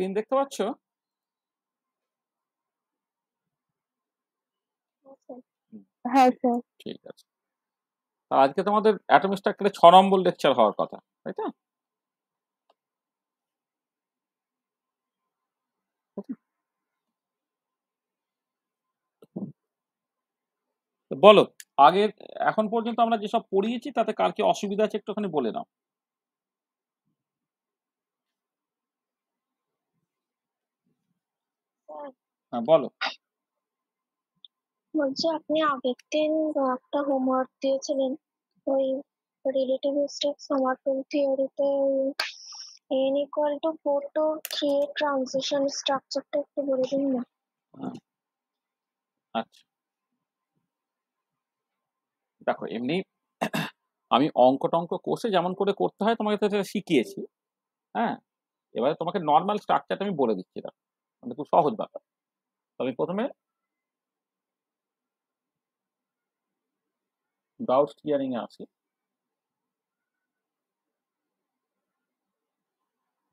তিন দেখতে পাচ্ছ হ্যাঁ, ঠিক আছে আজকে তোমাদের অ্যাটম স্ট্রাকচারে ছ নম্বর লেকচার হওয়ার কথা তাই তো বলো আগের এখন পর্যন্ত আমরা যেসব পড়িয়েছি তাতে কার কি অসুবিধা আছে একটুখানি বলে নাও হ্যাঁ বলো বলছি আপনি আগের দিন একটা হোমওয়ার্ক দিয়েছিলেন ওই রিলেটিভিস্টিক সমারফিল্ড থিওরিতে n equal to four to three transition স্ট্রাকচারটা একটু বলে দিন না হ্যাঁ। আচ্ছা দেখো এমনি আমি অঙ্ক টঙ্ক কোর্সে যেমন করে করতে হয় তোমাকে তো সেটা শিখিয়েছি হ্যাঁ এবারে তোমাকে নর্মাল স্ট্রাকচারটা আমি বলে দিচ্ছি এটা মানে খুব সহজ ব্যাপার আমি প্রথমে ডাউট স্টিয়ারিং এ আসি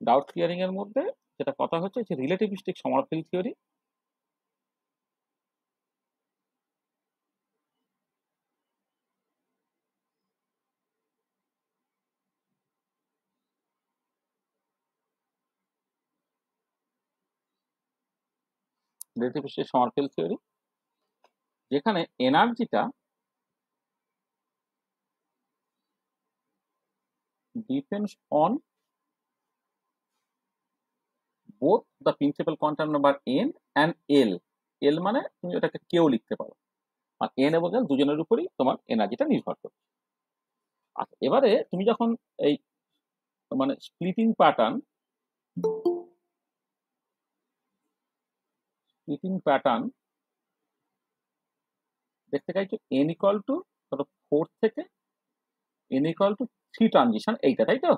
ডাউট ক্লিয়ারিং এর মধ্যে যেটা কথা হচ্ছে যে রিলেটিভিস্টিক সমরফিল থিওরি relativistic যেখানে এনার্জিটা depends on both the principal quantum number n and l l মানে তুমি ওটাকে কেউ লিখতে পারো আর এন এবং এল দুজনের উপরই তোমার এনার্জিটা নির্ভর করবে আচ্ছা এবারে তুমি যখন এই মানে স্প্লিটিং প্যাটার্ন টিচিং প্যাটার্ন দেখতে চাইছো এন ইকল টু ধরো ফোর থেকে n equal to three transition এইটা তাই তো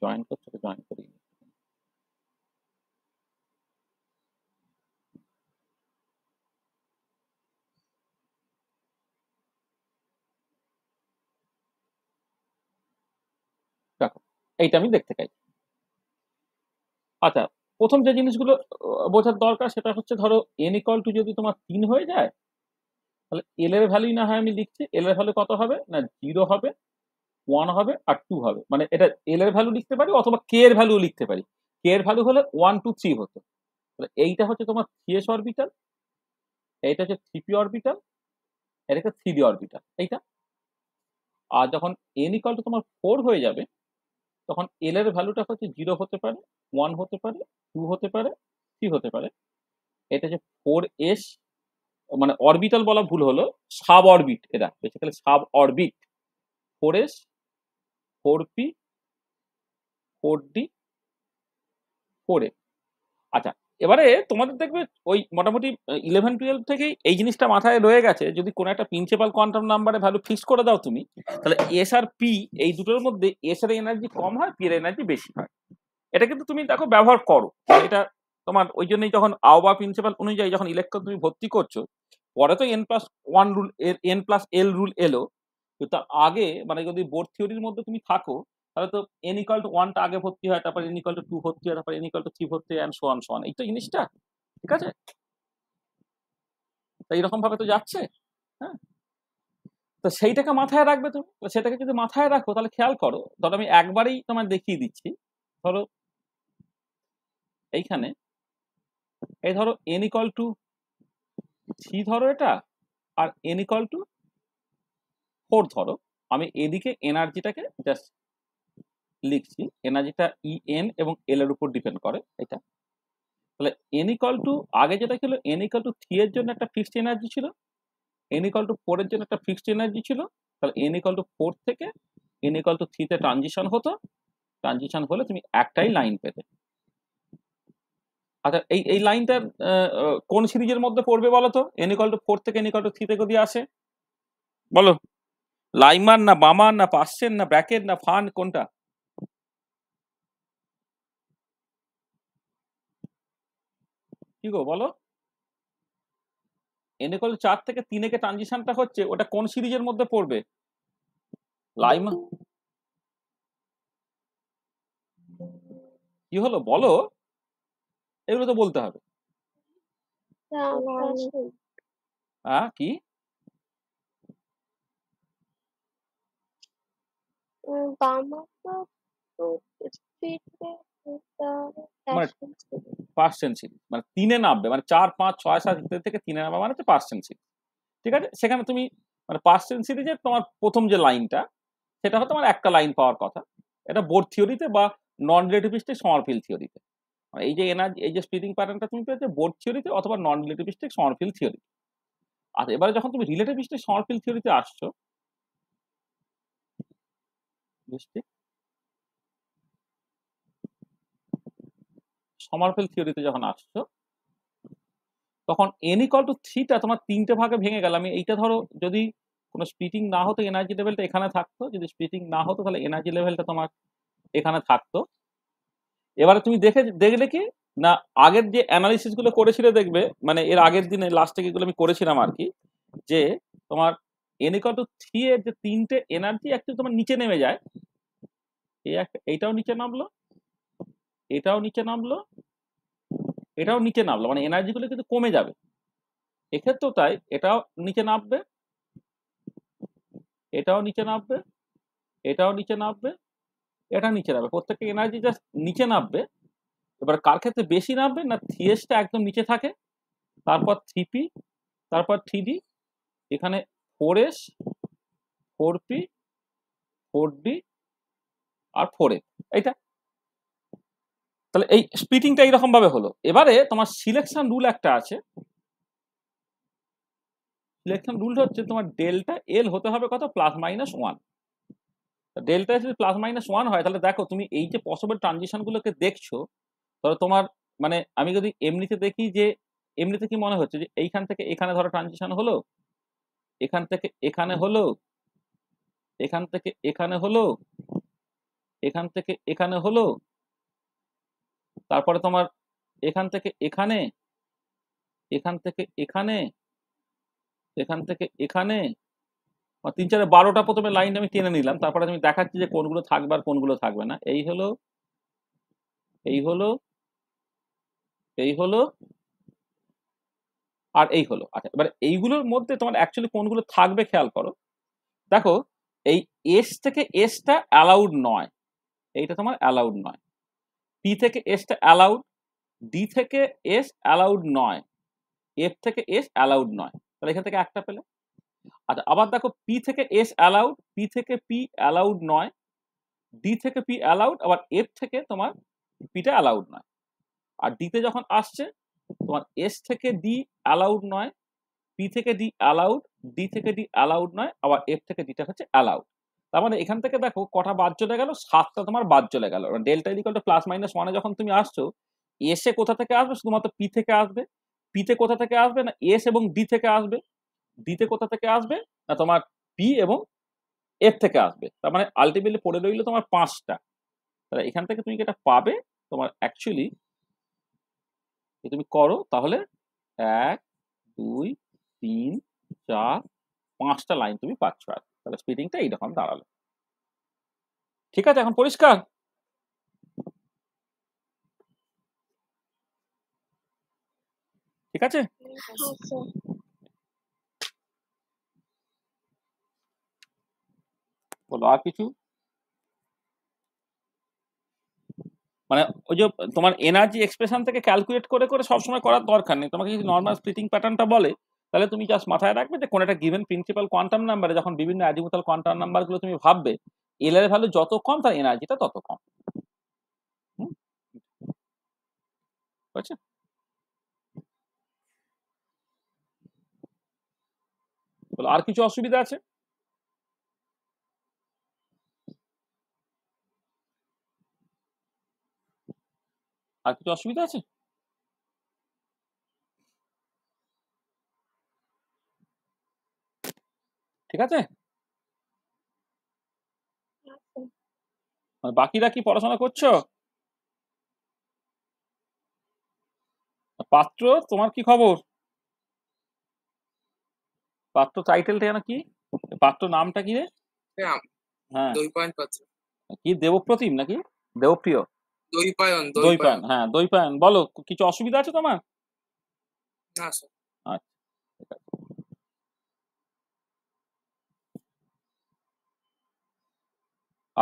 জয়েন হ্যাঁ, করছো জয়েন করি এইটা আমি দেখতে চাই আচ্ছা প্রথম যে জিনিসগুলো বোঝার দরকার সেটা হচ্ছে ধরো এন ইকল টু যদি তোমার তিন হয়ে যায় তাহলে এল এর ভ্যালু না হয় আমি লিখছি এল এর ভ্যালু কত হবে না জিরো হবে ওয়ান হবে আর টু হবে মানে এটা এল এর ভ্যালু লিখতে পারি অথবা কে এর ভ্যালু লিখতে পারি কে এর ভ্যালু হলে ওয়ান টু থ্রি হতো তাহলে এইটা হচ্ছে তোমার থ্রি এস অরবিটাল এইটা হচ্ছে থ্রি পি অরবিটাল এটা থ্রি ডি অরবিটাল এইটা আর যখন এন ইকল টু তোমার ফোর হয়ে যাবে তখন এল এর ভ্যালুটা হচ্ছে জিরো হতে পারে ওয়ান হতে পারে টু হতে পারে থ্রি হতে পারে এটা যে ফোর এস মানে অরবিটাল বলা ভুল হলো সাব অরবিট এটা basically sub orbit four s four p four d four a আচ্ছা এবারে তোমাদের দেখবে ওই মোটামুটি ইলেভেন টুয়েলভ থেকেই এই জিনিসটা মাথায় রয়ে গেছে যদি কোনো একটা প্রিন্সিপাল কোয়ান্টাম নাম্বারে ভ্যালু ফিক্স করে দাও তুমি তাহলে এস আর পি এই দুটোর মধ্যে এস এর এনার্জি কম হয় পি এর এনার্জি বেশি হয় এটা কিন্তু তুমি দেখো ব্যবহার করো এটা তোমার ওই জন্যই যখন আওবা প্রিন্সিপাল অনুযায়ী যখন ইলেকট্রন তুমি ভর্তি করছো পরে তো n plus one rule n plus l rule এলো তো তার আগে মানে যদি বোর্ড থিওরির মধ্যে তুমি থাকো তাহলে তো এন ইকাল টু ওয়ানটা আগে ভর্তি হয় তারপর এন ইকাল টু টু ভর্তি হয় তারপর এন ইকাল টু থ্রি ভর্তি হয় অ্যান্ড সোয়ান সোয়ান এই তো জিনিসটা ঠিক আছে তা এরকম ভাবে তো যাচ্ছে হ্যাঁ তো সেইটাকে মাথায় রাখবে তুমি সেটাকে যদি মাথায় রাখো তাহলে খেয়াল করো ধরো আমি একবারেই তোমার দেখিয়ে দিচ্ছি ধরো এইখানে এই ধরো এন ইকল টু থ্রি ধরো এটা আর এন ইকল টু ফোর ধরো আমি এদিকে এনার্জিটাকে জাস্ট লিখছি এনার্জিটা ই এন এবং এল এর উপর ডিপেন্ড করে এটা তাহলে এন ইকাল টু আগে যেটা ছিল এন ইকাল টু থ্রি এর জন্য একটা ফিক্সড এনার্জি ছিল এন ইকাল টু ফোর এর জন্য একটা ফিক্সড এনার্জি ছিল তাহলে এন ইকাল টু ফোর থেকে এন ইকাল টু থ্রিতে ট্রানজিশন হতো ট্রানজিশন হলে তুমি একটাই লাইন পেতে আচ্ছা এই এই লাইনটার কোন সিরিজের মধ্যে পড়বে বলো তো এন ইকাল টু ফোর থেকে এন ইকাল টু থ্রি থেকে আসে বলো লাইমার না বামার না পার্সেন না ব্র্যাকেট না ফান কোনটা কি গো বলো এনেকল চার থেকে কে ট্রানজিশনটা হচ্ছে ওটা কোন সিরিজের মধ্যে পড়বে লাইমা কি হলো বলো এগুলো তো বলতে হবে হ্যাঁ কি মানে পার্সেন্ট ছিল মানে তিনে নামবে মানে চার পাঁচ ছয় সাত থেকে তিনে নামবে মানে হচ্ছে পাঁচ ঠিক আছে সেখানে তুমি মানে পার্সেন্ট সিরিজে যে তোমার প্রথম যে লাইনটা সেটা হয়তো তোমার একটা লাইন পাওয়ার কথা এটা বোর্ড থিওরিতে বা নন রিলেটিভিস্টিক ফিল থিওরিতে এই যে এনার্জি এই যে স্পিডিং প্যাটার্নটা তুমি পেয়েছো বোর্ড থিওরিতে অথবা নন রিলেটিভিস্টিক ফিল থিওরি আর এবারে যখন তুমি রিলেটিভিস্টিক ফিল থিওরিতে আসছো সমারফেল থিওরিতে যখন আসছো তখন এন ইকল টু থ্রিটা তোমার তিনটে ভাগে ভেঙে গেল আমি এইটা ধরো যদি কোনো স্পিটিং না হতো এনার্জি লেভেলটা এখানে থাকতো যদি স্পিটিং না হতো তাহলে এনার্জি লেভেলটা তোমার এখানে থাকতো এবারে তুমি দেখে দেখলে কি না আগের যে অ্যানালিসিসগুলো করেছিলে দেখবে মানে এর আগের দিনে লাস্টে এগুলো আমি করেছিলাম আর কি যে তোমার এনিকল টু থ্রি এর যে তিনটে এনার্জি একটু তোমার নিচে নেমে যায় এই একটা এইটাও নিচে নামলো এটাও নিচে নামলো এটাও নিচে নামলো মানে এনার্জিগুলো কিন্তু কমে যাবে এক্ষেত্রেও তাই এটাও নিচে নামবে এটাও নিচে নামবে এটাও নিচে নামবে এটা নিচে নামবে প্রত্যেকটা এনার্জি জাস্ট নিচে নামবে এবার কার ক্ষেত্রে বেশি নামবে না থিএসটা একদম নিচে থাকে তারপর থ্রিপি তারপর থ্রিডি এখানে four s four p four d আর ফোর এ এইটা তাহলে এই স্পিটিংটা এইরকম ভাবে হলো এবারে তোমার সিলেকশন রুল একটা আছে সিলেকশন রুল হচ্ছে তোমার ডেল্টা এল হতে হবে কত প্লাস মাইনাস ওয়ান ডেল্টা যদি প্লাস মাইনাস ওয়ান হয় তাহলে দেখো তুমি এই যে পসিবল ট্রানজিশনগুলোকে দেখছো ধরো তোমার মানে আমি যদি এমনিতে দেখি যে এমনিতে কি মনে হচ্ছে যে এইখান থেকে এখানে ধরো ট্রানজিশন হলো এখান থেকে এখানে হলো এখান থেকে এখানে হলো এখান থেকে এখানে হলো তারপরে তোমার এখান থেকে এখানে এখান থেকে এখানে এখান থেকে এখানে তিন চারে বারোটা প্রথমে লাইন আমি টেনে নিলাম তারপরে আমি দেখাচ্ছি যে কোনগুলো থাকবে আর কোনগুলো থাকবে না এই হলো এই হলো এই হলো আর এই হলো আচ্ছা এবার এইগুলোর মধ্যে তোমার অ্যাকচুয়ালি কোনগুলো থাকবে খেয়াল করো দেখো এই এস থেকে এসটা অ্যালাউড নয় এইটা তোমার অ্যালাউড নয় পি থেকে এসটা অ্যালাউড ডি থেকে এস অ্যালাউড নয় এফ থেকে এস অ্যালাউড নয় তাহলে এখান থেকে একটা পেলে আচ্ছা আবার দেখো পি থেকে এস অ্যালাউড পি থেকে পি অ্যালাউড নয় ডি থেকে পি অ্যালাউড আবার এফ থেকে তোমার পিটা অ্যালাউড নয় আর ডিতে যখন আসছে তোমার এস থেকে ডি অ্যালাউড নয় পি থেকে ডি অ্যালাউড ডি থেকে ডি অ্যালাউড নয় আবার এফ থেকে ডিটা হচ্ছে অ্যালাউড তার মানে এখান থেকে দেখো কটা বাদ চলে গেল সাতটা তোমার বাদ চলে গেল delta equal to plus minus ওয়ানে যখন তুমি আসছো এসে কোথা থেকে আসবে শুধুমাত্র পি থেকে আসবে পিতে কোথা থেকে আসবে না এস এবং ডি থেকে আসবে ডিতে কোথা থেকে আসবে না তোমার পি এবং এর থেকে আসবে তার মানে আলটিমেটলি পড়ে রইল তোমার পাঁচটা তাহলে এখান থেকে তুমি যেটা পাবে তোমার অ্যাকচুয়ালি তুমি করো তাহলে এক দুই তিন চার পাঁচটা লাইন তুমি পাচ্ছ আর তাহলে স্পিডিংটা এইরকম দাঁড়ালো ঠিক আছে এখন পরিষ্কার ঠিক আছে বলো আর কিছু মানে ওই যে তোমার এনার্জি এক্সপ্রেশন থেকে ক্যালকুলেট করে করে সবসময় করার দরকার নেই তোমাকে যদি নর্মাল স্প্লিটিং প্যাটার্নটা বলে তাহলে তুমি জাস্ট মাথায় রাখবে যে কোনো একটা গিভেন প্রিন্সিপাল কোয়ান্টাম নাম্বারে যখন বিভিন্ন অ্যাজিমুথাল কোয়ান্টাম নাম্বারগুলো তুমি ভাববে এল এর ভ্যালু যত কম তার এনার্জিটা তত কম আর কিছু অসুবিধা আছে আর কিছু অসুবিধা আছে ঠিক আছে আচ্ছা। মানে বাকিরা কি পড়াশোনা করছো পাত্র তোমার কি খবর পাত্র টাইটেলটা যেন কি পাত্র নামটা কি রে হ্যাঁ কি দেবপ্রতিম নাকি দেবপ্রিয় দৈপায়ন দৈপায়ন হ্যাঁ দৈপায়ন বলো কিছু অসুবিধা আছে তোমার আচ্ছা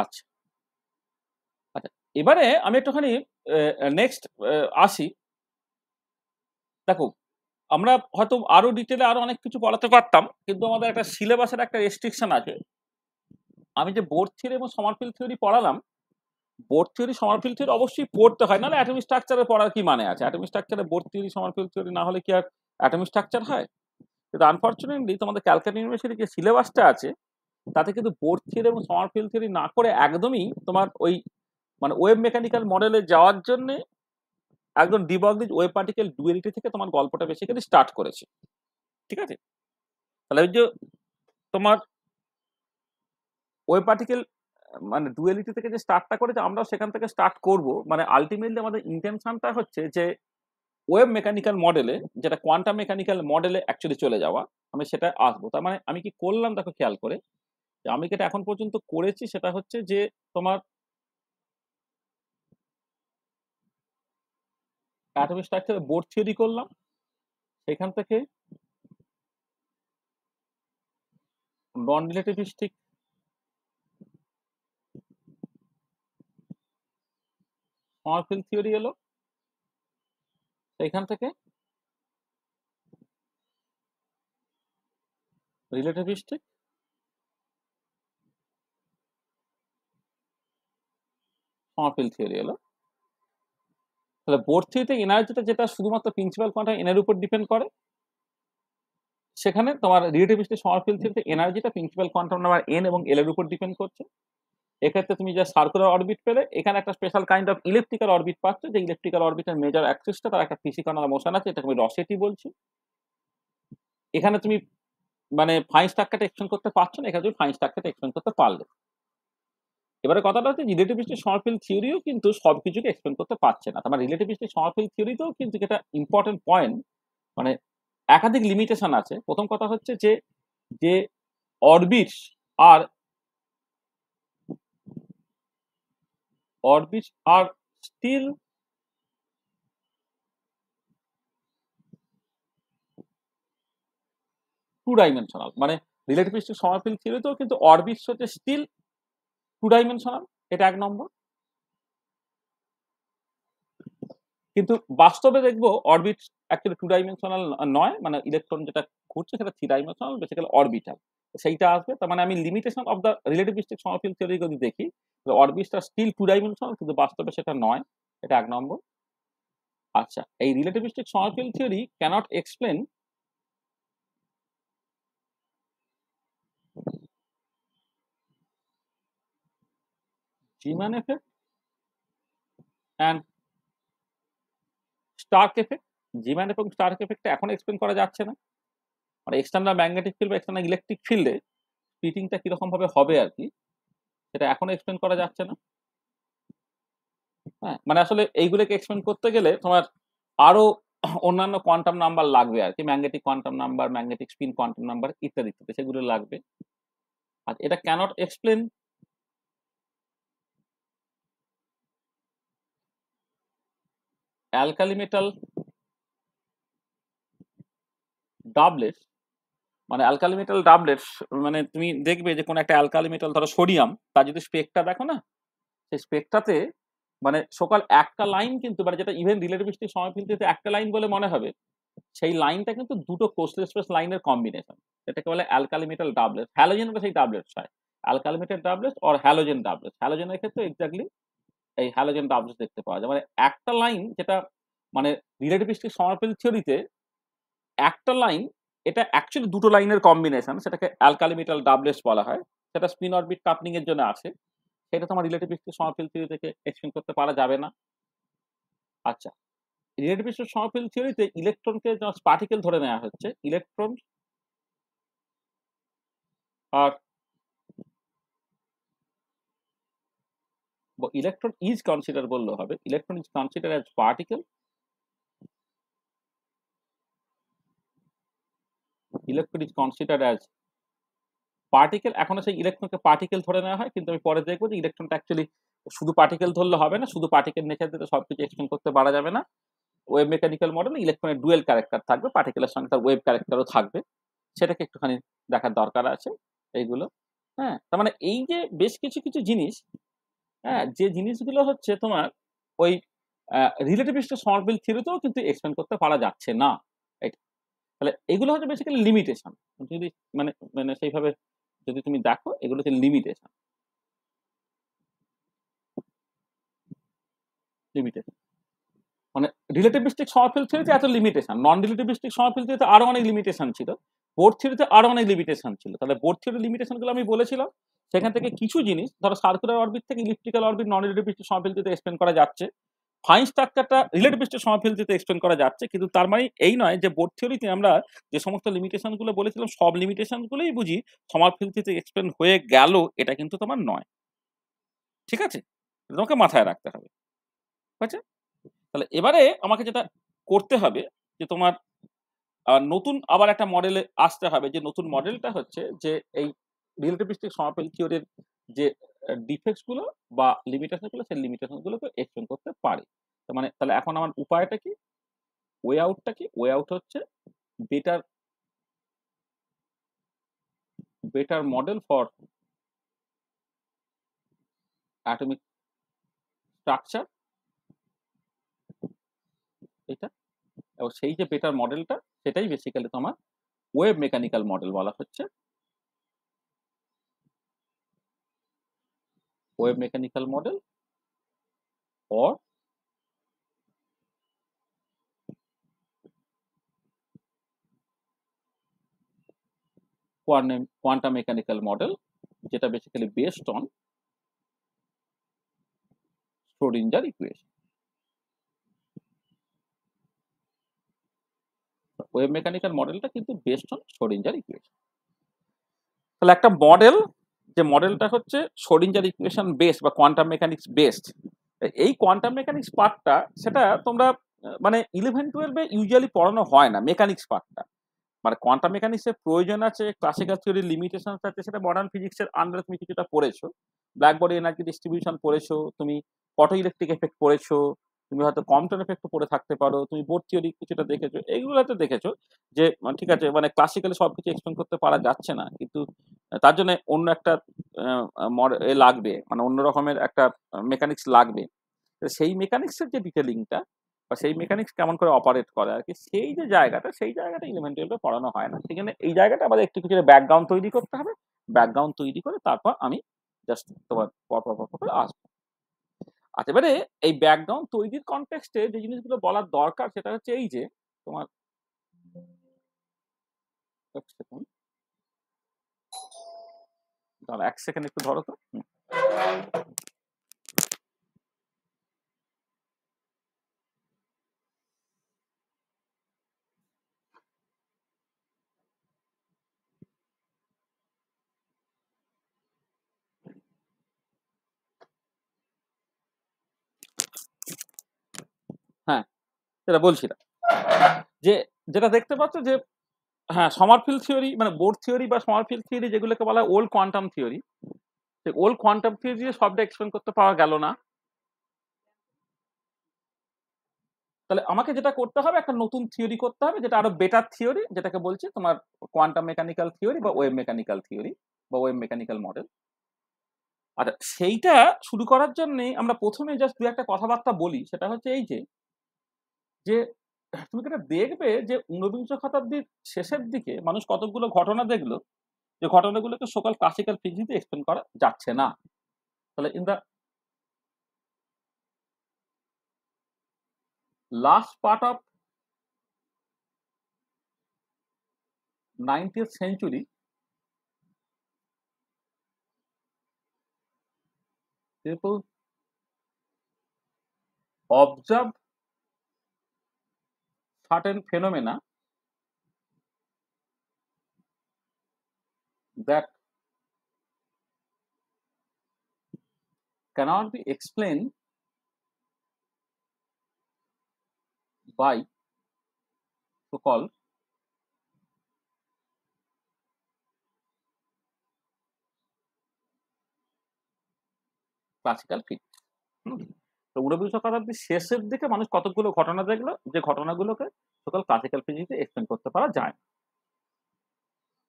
আচ্ছা আচ্ছা এবারে আমি একটুখানি নেক্সট আসি দেখো আমরা হয়তো আরো ডিটেলে আরো অনেক কিছু পড়াতে পারতাম কিন্তু আমাদের একটা সিলেবাসের একটা রেস্ট্রিকশন আছে আমি যে বোর্ড থিওরি এবং সমারফিল থিওরি পড়ালাম বোর্ড থিওরি সমারফিল থিওরি অবশ্যই পড়তে হয় নাহলে অ্যাটমিক স্ট্রাকচারে পড়ার কি মানে আছে অ্যাটমিক স্ট্রাকচারে বোর্ড থিওরি সমারফিল থিওরি না হলে কি আর অ্যাটমিক স্ট্রাকচার হয় কিন্তু আনফর্চুনেটলি তোমাদের ক্যালকাটা ইউনিভার্সিটির যে সিলেবাসটা আছে তাতে কিন্তু বোর্ড থিওরি এবং সমার ফিল থিওরি না করে একদমই তোমার ওই মানে ওয়েব মেকানিক্যাল মডেলে যাওয়ার জন্য একদম ডিবগলিজ ওয়েব পার্টিকেল ডুয়েলিটি থেকে তোমার গল্পটা বেসিক্যালি স্টার্ট করেছে ঠিক আছে তাহলে ওই যে তোমার ওয়েব পার্টিকেল মানে ডুয়েলিটি থেকে যে স্টার্টটা করেছে আমরাও সেখান থেকে স্টার্ট করব মানে আলটিমেটলি আমাদের ইন্টেনশনটা হচ্ছে যে ওয়েব মেকানিক্যাল মডেলে যেটা কোয়ান্টাম মেকানিক্যাল মডেলে অ্যাকচুয়ালি চলে যাওয়া আমি সেটা আসবো তার মানে আমি কি করলাম দেখো খেয়াল করে আমি যেটা এখন পর্যন্ত করেছি সেটা হচ্ছে যে তোমার অ্যাটমিক স্ট্রাকচারে বোর্ড থিওরি করলাম সেখান থেকে নন রিলেটিভিস্টিক সমারফিল থিওরি এলো সেখান থেকে রিলেটিভিস্টিক সমাপিল থিওরি হলো তাহলে বোর্ড থিওরিতে এনার্জিটা যেটা শুধুমাত্র প্রিন্সিপাল কোয়ান্টাম এনের উপর ডিপেন্ড করে সেখানে তোমার রিলেটিভিস্টের সমাপিল থিওরিতে এনার্জিটা প্রিন্সিপাল কোয়ান্টাম নাম্বার এন এবং এল এর উপর ডিপেন্ড করছে এক্ষেত্রে তুমি যা সার্কুলার অরবিট পেলে এখানে একটা special kind of elliptical orbit পাচ্ছ যে ইলেকট্রিক্যাল অরবিটের মেজর অ্যাক্সিসটা তার একটা ফিজিক্যাল মোশন আছে এটাকে আমি রসেটি বলছি এখানে তুমি মানে ফাইন স্ট্রাকচারটা এক্সপ্লেন করতে পারছো না এখানে তুমি ফাইন স্ট্রাকচারটা এক্সপ্লেন করতে পারলে এবারে কথাটা হচ্ছে রিলেটিভিস্টিক সমারফিল্ড থিওরিও কিন্তু সব কিছুকে এক্সপ্লেন করতে পারছে না তার রিলেটিভিস্টিক সমারফিল্ড থিওরিতেও কিন্তু যেটা ইম্পর্টেন্ট পয়েন্ট মানে একাধিক লিমিটেশন আছে প্রথম কথা হচ্ছে যে যে অরবিট আর অরবিট আর স্টিল টু ডাইমেনশনাল মানে রিলেটিভিস্টিক সমারফিল থিওরিতেও কিন্তু অরবিট হচ্ছে স্টিল টু ডাইমেনশনাল এটা এক নম্বর কিন্তু বাস্তবে দেখবো অরবিট অ্যাকচুয়ালি টু ডাইমেনশনাল নয় মানে ইলেকট্রন যেটা ঘুরছে সেটা থ্রি ডাইমেনশনাল বেসিক্যালি অরবিটাল সেইটা আসবে তার মানে আমি limitation of the relativistic Sommerfeld theory যদি দেখি অরবিটটা স্টিল টু ডাইমেনশনাল কিন্তু বাস্তবে সেটা নয় এটা এক নম্বর আচ্ছা এই relativistic Sommerfeld theory cannot explain Zeeman মানে effect and Stark effect জিমান এবং স্টার্ক এফেক্টটা এখন এক্সপ্লেন করা যাচ্ছে না মানে এক্সটার্নাল ম্যাগনেটিক ফিল্ড বা এক্সটার্নাল ইলেকট্রিক ফিল্ডে স্পিটিংটা কিরকম ভাবে হবে আর কি সেটা এখন এক্সপ্লেন করা যাচ্ছে না হ্যাঁ মানে আসলে এইগুলোকে এক্সপ্লেন করতে গেলে তোমার আরো অন্যান্য কোয়ান্টাম নাম্বার লাগবে আর কি magnetic quantum number magnetic spin quantum number ইত্যাদি ইত্যাদি সেগুলো লাগবে আর এটা cannot explain alkali metal doublet মানে অ্যালকালি মেটাল ডাবলেট মানে তুমি দেখবে যে কোনো একটা অ্যালকালি মেটাল ধরো সোডিয়াম তার যদি স্পেকটা দেখো না সেই স্পেকটাতে মানে সকাল একটা লাইন কিন্তু মানে যেটা ইভেন রিলেটিভিস্টিক সময় ফিলতে একটা লাইন বলে মনে হবে সেই লাইনটা কিন্তু দুটো কোসলেস প্রেস লাইনের কম্বিনেশন এটাকে বলে অ্যালকালি মেটাল ডাবলেট হ্যালোজেন সেই ডাবলেটস হয় alkali metal doublets or halogen doublets হ্যালোজেনের ক্ষেত্রে এক্স্যাক্টলি এই হ্যালোজেন ডাবলস দেখতে পাওয়া যায় মানে একটা লাইন যেটা মানে রিলেটিভিস্টিক সমরফিল থিওরিতে একটা লাইন এটা অ্যাকচুয়ালি দুটো লাইনের কম্বিনেশন সেটাকে অ্যালকালিমিটাল ডাবলেস বলা হয় সেটা স্পিন অরবিট কাপলিং এর জন্য আছে সেটা তোমার রিলেটিভিস্টিক সমরফিল থিওরি থেকে এক্সপ্লেন করতে পারা যাবে না আচ্ছা রিলেটিভিস্টিক সমরফিল থিওরিতে ইলেকট্রনকে পার্টিকেল ধরে নেওয়া হচ্ছে ইলেকট্রন আর ইলেকট্রন ইজ কনসিডার বললে হবে electron is consider as particle electron is consider as particle এখনো সেই ইলেকট্রনকে পার্টিকেল ধরে নেওয়া হয় কিন্তু আমি পরে দেখবো যে ইলেকট্রনটা অ্যাকচুয়ালি শুধু পার্টিকেল ধরলে হবে না শুধু পার্টিকেল নেচার দিতে সব কিছু এক্সপ্লেন করতে পারা যাবে না ওয়েব মেকানিক্যাল মডেল ইলেকট্রনের ডুয়েল ক্যারেক্টার থাকবে পার্টিকেলের সঙ্গে তার ওয়েব ক্যারেক্টারও থাকবে সেটাকে একটুখানি দেখার দরকার আছে এইগুলো হ্যাঁ তার মানে এই যে বেশ কিছু কিছু জিনিস হ্যাঁ যে জিনিসগুলো হচ্ছে তোমার ওই রিলেটিভিস্টিক স্মল বিল থিওরিতেও কিন্তু এক্সপ্লেন করতে পারা যাচ্ছে না তাহলে এগুলো হচ্ছে বেসিক্যালি লিমিটেশন যদি মানে মানে সেইভাবে যদি তুমি দেখো এগুলো হচ্ছে লিমিটেশন লিমিটেশন মানে রিলেটিভিস্টিক সমাফিল থিওরিতে এত লিমিটেশন নন রিলেটিভিস্টিক সমাফিল থিওরিতে আরো অনেক লিমিটেশন ছিল বোর্ড থিওরিতে আরো অনেক লিমিটেশন ছিল তাহলে বোর্ড থিওরির লিমিটেশনগুলো আমি বলেছিলাম সেখান থেকে আচ্ছা। কিছু জিনিস ধরো সার্কুলার অরবিট থেকে ইলেকট্রিক্যাল অরবিট নন বৃষ্টি সমাপেলজিতে এক্সপ্লেন করা যাচ্ছে ফাইন স্ট্রাকচারটা বৃষ্টি সমাপেলজিতে এক্সপ্লেন করা যাচ্ছে কিন্তু তার মানে এই নয় যে বোর্ড থিওরিতে আমরা যে সমস্ত লিমিটেশনগুলো বলেছিলাম সব লিমিটেশনগুলোই বুঝি সমাপেলজিতে এক্সপ্লেন হয়ে গেল এটা কিন্তু তোমার নয় ঠিক আছে তোমাকে মাথায় রাখতে হবে ঠিক আছে তাহলে এবারে আমাকে যেটা করতে হবে যে তোমার নতুন আবার একটা মডেলে আসতে হবে যে নতুন মডেলটা হচ্ছে যে এই রিলেটিভিস্টিক সমাপেল থিওরির যে ডিফেক্টসগুলো বা লিমিটেশনগুলো সেই লিমিটেশনগুলোকে এক্সপ্লেন করতে পারি মানে তাহলে এখন আমার উপায়টা কি ওয়ে আউটটা কি ওয়ে আউট হচ্ছে better better model for atomic structure এটা এবং সেই যে বেটার মডেলটা সেটাই বেসিক্যালি তোমার ওয়েব মেকানিক্যাল মডেল বলা হচ্ছে wave mechanical model or quantum mechanical model যেটা basically based on Schrodinger equation wave mechanical মডেলটা কিন্তু বেসড অন স্টোরিঞ্জার ইকুয়েশন তাহলে একটা মডেল যে মডেলটা হচ্ছে সরিঞ্জার ইকুয়েশন বেসড বা কোয়ান্টাম মেকানিক্স বেসড এই কোয়ান্টাম মেকানিক্স পার্টটা সেটা তোমরা মানে ইলেভেন টুয়েলভে ইউজুয়ালি পড়ানো হয় না মেকানিক্স পার্টটা মানে কোয়ান্টাম মেকানিক্সের প্রয়োজন আছে ক্লাসিক্যাল থিওরি লিমিটেশন আছে সেটা মডার্ন ফিজিক্সের আন্ডারে তুমি কিছুটা পড়েছো ব্ল্যাক বডি এনার্জি ডিস্ট্রিবিউশন পড়েছো তুমি ফটো ইলেকট্রিক এফেক্ট পড়েছো তুমি হয়তো কমটন এফেক্ট পড়ে থাকতে পারো তুমি বোর্ড থিওরি কিছুটা দেখেছো এইগুলোতে দেখেছো যে ঠিক আছে মানে ক্লাসিক্যালি সব কিছু এক্সপ্লেন করতে পারা যাচ্ছে না কিন্তু তার জন্য অন্য একটা এ লাগবে মানে অন্য রকমের একটা মেকানিক্স লাগবে সেই মেকানিক্সের যে ডিটেলিংটা বা সেই মেকানিক্স কেমন করে অপারেট করে আর কি সেই যে জায়গাটা সেই জায়গাটা ইলেভেন টুয়েলভে পড়ানো হয় না সেখানে এই জায়গাটা আমাদের একটু কিছু ব্যাকগ্রাউন্ড তৈরি করতে হবে ব্যাকগ্রাউন্ড তৈরি করে তারপর আমি জাস্ট তোমার পরপর পরপর আসবো আচ্ছা এবারে এই ব্যাকগ্রাউন্ড তৈরির কনটেক্সটে যে জিনিসগুলো বলার দরকার সেটা হচ্ছে এই যে তোমার এক সেকেন্ড এক সেকেন্ড একটু ধরো তো হ্যাঁ যেটা বলছিলাম যে যেটা দেখতে পাচ্ছ যে হ্যাঁ সমারফিল থিওরি মানে বোর্ড থিওরি বা সমারফিল থিওরি যেগুলোকে বলা হয় ওল্ড কোয়ান্টাম থিওরি সেই ওল্ড কোয়ান্টাম থিওরি দিয়ে সবটা এক্সপ্লেন করতে পারা গেল না তাহলে আমাকে যেটা করতে হবে একটা নতুন থিওরি করতে হবে যেটা আরো বেটার থিওরি যেটাকে বলছি তোমার কোয়ান্টাম মেকানিক্যাল থিওরি বা ওয়েব মেকানিক্যাল থিওরি বা ওয়েব মেকানিক্যাল মডেল আচ্ছা সেইটা শুরু করার জন্যে আমরা প্রথমে জাস্ট দু একটা কথাবার্তা বলি সেটা হচ্ছে এই যে যে তুমি যেটা দেখবে যে ঊনবিংশ শতাব্দীর শেষের দিকে মানুষ কতগুলো ঘটনা দেখলো যে ঘটনাগুলোকে সকাল ক্লাসিক্যাল ফিজিতে এক্সপ্লেন করা যাচ্ছে না তাহলে in the last part of nineteenth century people observe certain phenomena that cannot be explained by so called classical physics. তো ঊনবিংশ শতাব্দীর শেষের দিকে মানুষ কতগুলো ঘটনা দেখলো যে ঘটনাগুলোকে সকল ক্লাসিক্যাল ফিজিক্সে এক্সপ্লেন করতে পারা যায়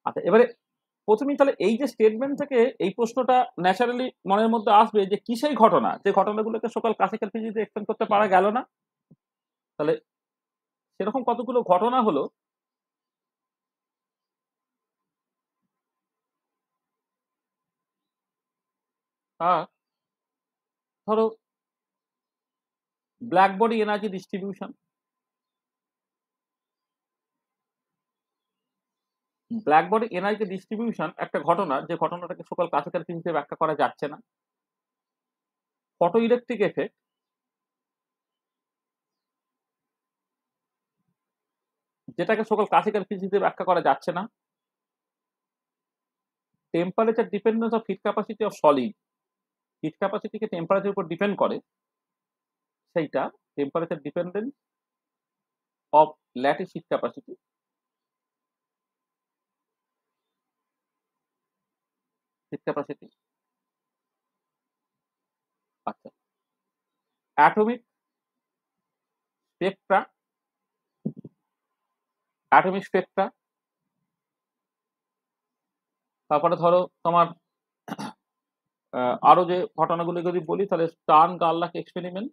আচ্ছা এবারে প্রথমেই তাহলে এই যে স্টেটমেন্ট থেকে এই প্রশ্নটা ন্যাচারালি মনের মধ্যে আসবে যে কি সেই ঘটনা যে ঘটনাগুলোকে সকল ক্লাসিক্যাল ফিজিক্সে এক্সপ্লেন করতে পারা গেল না তাহলে সেরকম কতগুলো ঘটনা হলো ধরো black body energy distribution black body energy distribution একটা ঘটনা যে ঘটনাটাকে সকল ক্লাসিক্যাল ফিজিক্সে ব্যাখ্যা করা যাচ্ছে না ফটো ইলেকট্রিক এফেক্ট যেটাকে সকল ক্লাসিক্যাল ফিজিক্সে ব্যাখ্যা করা যাচ্ছে না temperature dependence of heat capacity of solid heat ক্যাপাসিটিকে টেম্পারেচার উপর ডিপেন্ড করে সেইটা temperature dependence of lattice heat capacity heat capacity আচ্ছা অ্যাটমিক স্পেকট্রা অ্যাটমিক স্পেকট্রা তারপরে ধরো তোমার আরো যে ঘটনাগুলো যদি বলি তাহলে স্টান গার্লাক এক্সপেরিমেন্ট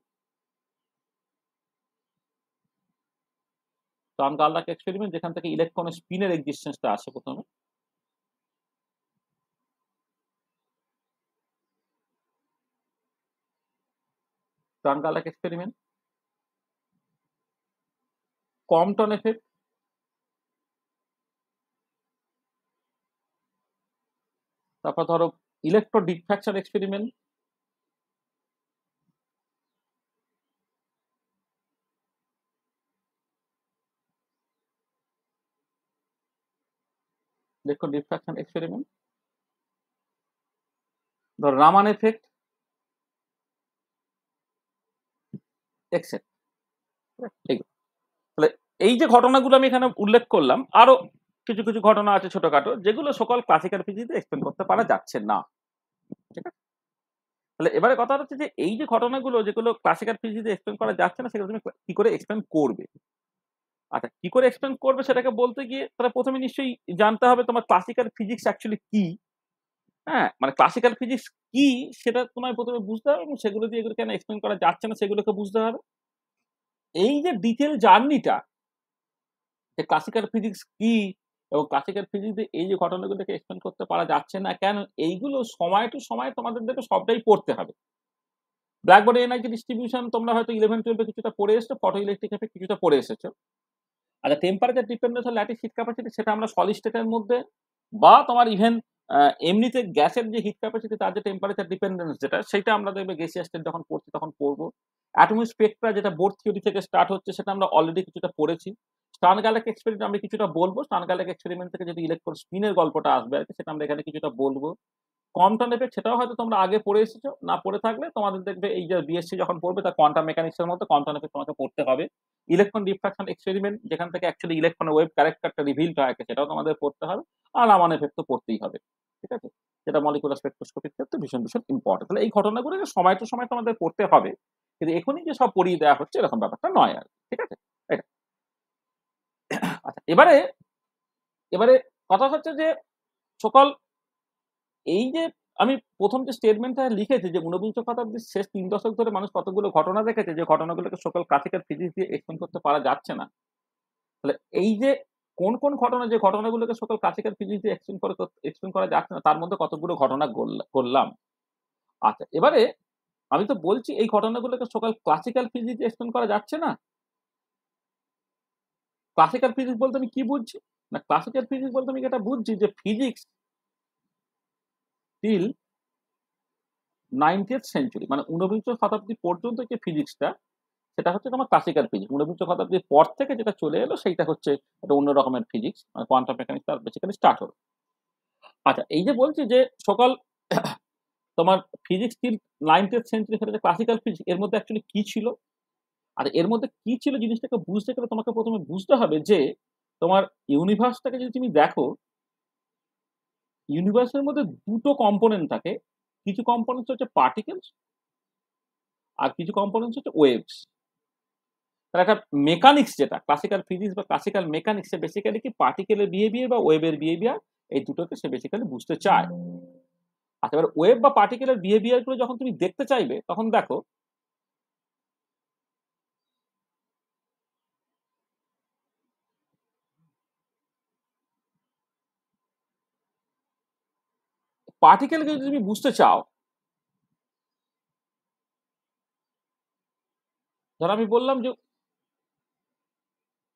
টার্ন এক্সপেরিমেন্ট যেখান থেকে ইলেকট্রন স্পিনের এক্সিস্টেন্সটা আসে প্রথমে টার্ন এক্সপেরিমেন্ট কমটন এফেক্ট তারপর ধরো ইলেকট্রো ডিফ্রাকশন এক্সপেরিমেন্ট দেখো ডিফ্রাকশন এক্সপেরিমেন্ট ধর রামান এফেক্ট তাহলে এই যে ঘটনাগুলো আমি এখানে উল্লেখ করলাম আরো কিছু কিছু ঘটনা আছে ছোটখাটো যেগুলো সকল ক্লাসিক্যাল ফিজিক্সে এক্সপ্লেন করতে পারা যাচ্ছে না ঠিক আছে তাহলে এবারে কথা হচ্ছে যে এই যে ঘটনাগুলো যেগুলো ক্লাসিক্যাল ফিজিক্সে এক্সপ্লেন করা যাচ্ছে না সেগুলো তুমি কি করে এক্সপ্লেন করবে আচ্ছা কি করে এক্সপ্লেন করবে সেটাকে বলতে গিয়ে তাহলে প্রথমে নিশ্চয়ই জানতে হবে তোমার ক্লাসিক্যাল ফিজিক্স অ্যাকচুয়ালি কি হ্যাঁ মানে ক্লাসিক্যাল ফিজিক্স কি সেটা তোমায় প্রথমে বুঝতে হবে এবং সেগুলো দিয়ে এগুলো কেন এক্সপ্লেন করা যাচ্ছে না সেগুলোকে বুঝতে হবে এই যে ডিটেল জার্নিটা যে ক্লাসিক্যাল ফিজিক্স কি এবং ক্লাসিক্যাল ফিজিক্স দিয়ে এই যে ঘটনাগুলোকে এক্সপ্লেন করতে পারা যাচ্ছে না কেন এইগুলো সময় টু সময় তোমাদের দেখে সবটাই পড়তে হবে ব্ল্যাকবোর্ডে এনার্জি ডিস্ট্রিবিউশন তোমরা হয়তো ইলেভেন টুয়েলভে কিছুটা পড়ে এসছো ফটো ইলেকট্রিক এফেক্ট কিছুটা পড়ে এসেছো আচ্ছা টেম্পারেচার ডিপেন্ডেন্স হলে ল্যাটিস হিট ক্যাপাসিটি সেটা আমরা সলিড স্টেটের মধ্যে বা তোমার ইভেন এমনিতে গ্যাসের যে হিট ক্যাপাসিটি তার যে টেম্পারেচার ডিপেন্ডেন্স যেটা সেটা আমরা দেখবে গেসিয়া স্টেট যখন পড়ছি তখন পড়বো অ্যাটমিক স্পেক্ট্রা যেটা বোর্ড থিওরি থেকে স্টার্ট হচ্ছে সেটা আমরা অলরেডি কিছুটা পড়েছি স্টান গ্যালাক এক্সপেরিমেন্ট আমরা কিছুটা বলবো স্টান গ্যালাক এক্সপেরিমেন্ট থেকে যদি ইলেকট্রন স্পিনের গল্পটা আসবে আর কি সেটা আমরা এখানে কিছুটা বলবো কমটা নেবে সেটাও হয়তো তোমরা আগে পড়ে এসেছো না পড়ে থাকলে তোমাদের দেখবে এই যে বিএসসি যখন পড়বে তার কোয়ান্টাম মেকানিক্সের মতো কমটা নেবে তোমাকে পড়তে হবে ইলেকট্রন ডিফ্রাকশন এক্সপেরিমেন্ট যেখান থেকে অ্যাকচুয়ালি ইলেকট্রন ওয়েব ক্যারেক্টারটা রিভিল হয় সেটাও তোমাদের পড়তে হবে আর আমার এফেক্ট তো পড়তেই হবে ঠিক আছে যেটা মলিকুলার স্পেকট্রোস্কোপির ক্ষেত্রে ভীষণ ভীষণ ইম্পর্টেন্ট তাহলে এই যে সময় টু সময় তোমাদের পড়তে হবে কিন্তু এখনই যে সব পড়িয়ে দেওয়া হচ্ছে এরকম ব্যাপারটা নয় আর ঠিক আছে এটা আচ্ছা এবারে এবারে কথা হচ্ছে যে সকল এই যে আমি প্রথম যে স্টেটমেন্টটা লিখেছি যে ঊনবিংশ শতাব্দীর শেষ তিন দশক ধরে মানুষ কতগুলো ঘটনা দেখেছে যে ঘটনাগুলোকে সকল ক্লাসিক্যাল ফিজিক্স দিয়ে এক্সপ্লেন করতে পারা যাচ্ছে না তাহলে এই যে কোন কোন ঘটনা যে ঘটনাগুলোকে সকল ক্লাসিক্যাল ফিজিক্স দিয়ে এক্সপ্লেন করে এক্সপ্লেন করা যাচ্ছে না তার মধ্যে কতগুলো ঘটনা করলাম আচ্ছা এবারে আমি তো বলছি এই ঘটনাগুলোকে সকল ক্লাসিক্যাল ফিজিক্স এক্সপ্লেন করা যাচ্ছে না ক্লাসিক্যাল ফিজিক্স বলতে আমি কি বুঝছি না ক্লাসিক্যাল ফিজিক্স বলতে আমি এটা বুঝছি যে ফিজিক্স টিল নাইনটিথ সেঞ্চুরি মানে ঊনবিংশ শতাব্দী পর্যন্ত যে ফিজিক্সটা সেটা হচ্ছে তোমার ক্লাসিক্যাল ফিজিক্স ঊনবিংশ শতাব্দীর পর থেকে যেটা চলে এলো সেইটা হচ্ছে একটা অন্য রকমের ফিজিক্স মানে কোয়ান্টাম মেকানিক্স তার বেসিক্যালি স্টার্ট হলো আচ্ছা এই যে বলছি যে সকাল তোমার ফিজিক্স টিল নাইনটিথ সেঞ্চুরি সেটা ক্লাসিক্যাল ফিজিক্স এর মধ্যে অ্যাকচুয়ালি কি ছিল আর এর মধ্যে কি ছিল জিনিসটাকে বুঝতে গেলে তোমাকে প্রথমে বুঝতে হবে যে তোমার ইউনিভার্সটাকে যদি তুমি দেখো ইউনিভার্সের মধ্যে দুটো কম্পোনেন্ট থাকে কিছু কম্পোনেন্টস হচ্ছে পার্টিকেলস আর কিছু কম্পোনেন্টস হচ্ছে ওয়েভস তার একটা মেকানিক্স যেটা ক্লাসিক্যাল ফিজিক্স বা ক্লাসিক্যাল মেকানিক্সে বেসিক্যালি কি পার্টিকেলের বিহেভিয়ার বা ওয়েভের বিহেভিয়ার এই দুটোকে সে বেসিক্যালি বুঝতে চায় আচ্ছা এবার ওয়েভ বা পার্টিকেলের বিহেভিয়ারগুলো যখন তুমি দেখতে চাইবে তখন দেখো পার্টিকেলকে যদি তুমি বুঝতে চাও ধর আমি বললাম যে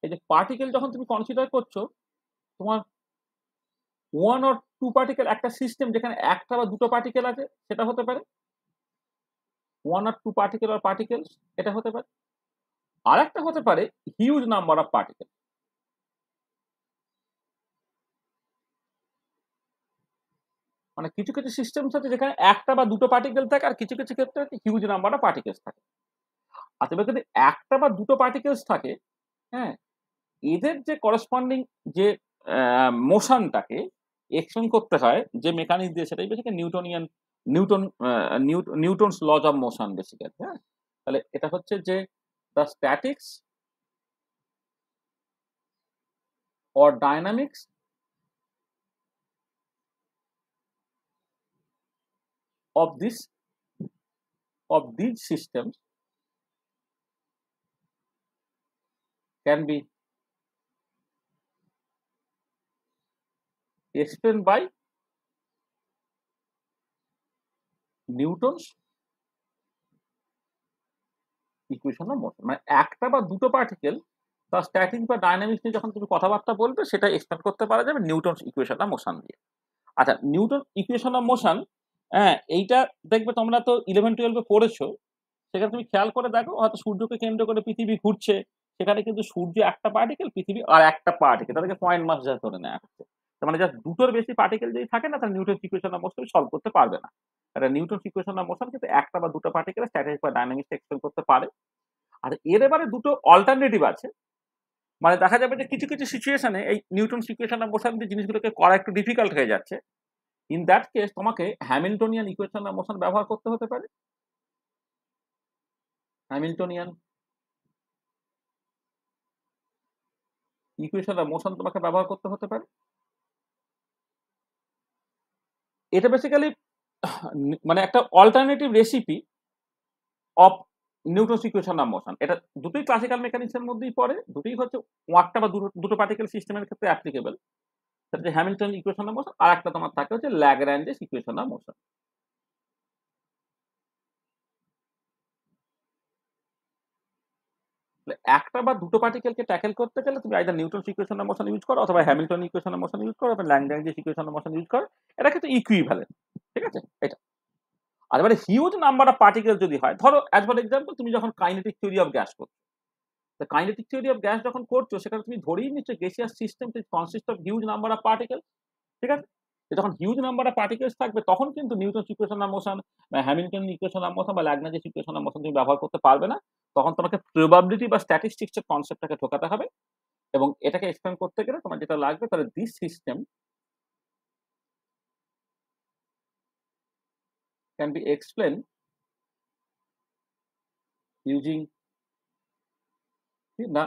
এই যে পার্টিকেল যখন তুমি কনসিডার করছো তোমার ওয়ান অর টু পার্টিকেল একটা সিস্টেম যেখানে একটা বা দুটো পার্টিকেল আছে সেটা হতে পারে one or two particle or particles এটা হতে পারে আর একটা হতে পারে হিউজ নাম্বার অফ পার্টিকেল মানে কিছু কিছু সিস্টেমস আছে যেখানে একটা বা দুটো পার্টিকেল থাকে আর কিছু কিছু ক্ষেত্রে হিউজ নাম্বার অফ পার্টিকেলস থাকে আচ্ছা যদি একটা বা দুটো পার্টিকেলস থাকে হ্যাঁ এদের যে করসপন্ডিং যে মোশনটাকে এক্সপ্লেন করতে হয় যে মেকানিক দিয়ে সেটাই বেশি Newtonian Newton Newton's laws of motion basically হ্যাঁ তাহলে এটা হচ্ছে যে the statics or dynamics of this of these systems can be explained by Newton's equation of motion মানে একটা বা দুটো পার্টিকেল তার স্ট্যাটিক বা ডাইনামিক্স নিয়ে যখন তুমি কথাবার্তা বলবে সেটা এক্সপ্লেন করতে পারা যাবে নিউটনস ইকুয়েশন অফ মোশন দিয়ে আচ্ছা নিউটন ইকুয়েশন অফ মোশন হ্যাঁ এইটা দেখবে তোমরা তো ইলেভেন টুয়েলভে পড়েছো সেখানে তুমি খেয়াল করে দেখো হয়তো সূর্যকে কেন্দ্র করে পৃথিবী ঘুরছে সেখানে কিন্তু সূর্য একটা পার্টিকেল পৃথিবী আর একটা পার্টিকেল তাদেরকে পয়েন্ট মাস যা ধরে নেওয়া হচ্ছে মানে যা দুটোর বেশি পার্টিকেল যদি থাকে না তাহলে Newton equation of motion solve করতে পারবে না এটা নিউটন ইকুয়েশন অফ মোশন কিন্তু একটা বা দুটো পার্টিকেল স্ট্যাটিক বা ডাইনামিক্স এক্সপ্লেন করতে পারে আর এর এবারে দুটো অল্টারনেটিভ আছে মানে দেখা যাবে যে কিছু কিছু সিচুয়েশনে এই নিউটন ইকুয়েশন অফ মোশন যে জিনিসগুলোকে করা একটু ডিফিকাল্ট হয়ে যাচ্ছে ইন দ্যাট কেস তোমাকে হ্যামিল্টনিয়ান ইকুয়েশন আর মোশন ব্যবহার করতে হতে পারে হ্যামিল্টনিয়ান ইকুয়েশন বা মোশন তোমাকে ব্যবহার করতে হতে পারে এটা বেসিক্যালি মানে একটা alternative recipe of Newton's equation আর মোশন এটা দুটোই ক্লাসিক্যাল মেকানিক্সের মধ্যেই পড়ে দুটোই হচ্ছে ওয়াকটা বা দুটো পার্টিকেল সিস্টেমের ক্ষেত্রে অ্যাপ্লিকেবল সেটা হচ্ছে হ্যামিল্টন ইকুয়েশন অফ মোশন আর একটা তোমার থাকে হচ্ছে ল্যাগ্রাঞ্জেস ইকুয়েশন অফ মোশন একটা বা দুটো পার্টিকেলকে ট্যাকেল করতে গেলে তুমি either Newton equation of motion use করো অথবা Hamilton equation of motion use করো অথবা Lagrange's equation of motion use করো এটা কিন্তু ইকুইভ্যালেন্ট ঠিক আছে এটা আর মানে হিউজ নাম্বার অফ পার্টিকেল যদি হয় ধরো অ্যাজ ফর এক্সাম্পল তুমি যখন কাইনেটিক থিওরি অফ গ্যাস করছো the kinetic theory of gas যখন করছো সেখানে তুমি ধরেই নিচ্ছ gaseous system consist of huge number of particle ঠিক আছে যখন হিউজ নাম্বার অফ পার্টিকেলস থাকবে তখন কিন্তু নিউটন ইকুয়েশন আর মোশন বা হ্যামিল্টন ইকুয়েশন আর মোশন বা ল্যাগনাজের ইকুয়েশন আর মোশন তুমি ব্যবহার করতে পারবে না তখন তোমাকে প্রবাবিলিটি বা স্ট্যাটিস্টিক্সের কনসেপ্টটাকে ঠোকাতে হবে এবং এটাকে এক্সপ্লেন করতে গেলে তোমার যেটা লাগবে তাহলে this system can be explain using না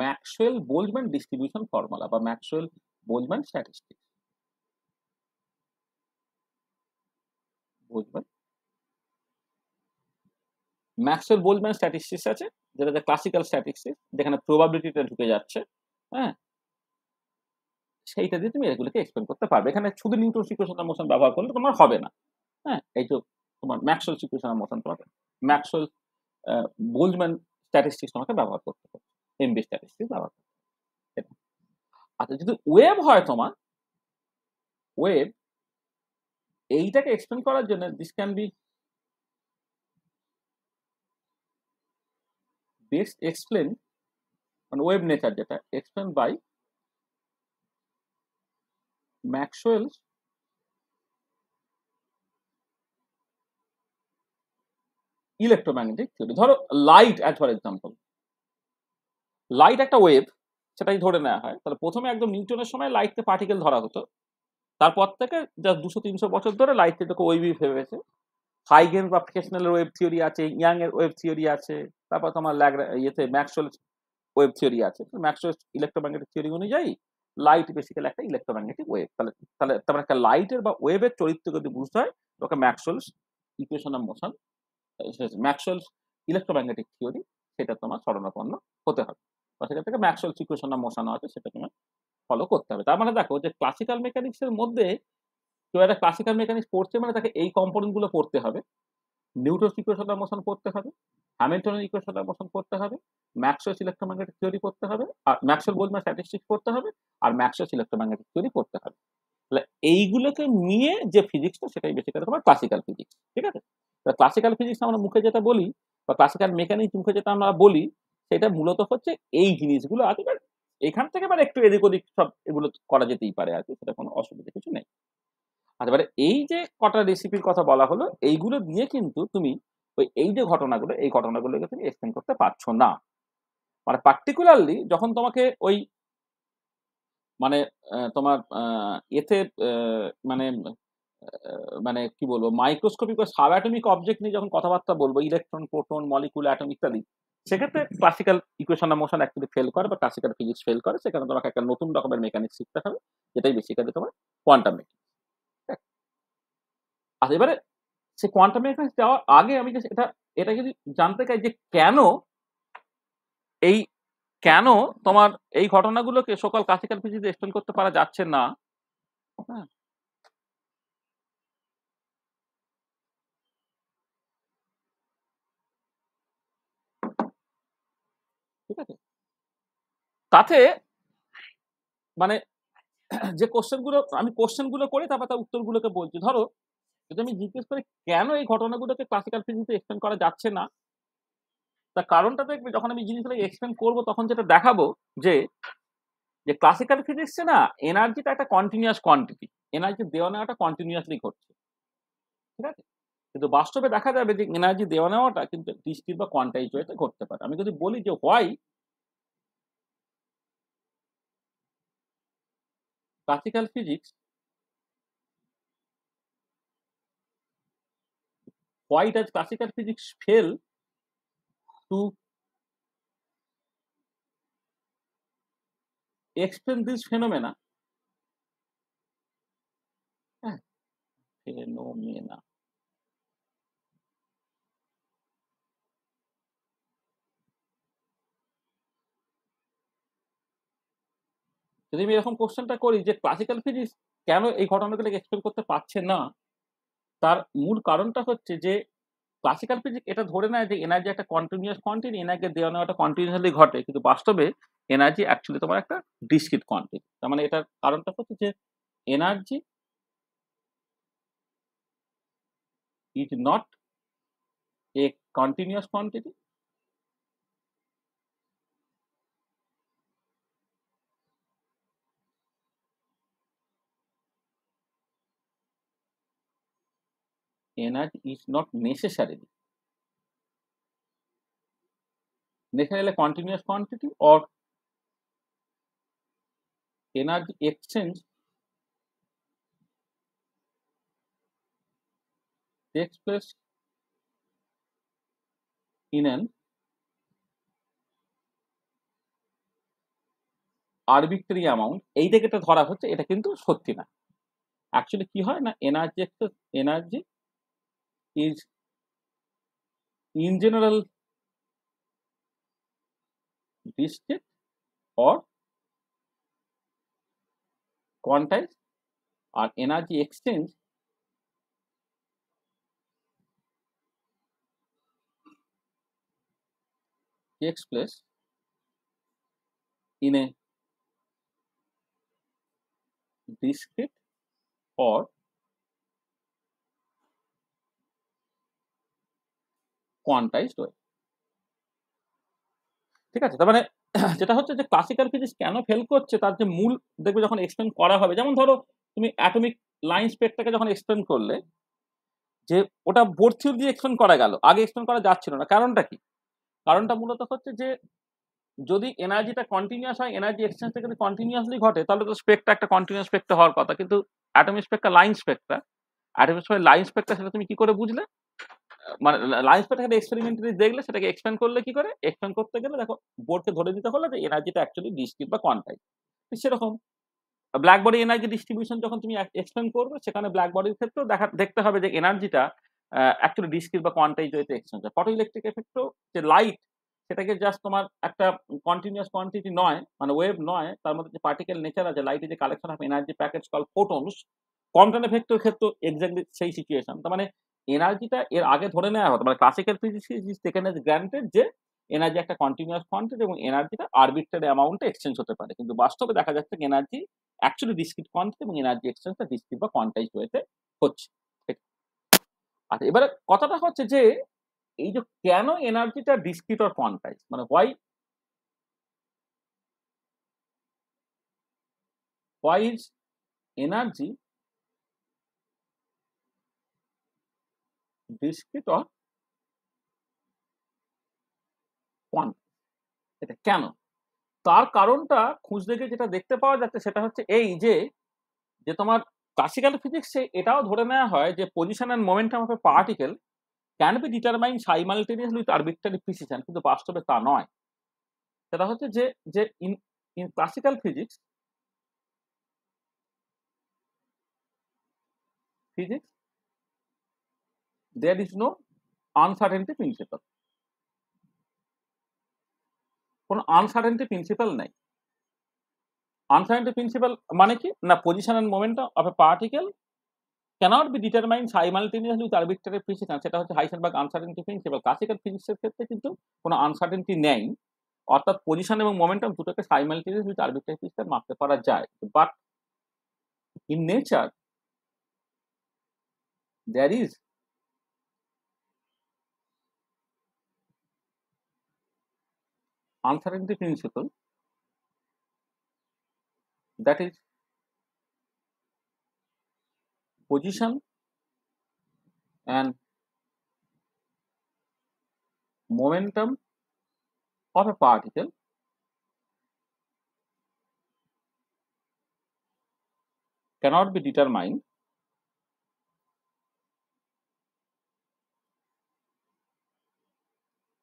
ম্যাক্সওয়েল বোলজম্যান ডিস্ট্রিবিউশন ফর্মুলা বা Maxwell Boltzmann statistic Boltzmann Maxwell Boltzmann statistics আছে যেটা ক্লাসিক্যাল স্ট্যাটিস্টিক্স যেখানে প্রবাবিলিটিটা ঢুকে যাচ্ছে হ্যাঁ সেইটা দিয়ে তুমি এগুলোকে এক্সপ্লেন করতে পারবে এখানে শুধু নিউটন সিকুয়েশন অফ মোশন ব্যবহার করলে তোমার হবে না হ্যাঁ এই যে তোমার ম্যাক্সওয়েল সিকুয়েশন অফ মোশন তোমাকে ম্যাক্সওয়েল বোলজম্যান স্ট্যাটিস্টিক্স তোমাকে ব্যবহার করতে হবে এমবি স্ট্যাটিস্টিক্স ব্যবহার করতে আচ্ছা যদি ওয়েব হয় তোমার ওয়েব এইটাকে এক্সপ্লেন করার জন্য this can be best explain মানে ওয়েব নেচার যেটা explain by Maxwell electromagnetic theory ধরো light as for example light একটা ওয়েভ সেটাকে ধরে নেওয়া হয় তাহলে প্রথমে একদম নিউটনের সময় লাইটকে পার্টিকেল ধরা হতো তারপর থেকে যা দুশো তিনশো বছর ধরে লাইট থেকে ওয়েভই ভেবেছে হাইগেন বা ফ্রেশনাল ওয়েব থিওরি আছে ইয়াং এর ওয়েব থিওরি আছে তারপর তোমার ল্যাগ ইয়েতে ম্যাক্সওয়েল ওয়েব থিওরি আছে ম্যাক্সওয়েল ইলেকট্রোম্যাগনেটিক থিওরি অনুযায়ী লাইট বেসিক্যালি একটা ইলেকট্রোম্যাগনেটিক ওয়েভ তাহলে তাহলে তোমার মানে একটা লাইটের বা ওয়েভের চরিত্র যদি বুঝতে হয় তোকে Maxwell equation of motion Maxwell electromagnetic theory সেটা তোমার স্মরণাপন্ন হতে হবে বা সেখান থেকে ম্যাক্সওয়েল ইকুয়েশনটা মশানো আছে সেটা তুমি ফলো করতে হবে তার মানে দেখো যে ক্লাসিক্যাল মেকানিক্সের মধ্যে কেউ একটা ক্লাসিক্যাল মেকানিক্স পড়ছে মানে তাকে এই কম্পোনেন্টগুলো পড়তে হবে নিউটন ইকুয়েশনটা মোশন পড়তে হবে হ্যামিল্টনের ইকুয়েশনটা মোশন পড়তে হবে ম্যাক্সওয়েল ইলেকট্রোম্যাগনেটিক থিওরি করতে হবে আর ম্যাক্সওয়েল বোলম্যান স্ট্যাটিস্টিক্স পড়তে হবে আর ম্যাক্সওয়েল ইলেকট্রোম্যাগনেটিক থিওরি করতে হবে তাহলে এইগুলোকে নিয়ে যে ফিজিক্সটা সেটাই বেশি করে তোমার ক্লাসিক্যাল ফিজিক্স ঠিক আছে ক্লাসিক্যাল ফিজিক্স আমরা মুখে যেটা বলি বা ক্লাসিক্যাল মেকানিক্স মুখে যেটা আমরা বলি সেটা মূলত হচ্ছে এই জিনিসগুলো আছে বাট এখান থেকে এবার একটু এদিক ওদিক সব এগুলো করা যেতেই পারে আর কি সেটা কোনো অসুবিধা কিছু নেই আচ্ছা এবারে এই যে কটা রেসিপির কথা বলা হলো এইগুলো দিয়ে কিন্তু তুমি ওই এই যে ঘটনাগুলো এই ঘটনাগুলোকে তুমি এক্সপ্লেন করতে পারছো না মানে পার্টিকুলারলি যখন তোমাকে ওই মানে তোমার এতে মানে মানে কি বলবো মাইক্রোস্কোপিক বা সাব অ্যাটমিক অবজেক্ট নিয়ে যখন কথাবার্তা বলবো ইলেকট্রন প্রোটন মলিকুল অ্যাটম ইত্যাদি সেক্ষেত্রে classical equation of motion actually fail করে বা ক্লাসিক্যাল ফিজিক্স ফেল করে সেখানে তোমাকে একটা নতুন রকমের মেকানিক্স শিখতে হবে যেটাই বেসিক্যালি তোমার কোয়ান্টাম মেকানিক্স আর এবারে সে কোয়ান্টাম মেকানিক্স যাওয়ার আগে আমি এটা এটা যদি জানতে চাই যে কেন এই কেন তোমার এই ঘটনাগুলোকে সকল ক্লাসিক্যাল ফিজিক্স এক্সপ্লেন করতে পারা যাচ্ছে না হ্যাঁ ঠিক আছে তাতে মানে যে কোশ্চেন গুলো আমি কোশ্চেন গুলো করে তারপর তার উত্তর গুলোকে বলছি ধরো যদি আমি জিজ্ঞেস করি কেন এই ঘটনাগুলোকে ক্লাসিক্যাল ফিজিক্সে এক্সপ্লেন করা যাচ্ছে না তার কারণটা দেখবে যখন আমি জিনিসগুলো এক্সপ্লেন করব তখন যেটা দেখাবো যে যে ক্লাসিক্যাল ফিজিক্সে না এনার্জিটা একটা কন্টিনিউয়াস কোয়ান্টিটি এনার্জি দেওয়া নেওয়াটা কন্টিনিউয়াসলি ঘটছে ঠিক আছে কিন্তু বাস্তবে দেখা যাবে যে এনার্জি দেওয়া নেওয়াটা কিন্তু একটি বা কোয়ান্টাইজ ওয়েতে ঘটতে পারে আমি যদি বলি যে why classical physics why does classical physics fail to explain this phenomena phenomena যদি আমি এরকম কোশ্চেনটা করি যে ক্লাসিক্যাল ফিজিক্স কেন এই ঘটনাগুলোকে এক্সপ্লেন করতে পারছে না তার মূল কারণটা হচ্ছে যে ক্লাসিক্যাল ফিজিক্স এটা ধরে নেয় যে এনার্জি একটা কন্টিনিউয়াস কোয়ান্টিটি এনার্জি দেওয়া নেওয়াটা কন্টিনিউয়াসলি ঘটে কিন্তু বাস্তবে এনার্জি অ্যাকচুয়ালি তোমার একটা ডিসক্রিট কোয়ান্টিটি তার মানে এটার কারণটা হচ্ছে যে energy is not a continuous quantity NR is not necessarily necessarily a continuous quantity or energy exchange takes place in an arbitrary amount এইটাকে তো ধরা হচ্ছে এটা কিন্তু সত্যি না অ্যাকচুয়ালি কি হয় না energy energy is in general discrete or quantized or energy exchange takes place in a discrete or quantized way ঠিক আছে তার মানে যেটা হচ্ছে যে ক্লাসিক্যাল ফিজিক্স কেন ফেল করছে তার যে মূল দেখবে যখন এক্সপ্লেন করা হবে যেমন ধরো তুমি অ্যাটমিক লাইন স্পেকটাকে যখন এক্সপ্লেন করলে যে ওটা বোর্ড দিয়ে এক্সপ্লেন করা গেল আগে এক্সপ্লেন করা যাচ্ছিল না কারণটা কি কারণটা মূলত হচ্ছে যে যদি এনার্জিটা কন্টিনিউয়াস হয় এনার্জি এক্সচেঞ্জটা যদি কন্টিনিউয়াসলি ঘটে তাহলে তো স্পেকটা একটা কন্টিনিউয়াস স্পেকটা হওয়ার কথা কিন্তু atomic spectra line spectra atomic spectra line spectra সেটা তুমি কি করে বুঝলে মানে লাইন্স এখানে দেখলে সেটাকে এক্সপ্যান্ড করলে কি করে এক্সপ্যান্ড করতে গেলে দেখো বোর্ডকে ধরে দিতে হলে যে এনার্জিটা অ্যাকচুয়ালি ডিস্ট্রিক্ট বা কোয়ান্টাই সেরকম ব্ল্যাক বডি এনার্জি ডিস্ট্রিবিউশন যখন তুমি এক্সপ্লেন করবে সেখানে ব্ল্যাকবডির ক্ষেত্রেও দেখা দেখতে হবে যে এনার্জিটা অ্যাকচুয়ালি ডিস্ক্রিট বা কোয়ান্টাইজ হয়েছে এক্সচেঞ্জ হয় ফটো ইলেকট্রিক এফেক্টও যে লাইট সেটাকে জাস্ট তোমার একটা কন্টিনিউয়াস কোয়ান্টিটি নয় মানে ওয়েভ নয় তার মধ্যে যে পার্টিকেল নেচার আছে লাইটে যে collection of energy package call photons Compton এফেক্টের ক্ষেত্রে এক্স্যাক্টলি সেই সিচুয়েশন তার মানে এনার্জিটা এর আগে ধরে নেওয়া হতো মানে ক্লাসিক্যাল ফিজিক্স সেখানে গ্রান্টেড যে এনার্জি একটা কন্টিনিউয়াস কোয়ান্টিটি এবং এনার্জিটা আরবিট্রারি অ্যামাউন্টে এক্সচেঞ্জ হতে পারে কিন্তু বাস্তবে দেখা যাচ্ছে এনার্জি অ্যাকচুয়ালি ডিসক্রিট কোয়ান্টিটি এবং এনার্জি এক্সচেঞ্জটা ডিসক্রিট বা কোয়ান্টাইজ হয়েছে হচ্ছে আচ্ছা এবারে কথাটা হচ্ছে যে এই যে কেন এনার্জিটা ডিসক্রিট অর কোয়ান্টাইজ মানে why why is energy discrete or এটা কেন তার কারণটা খুঁজতে গিয়ে যেটা দেখতে পাওয়া যাচ্ছে সেটা হচ্ছে এই যে যে তোমার ক্লাসিক্যাল ফিজিক্সে এটাও ধরে নেওয়া হয় যে position and momentum of a particle can be determine simultaneously with arbitrary precision কিন্তু বাস্তবে তা নয় সেটা হচ্ছে যে যে in in classical physics physics there is no uncertainty principle কোনো আনসার্টেনটি প্রিন্সিপাল নাই আনসার্টেনটি প্রিন্সিপাল মানে কি না position and moment of a particle cannot be determine simultaneously with arbitrary principal সেটা হচ্ছে হাইসেনবার্গ আনসার্টেনটি প্রিন্সিপাল ক্লাসিক্যাল ফিজিক্সের ক্ষেত্রে কিন্তু কোনো আনসার্টেনটি নেই অর্থাৎ পজিশন এবং মোমেন্টাম দুটোকে সাইমালটেনিয়াস উইথ আরবিট্রারি প্রিন্সিপাল মাপতে পারা যায় but in nature there is answering the principle that is position and momentum of a particle cannot be determined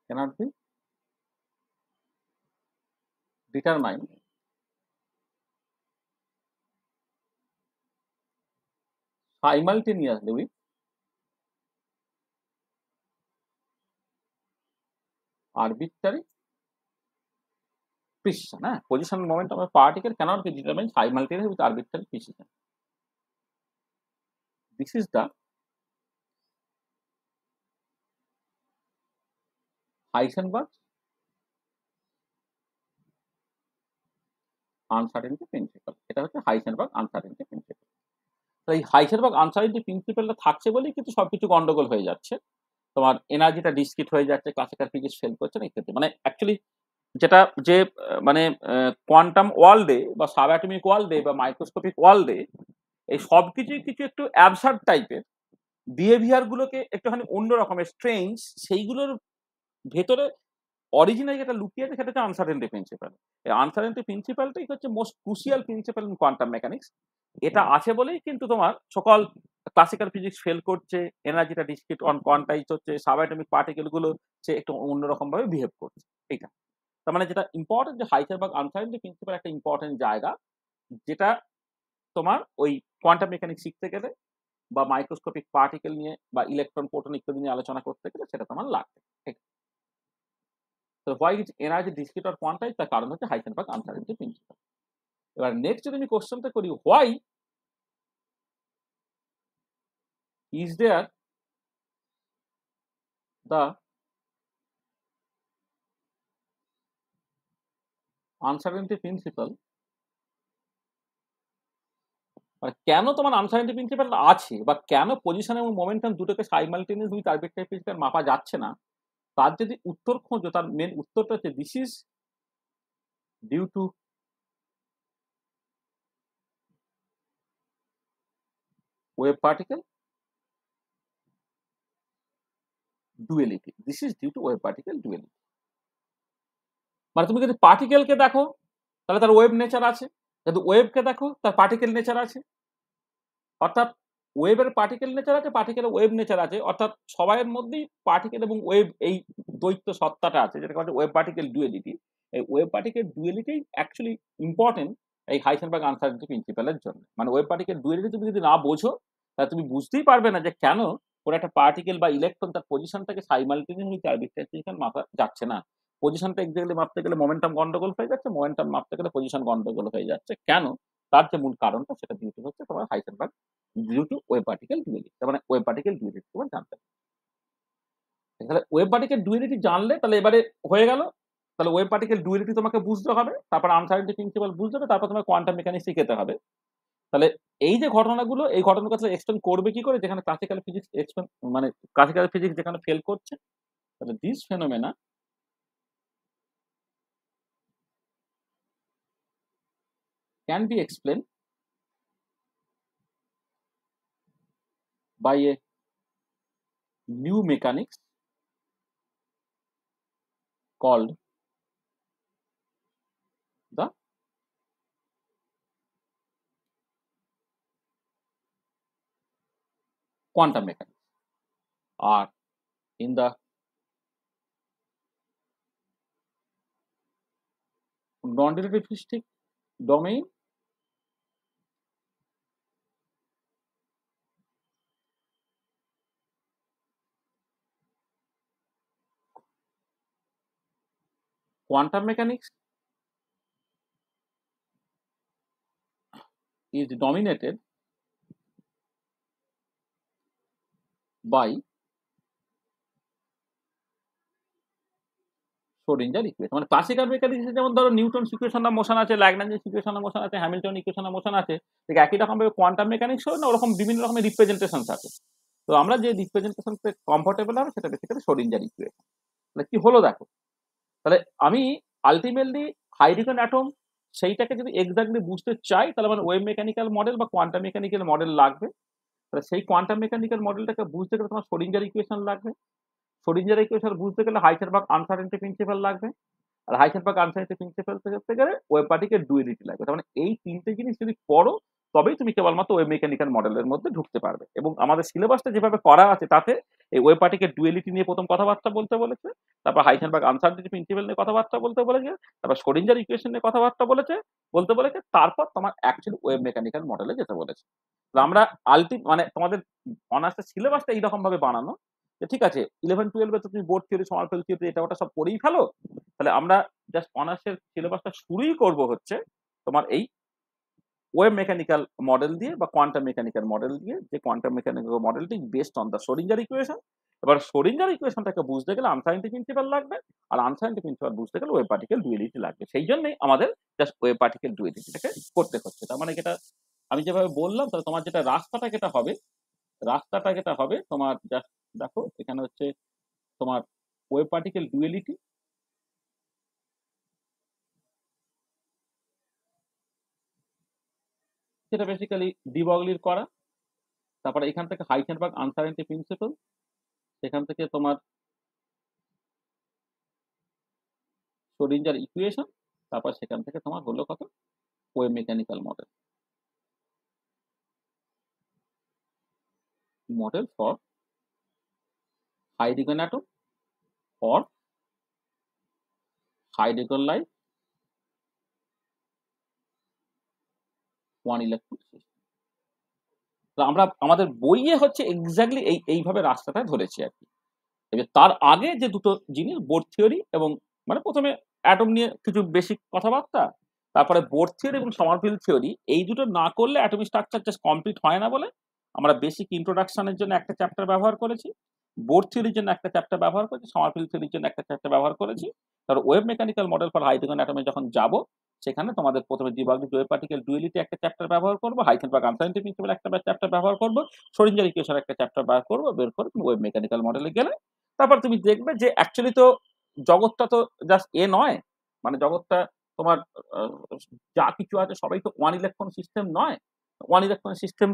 cannot be determine simultaneously with arbitrary precision. Eh? Position moment of a particle cannot be determined simultaneously with arbitrary precision. This is the heisenberg uncertainty principle এটা হচ্ছে হাইসেনবার্গ uncertainty principal তো এই হাইসেনবার্গ uncertainty প্রিন্সিপালটা থাকছে বলেই কিন্তু সব কিছু গন্ডগোল হয়ে যাচ্ছে তোমার এনার্জিটা ডিসক্রিট হয়ে যাচ্ছে ক্লাসিক্যাল ফিজিক্স ফেল করছে না ইত্যাদি মানে অ্যাকচুয়ালি যেটা যে মানে কোয়ান্টাম ওয়ার্ল্ডে বা সাব অ্যাটমিক ওয়ার্ল্ডে বা মাইক্রোস্কোপিক ওয়ার্ল্ডে এই সব কিছুই কিছু একটু অ্যাবসার্ড টাইপের বিহেভিয়ারগুলোকে একটুখানি অন্য রকমের স্ট্রেঞ্জ সেইগুলোর ভেতরে অরিজিনাল যেটা লুকিয়ে আছে সেটা হচ্ছে আনসার্টেন্টি প্রিন্সিপাল এই আনসার্টেন্টি প্রিন্সিপালটাই হচ্ছে most crucial principle in quantum mechanics এটা আছে বলেই কিন্তু তোমার সকল ক্লাসিক্যাল ফিজিক্স ফেল করছে এনার্জিটা ডিসক্রিট অন কোয়ান্টাইজ হচ্ছে সাবঅ্যাটমিক পার্টিকেলগুলো সে একটু অন্যরকমভাবে বিহেভ করছে এইটা তার মানে যেটা ইম্পর্টেন্ট যে হাইসারবার্গ আনসার্টেনটি প্রিন্সিপাল একটা ইম্পর্টেন্ট জায়গা যেটা তোমার ওই কোয়ান্টাম মেকানিক্স শিখতে গেলে বা মাইক্রোস্কোপিক পার্টিকেল নিয়ে বা ইলেকট্রন প্রোটন ইত্যাদি নিয়ে আলোচনা করতে গেলে সেটা তোমার লাগবে ঠিক আছে তো why is energy discrete or quantise তার কারণ হচ্ছে হাইসেনবার্গ আনসারেন্টি প্রিন্সিপাল এবার নেক্সট যদি আমি কোশ্চেনটা করি why is there the uncertainty principle কেন তোমার আনসারেন্টি প্রিন্সিপাল আছে বা কেন পজিশন এবং মোমেন্টাম দুটোকে উইথ টার্গেট টাইপ মাপা যাচ্ছে না তার যদি উত্তর খোঁজো তার মেন উত্তরটা হচ্ছে this is due to wave particle duality this is due to wave particle duality মানে তুমি যদি পার্টিকেলকে দেখো তাহলে তার ওয়েব নেচার আছে যদি ওয়েবকে দেখো তার পার্টিকেল নেচার আছে অর্থাৎ ওয়েবের পার্টিকেল নেচার আছে পার্টিকেল ওয়েব নেচার আছে অর্থাৎ সবাইয়ের মধ্যেই পার্টিকেল এবং ওয়েব এই দৈত্য সত্তাটা আছে যেটা হচ্ছে ওয়েব পার্টিকেল ডুয়েলিটি এই wave particle duality actually important এই বা আনসার্টি প্রিন্সিপালের জন্য মানে ওয়েব পার্টিকেল ডুয়েলিটি তুমি যদি না বোঝো তাহলে তুমি বুঝতেই পারবে না যে কেন কোনো একটা পার্টিকেল বা ইলেকট্রন তার পজিশনটাকে সাইমালটেনিয়াসলি চারবিস্টেশন মাথা যাচ্ছে না পজিশনটা এক্সাক্টলি মাপতে গেলে মোমেন্টাম গন্ডগোল হয়ে যাচ্ছে মোমেন্টাম মাপতে গেলে পজিশন গন্ডগোল হয়ে যাচ্ছে কেন তার যে মূল কারণটা সেটা দিয়ে হচ্ছে তোমার Heisenberg due to wave particle duality তার মানে ওয়েব পার্টিকেল ডুয়েলিটি তোমার জানতে হবে তাহলে ওয়েব পার্টিকেল ডুয়েলিটি জানলে তাহলে এবারে হয়ে গেল তাহলে ওয়েব পার্টিকেল ডুয়েলিটি তোমাকে বুঝতে হবে তারপর আনসার্টিনিটি প্রিন্সিপাল বুঝতে হবে তারপর তোমার কোয়ান্টাম মেকানিক্স শিখতে হবে তাহলে এই যে ঘটনাগুলো এই ঘটনার কথা এক্সপ্লেন করবে কি করে যেখানে ক্লাসিক্যাল ফিজিক্স এক্সপ্লেন মানে ক্লাসিক্যাল ফিজিক্স যেখানে ফেল করছে তাহলে this phenomena can be explained by a new mechanics called the quantum mechanics or in the non-relativistic domain quantum mechanics is dominated by Schrodinger equation মানে classical mechanics যেমন ধরো Newton equation of motion আছে Lagrange equation of motion আছে Hamilton equation of motion আছে ঠিক একই রকমভাবে quantum হয় না ওরকম বিভিন্ন রকমের রিপ্রেজেন্টেশন আছে তো আমরা যে রিপ্রেজেন্টেশন কমফোর্টেবল হবে সেটা বেসিক্যালি সোডিঞ্জার ইকুয়েশন মানে কি হলো দেখো তাহলে আমি আলটিমেটলি হাইড্রোজেন অ্যাটম সেইটাকে যদি এক্স্যাক্টলি বুঝতে চাই তাহলে আমার ওয়েব মেকানিক্যাল মডেল বা কোয়ান্টাম মেকানিক্যাল মডেল লাগবে তাহলে সেই কোয়ান্টাম মেকানিক্যাল মডেলটাকে বুঝতে গেলে তোমার সরিঞ্জার ইকুয়েশন লাগবে সরিঞ্জার ইকুয়েশন বুঝতে গেলে বাক আনসারেন্টি প্রিন্সিপাল লাগবে আর বাক আনসারেন্টি প্রিন্সিপাল থেকে গেলে ওয়েব পার্টিকে ডুয়েলিটি লাগবে তার মানে এই তিনটে জিনিস যদি পড়ো তবেই তুমি কেবলমাত্র ওয়েব মেকানিক্যাল মডেলের মধ্যে ঢুকতে পারবে এবং আমাদের সিলেবাসটা যেভাবে করা আছে তাতে এই ওয়েব পার্টিকে ডুয়েলিটি নিয়ে প্রথম কথাবার্তা বলতে বলেছে তারপর বা আনসার্টিটি প্রিন্সিপাল নিয়ে কথাবার্তা বলতে বলেছে তারপর সরিঞ্জার ইকুয়েশন নিয়ে কথাবার্তা বলেছে বলতে বলেছে তারপর তোমার অ্যাকচুয়ালি ওয়েব মেকানিক্যাল মডেলে যেতে বলেছে তো আমরা আলটি মানে তোমাদের অনার্সের সিলেবাসটা এইরকমভাবে বানানো যে ঠিক আছে ইলেভেন টুয়েলভে তো তুমি Bohr theory Sommerfeld theory এটা ওটা সব পড়েই ফেলো তাহলে আমরা জাস্ট অনার্সের সিলেবাসটা শুরুই করব হচ্ছে তোমার এই ওয়েব মেকানিক্যাল মডেল দিয়ে বা কোয়ান্টাম মেকানিক্যাল মডেল দিয়ে যে কোয়ান্টাম মেকানিক্যাল মডেলটি based on the Schrodinger equation এবার সোরিঞ্জার ইকুয়েশনটাকে বুঝতে গেলে আনসাইনটি প্রিন্সিপাল লাগবে আর আনসাইনটি প্রিন্সিপাল বুঝতে গেলে ওয়েব পার্টিকেল ডুয়েলিটি লাগবে সেই জন্যই আমাদের জাস্ট ওয়েব পার্টিকেল ডুয়েলিটিটাকে করতে হচ্ছে তার মানে এটা আমি যেভাবে বললাম তাহলে তোমার যেটা রাস্তাটা যেটা হবে রাস্তাটা যেটা হবে তোমার জাস্ট দেখো এখানে হচ্ছে তোমার ওয়েব পার্টিকেল ডুয়েলিটি সেটা বেসিক্যালি ডিবগলির করা তারপরে এখান থেকে হাইসেনবার্গ আনসারেন্টি প্রিন্সিপাল সেখান থেকে তোমার শোরিঞ্জার ইকুয়েশন তারপর সেখান থেকে তোমার হলো কত wave mechanical model model for hydrogen for or like one electric তো আমরা আমাদের বইয়ে হচ্ছে এক্স্যাক্টলি এই এইভাবে রাস্তাটা ধরেছি আর কি তার আগে যে দুটো জিনিস বোর্ড থিওরি এবং মানে প্রথমে অ্যাটম নিয়ে কিছু বেশি কথাবার্তা তারপরে বোর্ড থিওরি এবং সমারফিল থিওরি এই দুটো না করলে অ্যাটমিক স্ট্রাকচার জাস্ট কমপ্লিট হয় না বলে আমরা বেসিক ইন্ট্রোডাকশনের জন্য একটা চ্যাপ্টার ব্যবহার করেছি বোর্ড থিওরির জন্য একটা চ্যাপ্টার ব্যবহার করেছি সমারফিল থিওরির জন্য একটা চ্যাপ্টার ব্যবহার করেছি তার wave mechanical model for hydrogen অ্যাটমে যখন যাব সেখানে তোমাদের প্রথমে ডিবাগলি ওয়েব পার্টিকেল ডুয়েলিটি একটা চ্যাপ্টার ব্যবহার করবো হাইসেনবার্গ আনসারেন্টি প্রিন্সিপাল একটা চ্যাপ্টার ব্যবহার করবো সরিঞ্জার ইকুয়েশন একটা চ্যাপ্টার ব্যবহার করবো বের করে তুমি ওয়েব মেকানিক্যাল মডেলে গেলে তারপর তুমি দেখবে যে অ্যাকচুয়ালি তো জগৎটা তো জাস্ট এ নয় মানে জগৎটা তোমার যা কিছু আছে সবাই তো ওয়ান ইলেকট্রন সিস্টেম নয় ওয়ান ইলেকট্রন সিস্টেম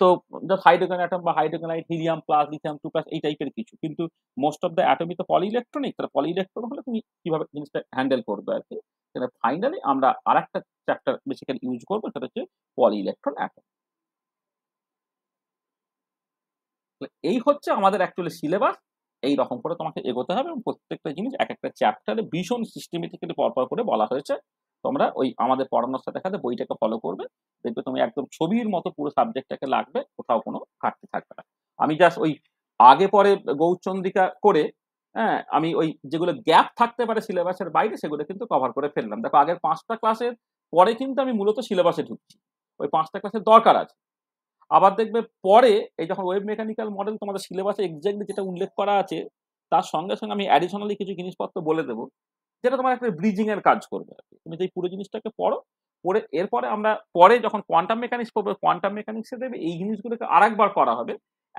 তো জাস্ট হাইড্রোজেন অ্যাটম বা হাইড্রোজেনাইট helium plus lithium two plus এই টাইপের কিছু কিন্তু মোস্ট অফ দ্য অ্যাটমি তো পলি ইলেকট্রনিক তাহলে পলি ইলেকট্রন হলে তুমি কিভাবে জিনিসটা হ্যান্ডেল করবে আর কি ফাইনালি আমরা আর একটা চ্যাপ্টার বেসিক্যালি ইউজ করবো সেটা হচ্ছে পলি ইলেকট্রন অ্যাটম এই হচ্ছে আমাদের অ্যাকচুয়ালি সিলেবাস এই রকম করে তোমাকে এগোতে হবে এবং প্রত্যেকটা জিনিস এক একটা চ্যাপ্টারে ভীষণ সিস্টেমেটিক্যালি পরপর করে বলা হয়েছে তোমরা ওই আমাদের পড়ানোর সাথে সাথে বইটাকে ফলো করবে দেখবে তুমি একদম ছবির মতো পুরো সাবজেক্টটাকে লাগবে কোথাও কোনো ঘাটতি থাকবে না আমি জাস্ট ওই আগে পরে গৌরচন্দ্রিকা করে হ্যাঁ আমি ওই যেগুলো গ্যাপ থাকতে পারে সিলেবাসের বাইরে সেগুলো কিন্তু কভার করে ফেললাম দেখো আগের পাঁচটা ক্লাসের পরে কিন্তু আমি মূলত সিলেবাসে ঢুকছি ওই পাঁচটা ক্লাসের দরকার আছে আবার দেখবে পরে এই যখন ওয়েব মেকানিক্যাল মডেল তোমাদের সিলেবাসে এক্স্যাক্টলি যেটা উল্লেখ করা আছে তার সঙ্গে সঙ্গে আমি অ্যাডিশনালি কিছু জিনিসপত্র বলে দেবো যেটা তোমার একটা ব্রিজিং এর কাজ করবে তুমি যে পুরো জিনিসটাকে পড়ো পরে এরপরে আমরা পরে যখন কোয়ান্টাম মেকানিক্স পড়বে কোয়ান্টাম মেকানিক্সে দেবে এই জিনিসগুলোকে আরেকবার করা হবে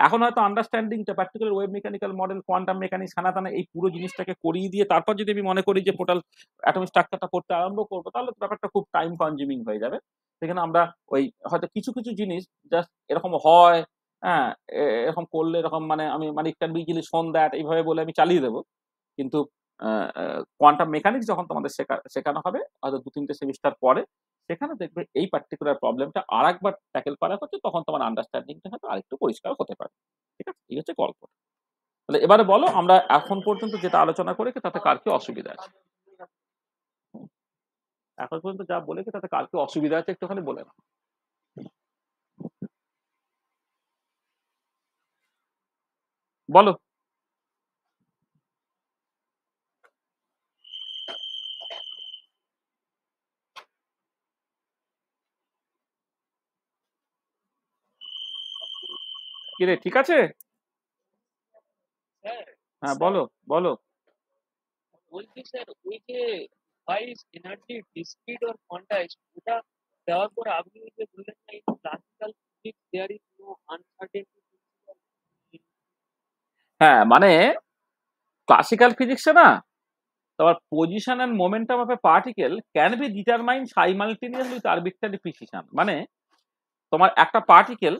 এখন হয়তো আন্ডারস্ট্যান্ডিংটা particular wave mechanical model quantum mechanics হানাতানা এই পুরো জিনিসটাকে করিয়ে দিয়ে তারপর যদি আমি মনে করি যে টোটাল অ্যাটম স্ট্রাকচারটা করতে আরম্ভ করবো তাহলে ব্যাপারটা খুব টাইম কনজিউমিং হয়ে যাবে সেখানে আমরা ওই হয়তো কিছু কিছু জিনিস জাস্ট এরকম হয় হ্যাঁ এরকম করলে এরকম মানে আমি মানে it can be shown that এইভাবে বলে আমি চালিয়ে দেবো কিন্তু কোয়ান্টাম মেকানিক্স যখন তোমাদের শেখা শেখানো হবে হয়তো দু তিনটে সেমিস্টার পরে সেখানে দেখবে এই পার্টিকুলার প্রবলেমটা আর একবার ট্যাকেল করা হচ্ছে তখন তোমার আন্ডারস্ট্যান্ডিংটা হয়তো আরেকটু পরিষ্কার হতে পারে ঠিক আছে এই হচ্ছে গল্প তাহলে এবারে বলো আমরা এখন পর্যন্ত যেটা আলোচনা করে তাতে কার কি অসুবিধা আছে এখন পর্যন্ত যা বলে তাতে কার কি অসুবিধা আছে একটুখানি বলে না বলো কিরে ঠিক আছে হ্যাঁ বলো বলো বলছি স্যার ওই যে এনার্জি ডিসপিড ওটা দেওয়ার পর আপনি যে বললেন না এই ক্লাসিক্যাল ফিজিক্স নো হ্যাঁ মানে ক্লাসিক্যাল ফিজিক্সে না তোমার position and momentum of a particle can be determine simultaneously with arbitrary precision মানে তোমার একটা পার্টিকেল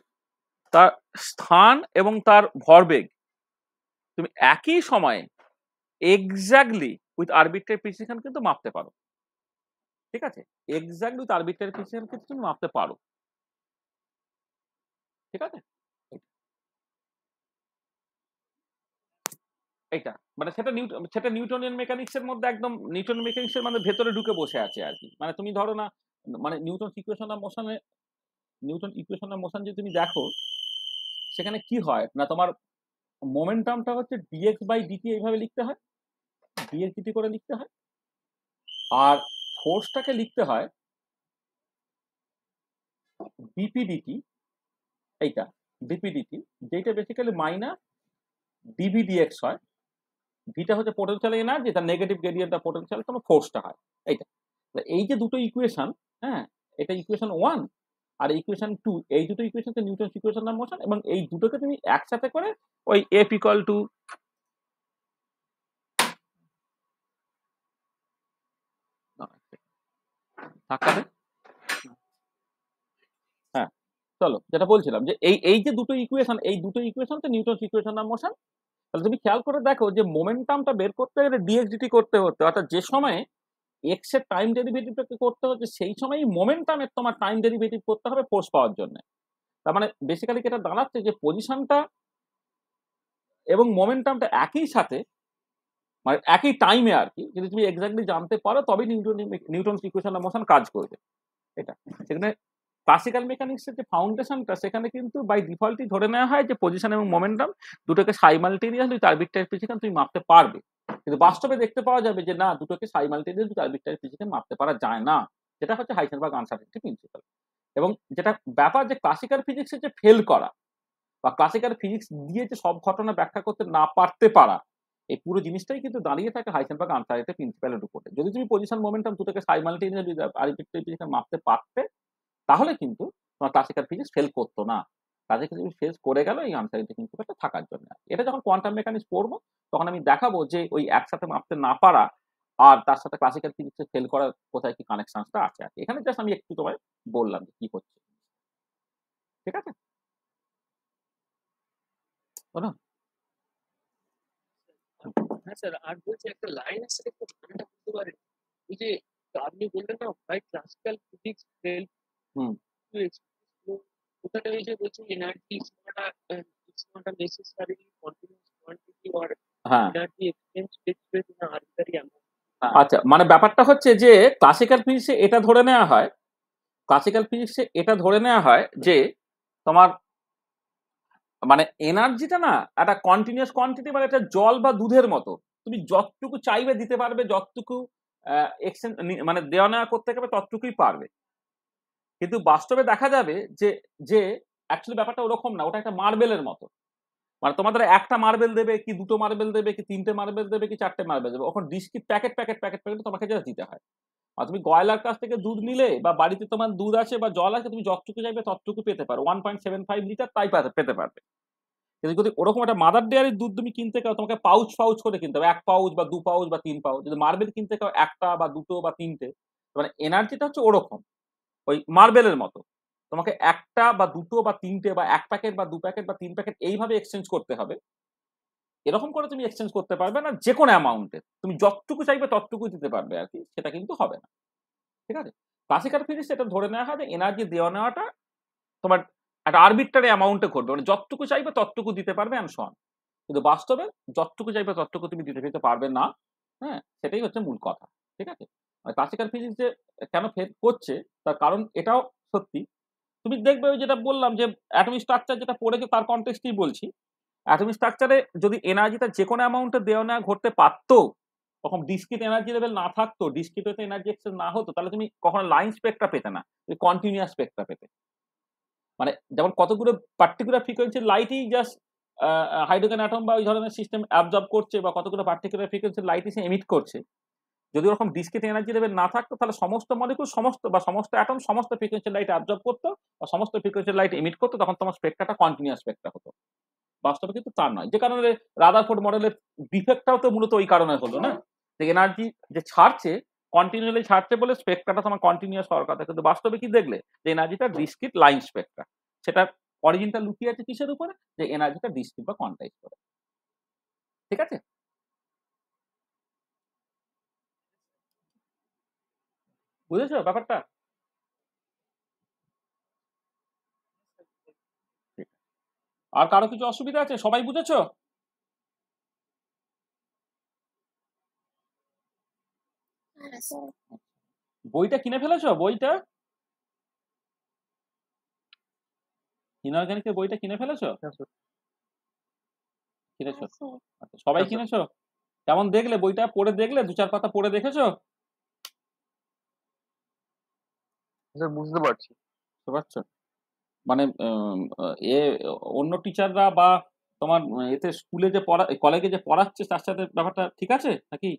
তার স্থান এবং তার ভরবেগ তুমি একই সময়ে এক্স্যাক্টলি উইথ আরবিট্রের প্রিসিশন কিন্তু মাপতে পারো ঠিক আছে এক্স্যাক্টলি উইথ আরবিট্রের প্রিসিশন কিন্তু তুমি মাপতে পারো ঠিক আছে এটা মানে সেটা নিউটন সেটা নিউটনিয়ান মেকানিক্সের মধ্যে একদম নিউটন মেকানিক্সের মানে ভেতরে ঢুকে বসে আছে আর কি মানে তুমি ধরো না মানে নিউটন ইকুয়েশন অফ মোশনে নিউটন ইকুয়েশন অফ মোশন যদি তুমি দেখো সেখানে কি হয় না তোমার মোমেন্টামটা হচ্ছে ডিএক্স বাই ডিটি এইভাবে লিখতে হয় ডিএক্স ডিটি করে লিখতে হয় আর ফোর্সটাকে লিখতে হয় ডিপিডিটি এইটা ডিপিডিটি যেটা বেসিক্যালি মাইনাস ডিভিডিএক্স হয় ভিটা হচ্ছে পোটেনশিয়াল এনার্জি তার নেগেটিভ গ্রেডিয়েন্টটা পোটেনশিয়াল তোমার ফোর্সটা হয় এইটা এই যে দুটো ইকুয়েশন হ্যাঁ এটা ইকুয়েশন ওয়ান আর ইকুয়েশন টু এই দুটো ইকুয়েশনকে নিউটন ইকুয়েশন অফ মোশন এবং এই দুটোকে তুমি একসাথে করে ওই এফ ইকুয়াল টু হ্যাঁ চলো যেটা বলছিলাম যে এই এই যে দুটো ইকুয়েশন এই দুটো ইকুয়েশন তো নিউটন ইকুয়েশন অফ মোশন তাহলে তুমি খেয়াল করে দেখো যে মোমেন্টামটা বের করতে গেলে ডিএক্সডিটি করতে হতে অর্থাৎ যে সময়ে এক্স টাইম ডেরিভেটিভটাকে করতে হচ্ছে সেই সময় মোমেন্টামের তোমার টাইম ডেরিভেটিভ করতে হবে ফোর্স পাওয়ার জন্য তার মানে বেসিক্যালি এটা দাঁড়াচ্ছে যে পজিশনটা এবং মোমেন্টামটা একই সাথে মানে একই টাইমে আর কি যদি তুমি এক্স্যাক্টলি জানতে পারো তবেই নিউটন নিউটন ইকুয়েশন মোশন কাজ করবে এটা সেখানে ক্লাসিক্যাল মেকানিক্সের যে ফাউন্ডেশনটা সেখানে কিন্তু বাই ডিফল্টই ধরে নেওয়া হয় যে পজিশন এবং মোমেন্টাম দুটোকে সাইমালটেনিয়াসলি টার্বিটারি ফিজিক্যাল তুমি মাপতে পারবে কিন্তু বাস্তবে দেখতে পাওয়া যাবে যে না দুটোকে সাইমালটেনিয়াসলি টার্বিটারি ফিজিক্যাল মাপতে পারা যায় না যেটা হচ্ছে হাইসেনবার্গ আনসার্টেনটি প্রিন্সিপাল এবং যেটা ব্যাপার যে ক্লাসিক্যাল ফিজিক্সে যে ফেল করা বা ক্লাসিক্যাল ফিজিক্স দিয়ে যে সব ঘটনা ব্যাখ্যা করতে না পারতে পারা এই পুরো জিনিসটাই কিন্তু দাঁড়িয়ে থাকে হাইসেনবার্গ আনসার্টেনটি প্রিন্সিপালের উপরে যদি তুমি পজিশন মোমেন্টাম দুটোকে সাইমালটেনিয়াসলি টার্বিটারি ফিজিক্যাল মাপতে পারতে তাহলে কিন্তু তোমার ক্লাসিক্যাল ফিজিক্স ফেল করতো না তাদের ক্ষেত্রে তুমি ফেস করে গেল এই আনসারিটি কিন্তু থাকার জন্য এটা যখন কোয়ান্টাম মেকানিক্স পড়বো তখন আমি দেখাবো যে ওই একসাথে মাপতে না পারা আর তার সাথে ক্লাসিক্যাল ফিজিক্সে ফেল করার কোথায় কি কানেকশনটা আছে আর এখানে জাস্ট আমি একটু তোমায় বললাম কি হচ্ছে ঠিক আছে হ্যাঁ স্যার আর বলছি একটা লাইন আছে না ক্লাসিক্যাল ফিজিক্স Uh, হ্যাঁ। হ্যাঁ। আচ্ছা মানে ব্যাপারটা হচ্ছে যে ক্লাসিক্যাল ফিজিক্সে এটা ধরে নেওয়া হয় ক্লাসিক্যাল ফিজিক্সে এটা ধরে নেওয়া হয় যে তোমার মানে এনার্জিটা না একটা কন্টিনিউয়াস কোয়ান্টিটি মানে একটা জল বা দুধের মতো তুমি যতটুকু চাইবে দিতে পারবে যতটুকু মানে দেওয়া নেওয়া করতে পারবে ততটুকুই পারবে কিন্তু বাস্তবে দেখা যাবে যে যে অ্যাকচুয়ালি ব্যাপারটা ওরকম না ওটা একটা মার্বেলের মতো মানে তোমাদের একটা মার্বেল দেবে কি দুটো মার্বেল দেবে কি তিনটে মার্বেল দেবে কি চারটে মার্বেল দেবে ওখানে discrete packet packet packet packet তোমাকে যেটা দিতে হয় আর তুমি গয়লার কাছ থেকে দুধ নিলে বা বাড়িতে তোমার দুধ আছে বা জল আছে তুমি যতটুকু চাইবে ততটুকু পেতে পারো one point seven five litre তাই পেতে পারবে কিন্তু যদি ওরকম একটা মাদার ডেয়ারির দুধ তুমি কিনতে চাও তোমাকে পাউচ পাউচ করে কিনতে হবে এক পাউচ বা দু পাউচ বা তিন পাউচ যদি মার্বেল কিনতে চাও একটা বা দুটো বা তিনটে মানে এনার্জিটা হচ্ছে ওরকম ওই মার্বেলের মতো তোমাকে একটা বা দুটো বা তিনটে বা এক প্যাকেট বা দু প্যাকেট বা তিন প্যাকেট এইভাবে এক্সচেঞ্জ করতে হবে এরকম করে তুমি এক্সচেঞ্জ করতে পারবে না যে কোনো অ্যামাউন্টে তুমি যতটুকু চাইবে ততটুকুই দিতে পারবে আর কি সেটা কিন্তু হবে না ঠিক আছে ক্লাসিক্যাল ফিজিক্স এটা ধরে নেওয়া হয় যে এনার্জি দেওয়া নেওয়াটা তোমার একটা আরবিটারি অ্যামাউন্টে ঘটবে মানে যতটুকু চাইবে ততটুকু দিতে পারবে অ্যান্ড সন কিন্তু বাস্তবে যতটুকু চাইবে ততটুকু তুমি দিতে পেতে পারবে না হ্যাঁ সেটাই হচ্ছে মূল কথা ঠিক আছে ক্লাসিক্যাল মানে ফিজিক্স যে কেন ফেল করছে তার কারণ এটাও সত্যি তুমি দেখবে ওই যেটা বললাম যে অ্যাটমিক স্ট্রাকচার যেটা পড়েছে তার কনটেক্সটই বলছি অ্যাটমিক স্ট্রাকচারে যদি এনার্জিটা যে কোনো অ্যামাউন্টে দেওয়া নেওয়া ঘটতে পারতো তখন ডিসক্রিট এনার্জি লেভেল না থাকতো ডিসক্রিট হতে এনার্জি এক্সেস না হতো তাহলে তুমি কখনো লাইন স্পেকটা পেতে না তুমি কন্টিনিউয়াস স্পেকটা পেতে মানে যেমন কতগুলো পার্টিকুলার ফ্রিকোয়েন্সি লাইটই জাস্ট হাইড্রোজেন অ্যাটম বা ওই ধরনের সিস্টেম অ্যাবজর্ব করছে বা কতগুলো পার্টিকুলার ফ্রিকোয়েন্সি লাইটই সে এমিট করছে যদি ওরকম ডিসক্রিট এনার্জি লেভেল না থাকতো তাহলে সমস্ত মলিকুল সমস্ত বা সমস্ত অ্যাটম সমস্ত ফ্রিকোয়েন্সি লাইট অ্যাবজর্ব করতো বা সমস্ত ফ্রিকোয়েন্সি লাইট এমিট করতো তখন তোমার স্পেকটাটা কন্টিনিউয়াস স্পেকটা হতো বাস্তবে কিন্তু তার নয় যে কারণে রাদারফোর্ড মডেলের ডিফেক্টটাও তো মূলত ওই কারণে হলো না যে এনার্জি যে ছাড়ছে কন্টিনিউয়ালি ছাড়ছে বলে স্পেকটাটা তোমার কন্টিনিউয়াস হওয়ার কথা কিন্তু বাস্তবে কি দেখলে যে এনার্জিটা ডিসক্রিট লাইন স্পেকটা সেটা অরিজিনটা লুকিয়ে আছে কিসের উপরে যে এনার্জিটা ডিসক্রিট বা কোয়ান্টাইজ করে ঠিক আছে বুঝেছো ব্যাপারটা আর কারো কিছু অসুবিধা আছে সবাই বুঝেছো বইটা কিনে ফেলেছো বইটা ইনঅর্গানিক বইটা কিনে ফেলেছো কিনেছো আচ্ছা, সবাই আচ্ছা। কিনেছো কেমন দেখলে বইটা পড়ে দেখলে দু চার পাতা পড়ে দেখেছো স্যার বুঝতে পারছি বুঝতে পারছো মানে এ অন্য টিচাররা বা তোমার এতে স্কুলে যে পড়া কলেজে যে পড়াচ্ছে তার সাথে ব্যাপারটা ঠিক আছে নাকি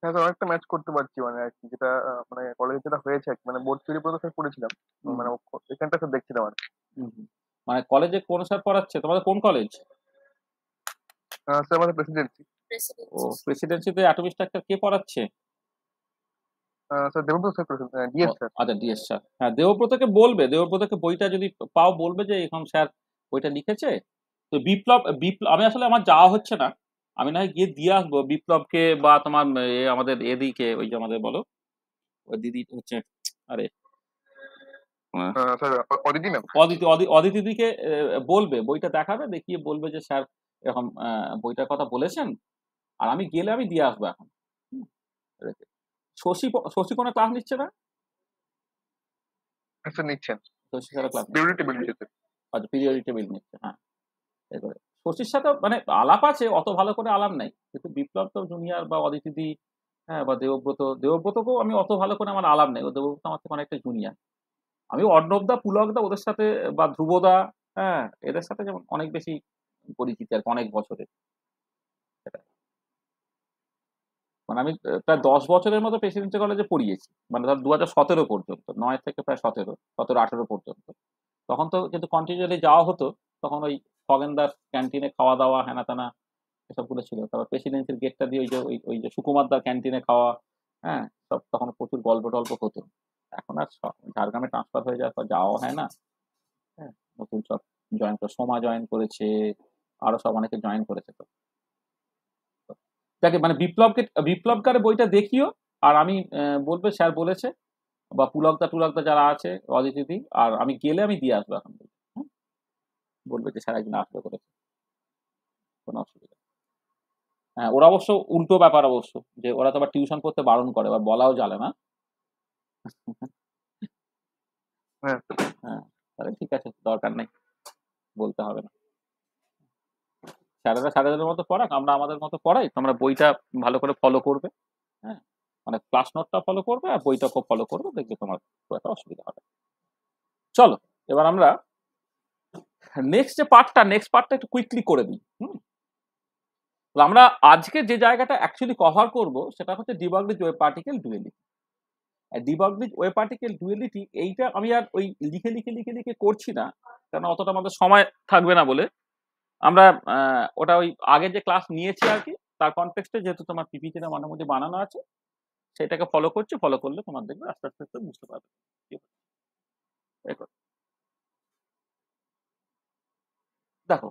হ্যাঁ তো অনেকটা ম্যাচ করতে পারছি মানে আর কি যেটা মানে কলেজে যেটা হয়েছে মানে বোর্ড থিওরি পর্যন্ত স্যার পড়েছিলাম মানে এখানটা স্যার দেখছিলাম আর মানে কলেজে কোন স্যার পড়াচ্ছে তোমাদের কোন কলেজ স্যার আমাদের প্রেসিডেন্সি ও প্রেসিডেন্সিতে অ্যাটমিস্ট্রাকচার কে পড়াচ্ছে দেবব্রত আচ্ছা, হ্যাঁ দেবব্রতকে বলবে দেবব্রতকে বইটা যদি পাও বলবে যে এখন স্যার বইটা লিখেছে তো বিপ্লব বিপ্লব আমি আসলে আমার যাওয়া হচ্ছে না আমি না গিয়ে দিয়ে আসবো বিপ্লবকে বা তোমার আমাদের এদিকে ওই যে আমাদের বলো ওই দিদি হচ্ছে আরে অদিতি ম্যাম বলবে বইটা দেখাবে দেখিয়ে বলবে যে স্যার এরকম বইটার কথা বলেছেন আর আমি গেলে আমি দিয়ে আসবো এখন রেখে শশী শশী কোনো ক্লাস নিচ্ছে না আচ্ছা নিচ্ছেন শশী স্যার ক্লাস পিরিয়ডিটি নিচ্ছে আচ্ছা পিরিয়ডিটি নিচ্ছে হ্যাঁ এরপরে শশীর সাথে মানে আলাপ আছে অত ভালো করে আলাপ নাই কিন্তু বিপ্লব তো জুনিয়র বা অদিতিদি হ্যাঁ বা দেবব্রত দেবব্রতকেও আমি অত ভালো করে আমার আলাপ নেই ও দেবব্রত আমার থেকে অনেকটা জুনিয়ার আমি অর্ণবদা পুলকদা ওদের সাথে বা ধ্রুবদা হ্যাঁ এদের সাথে যেমন অনেক বেশি পরিচিতি আর অনেক বছরের মানে আমি প্রায় দশ বছরের মতো প্রেসিডেন্সি কলেজে পড়িয়েছি মানে ধর দু হাজার সতেরো পর্যন্ত নয় থেকে প্রায় সতেরো সতেরো আঠেরো পর্যন্ত তখন তো কিন্তু কন্টিনিউলি যাওয়া হতো তখন ওই খগেনদার ক্যান্টিনে খাওয়া দাওয়া হেনা তেনা করে ছিল তারপর প্রেসিডেন্সির গেটটা দিয়ে ওই যে ওই ওই যে সুকুমারদার ক্যান্টিনে খাওয়া হ্যাঁ সব তখন প্রচুর গল্প টল্প হতো এখন আর ঝাড়গ্রামে ট্রান্সফার হয়ে যাওয়ার পর যাওয়া হয় না হ্যাঁ নতুন সব জয়েন করে সোমা জয়েন করেছে আরো সব অনেকে জয়েন করেছে তো যাকে মানে বিপ্লবকে বিপ্লবকারে বইটা দেখিও আর আমি বলবে স্যার বলেছে বা পুলকদা টুলকদা যারা আছে অদিতিথি আর আমি গেলে আমি দিয়ে আসবো এখন বলবে যে স্যার একদিন আসবে করে কোনো অসুবিধা হ্যাঁ ওরা অবশ্য উল্টো ব্যাপার অবশ্য যে ওরা তো আবার টিউশন করতে বারণ করে বা বলাও জানে না হ্যাঁ হ্যাঁ তাহলে ঠিক আছে দরকার নেই বলতে হবে না স্যারেরা স্যারেদের মতো পড়াক আমরা আমাদের মতো পড়াই তোমরা বইটা ভালো করে ফলো করবে হ্যাঁ মানে ক্লাস নোটটা ফলো করবে আর খুব ফলো করবে দেখবে তোমার খুব একটা অসুবিধা হবে চলো এবার আমরা নেক্সট যে পার্টটা নেক্সট পার্টটা একটু কুইকলি করে দিই হুম আমরা আজকে যে জায়গাটা অ্যাকচুয়ালি কভার করব সেটা হচ্ছে de Broglie's wave particle duality de Broglie's wave particle duality এইটা আমি আর ওই লিখে লিখে লিখে লিখে করছি না কেন অতটা আমাদের সময় থাকবে না বলে আমরা ওটা ওই আগে যে ক্লাস নিয়েছি আর কি তার কনটেক্সটে যেহেতু তোমার না মানে বানানো আছে সেটাকে ফলো করছি ফলো করলে তোমার দেখবে আস্তে আস্তে আস্তে বুঝতে পারবে দেখো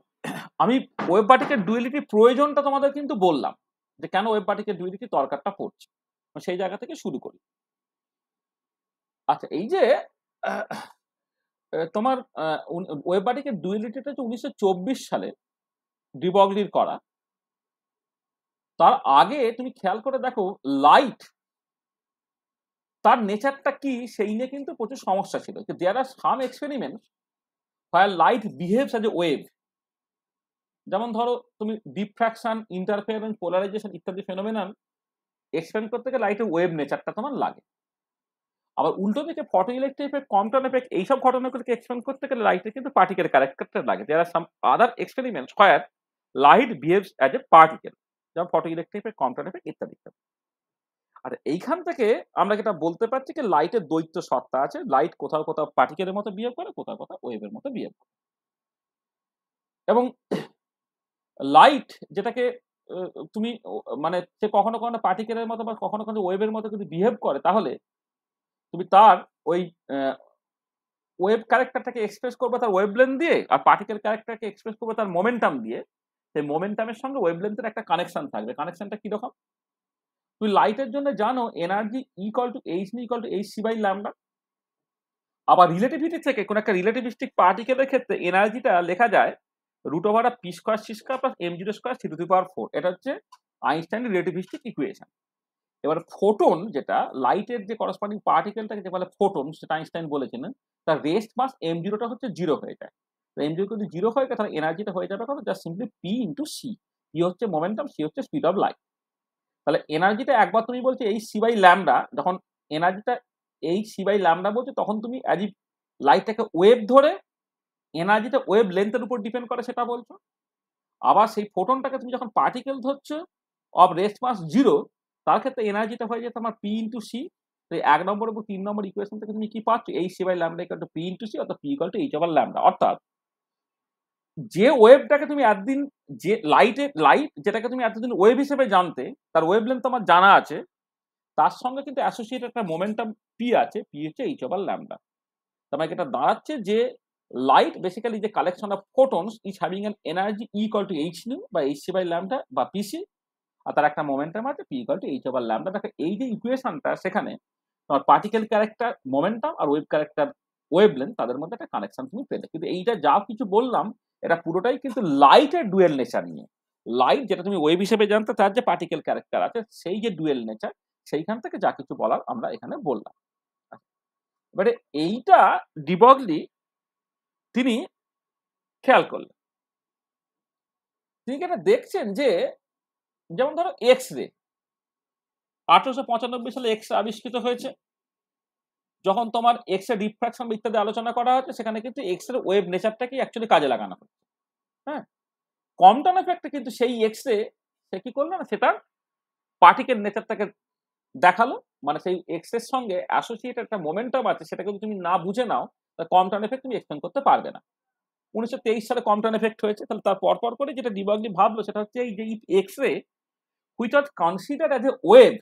আমি ওয়েব পার্টিকের ডুয়েলিটির প্রয়োজনটা তোমাদের কিন্তু বললাম যে কেন ওয়েব পার্টিকের ডুয়েলিটির দরকারটা পড়ছে সেই জায়গা থেকে শুরু করি আচ্ছা এই যে তোমার ওয়েবাটিকে ডুয়েলিটিটা হচ্ছে উনিশশো চব্বিশ সালে ডিবগলির করা তার আগে তুমি খেয়াল করে দেখো লাইট তার নেচারটা কি সেই নিয়ে কিন্তু প্রচুর সমস্যা ছিল there are some experiment where light behaves as a wave যেমন ধরো তুমি ডিফ্র্যাকশন ইন্টারফেয়ারেন্স পোলারাইজেশন ইত্যাদি ফেনোমেনান এক্সপ্লেন করতে গেলে লাইটের ওয়েভ নেচারটা তোমার লাগে আবার উল্টো দিকে photo electric effect Compton effect এইসব ঘটনাগুলোকে এক্সপ্লেন করতে গেলে লাইটের কিন্তু পার্টিকেল ক্যারেক্টার লাগে there are some other experiments where light behaves as a particle যেমন photo electric effect Compton effect ইত্যাদি ইত্যাদি আর এইখান থেকে আমরা যেটা বলতে পারছি যে লাইটের দ্বৈত সত্তা আছে লাইট কোথাও কোথাও পার্টিকেলের মতো বিহেভ করে কোথাও কোথাও ওয়েভের মতো বিহেভ করে এবং লাইট যেটাকে তুমি মানে সে কখনো কখনো পার্টিকেলের মতো বা কখনো কখনো ওয়েভের মতো যদি বিহেভ করে তাহলে তুমি তার ওই ওয়েব ক্যারেক্টারটাকে এক্সপ্রেস করবে তার ওয়েবলেন দিয়ে আর পার্টিকেল ক্যারেক্টারকে এক্সপ্রেস করবে তার মোমেন্টাম দিয়ে সেই মোমেন্টামের সঙ্গে ওয়েবলেন্থের একটা কানেকশন থাকবে কানেকশনটা কীরকম তুমি লাইটের জন্য জানো energy equal to h nu equal to h c by lambda আবার রিলেটিভিটি থেকে কোনো একটা রিলেটিভিস্টিক পার্টিকেলের ক্ষেত্রে এনার্জিটা লেখা যায় root over p square c square plus m zero square c to the power four এটা হচ্ছে আইনস্টাইন রিলেটিভিস্টিক ইকুয়েশন এবার ফোটন যেটা লাইটের যে করসপন্ডিং পার্টিকেলটাকে যে বলে ফোটন সেটা আইনস্টাইন বলেছেন তার রেস্ট মাস এম জিরোটা হচ্ছে জিরো হয়ে যায় তো এম জিরো যদি জিরো হয়ে যায় তাহলে এনার্জিটা হয়ে যাবে কত just simply p into c p হচ্ছে মোমেন্টাম সি হচ্ছে স্পিড অফ লাইট তাহলে এনার্জিটা একবার তুমি বলছো এই সি বাই ল্যামডা যখন এনার্জিটা এই সি বাই ল্যামডা বলছো তখন তুমি অ্যাজ ইফ লাইটটাকে ওয়েভ ধরে এনার্জিটা ওয়েভ লেন্থের উপর ডিপেন্ড করে সেটা বলছো আবার সেই ফোটনটাকে তুমি যখন পার্টিকেল ধরছো অফ রেস্ট মাস জিরো তার ক্ষেত্রে এনার্জিটা হয়ে যেত আমার পি ইন্টু সি তো এক নম্বর এবং তিন নম্বর ইকুয়েশন থেকে তুমি কি পাচ্ছ এই c by lambda equal to p into c অর্থাৎ p equal to h over lambda অর্থাৎ যে ওয়েবটাকে তুমি একদিন যে লাইটে লাইট যেটাকে তুমি এতদিন ওয়েভ হিসেবে জানতে তার ওয়েভ লেন্থ তোমার জানা আছে তার সঙ্গে কিন্তু অ্যাসোসিয়েট একটা মোমেন্টাম পি আছে পি হচ্ছে এইচ ওভার ল্যামডা তার মানে এটা দাঁড়াচ্ছে যে লাইট বেসিক্যালি যে collection of photons is having an energy equal to h nu বা এইচ সি বাই ল্যামডা বা পিসি আর তার একটা মোমেন্টাম আছে p equal to h over lambda দেখো এই যে ইকুয়েশনটা সেখানে তোমার পার্টিকেল ক্যারেক্টার মোমেন্টাম আর ওয়েব ক্যারেক্টার লেন তাদের মধ্যে একটা কানেকশন তুমি পেলে কিন্তু এইটা যা কিছু বললাম এটা পুরোটাই কিন্তু লাইটের ডুয়েল নেচার নিয়ে লাইট যেটা তুমি ওয়েব হিসেবে জানতে তার যে পার্টিকেল ক্যারেক্টার আছে সেই যে ডুয়েল নেচার সেইখান থেকে যা কিছু বলার আমরা এখানে বললাম এবারে এইটা ডিবগলি তিনি খেয়াল করলেন তিনি এটা দেখছেন যে যেমন ধরো এক্স রে আঠারোশো পঁচানব্বই সালে এক্স আবিষ্কৃত হয়েছে যখন তোমার এক্স এর রিফ্রাকশন ইত্যাদি আলোচনা করা হয়েছে সেখানে কিন্তু এক্স এর ওয়েব নেচারটাকে অ্যাকচুয়ালি কাজে লাগানো হচ্ছে হ্যাঁ কমটন এফেক্টে কিন্তু সেই এক্স রে সে কি করলো না সেটার পার্টিকেল নেচারটাকে দেখালো মানে সেই এক্স এর সঙ্গে অ্যাসোসিয়েট একটা মোমেন্টাম আছে সেটাকে কিন্তু তুমি না বুঝে নাও তাহলে কমটন এফেক্ট তুমি এক্সপ্লেন করতে পারবে না উনিশশো সালে কমটন এফেক্ট হয়েছে তাহলে তার পরপর পর করে যেটা ডিবাগলি ভাবলো সেটা হচ্ছে এই যে X ray which are considered as a wave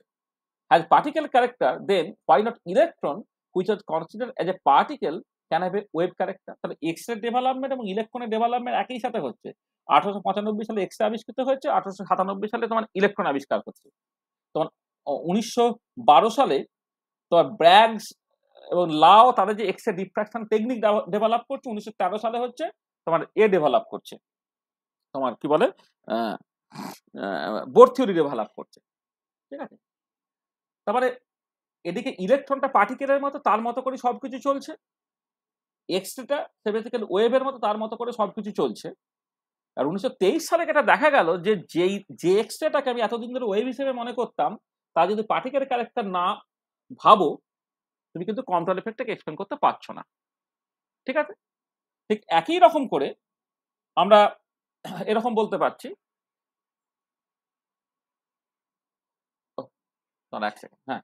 has particle character, then why not electron, which was considered as a particle, can have a wave character? তাহলে এক্সরে ডেভেলপমেন্ট এবং ইলেকট্রনের ডেভেলপমেন্ট একই সাথে হচ্ছে আঠারোশো পঁচানব্বই সালে এক্সরে আবিষ্কৃত হয়েছে আঠারোশো সাতানব্বই সালে তোমার ইলেকট্রন আবিষ্কার করছে তোমার উনিশশো বারো সালে তোমার ব্র্যাগস এবং লাও তাদের যে এক্সরে ডিফ্রাকশন টেকনিক ডেভেলপ করছে উনিশশো তেরো সালে হচ্ছে তোমার এ ডেভেলপ করছে তোমার কি বলে আহ বোর থিওরি ডেভেলপ করছে ঠিক আছে তারপরে এদিকে ইলেকট্রনটা পার্টিকেলের মতো তার মতো করে সব কিছু চলছে এক্সরেটা সেভেটিক্যাল ওয়েভের মতো তার মতো করে সব কিছু চলছে আর উনিশশো তেইশ সালে এটা দেখা গেল যে যেই যে এক্সরেটাকে আমি এতদিন ধরে ওয়েভ হিসেবে মনে করতাম তা যদি পার্টিকেল ক্যারেক্টার না ভাবো তুমি কিন্তু কন্ট্রোল এফেক্টটাকে এক্সপ্লেন করতে পারছো না ঠিক আছে ঠিক একই রকম করে আমরা এরকম বলতে পারছি দাঁড়া এক সেকেন্ড হ্যাঁ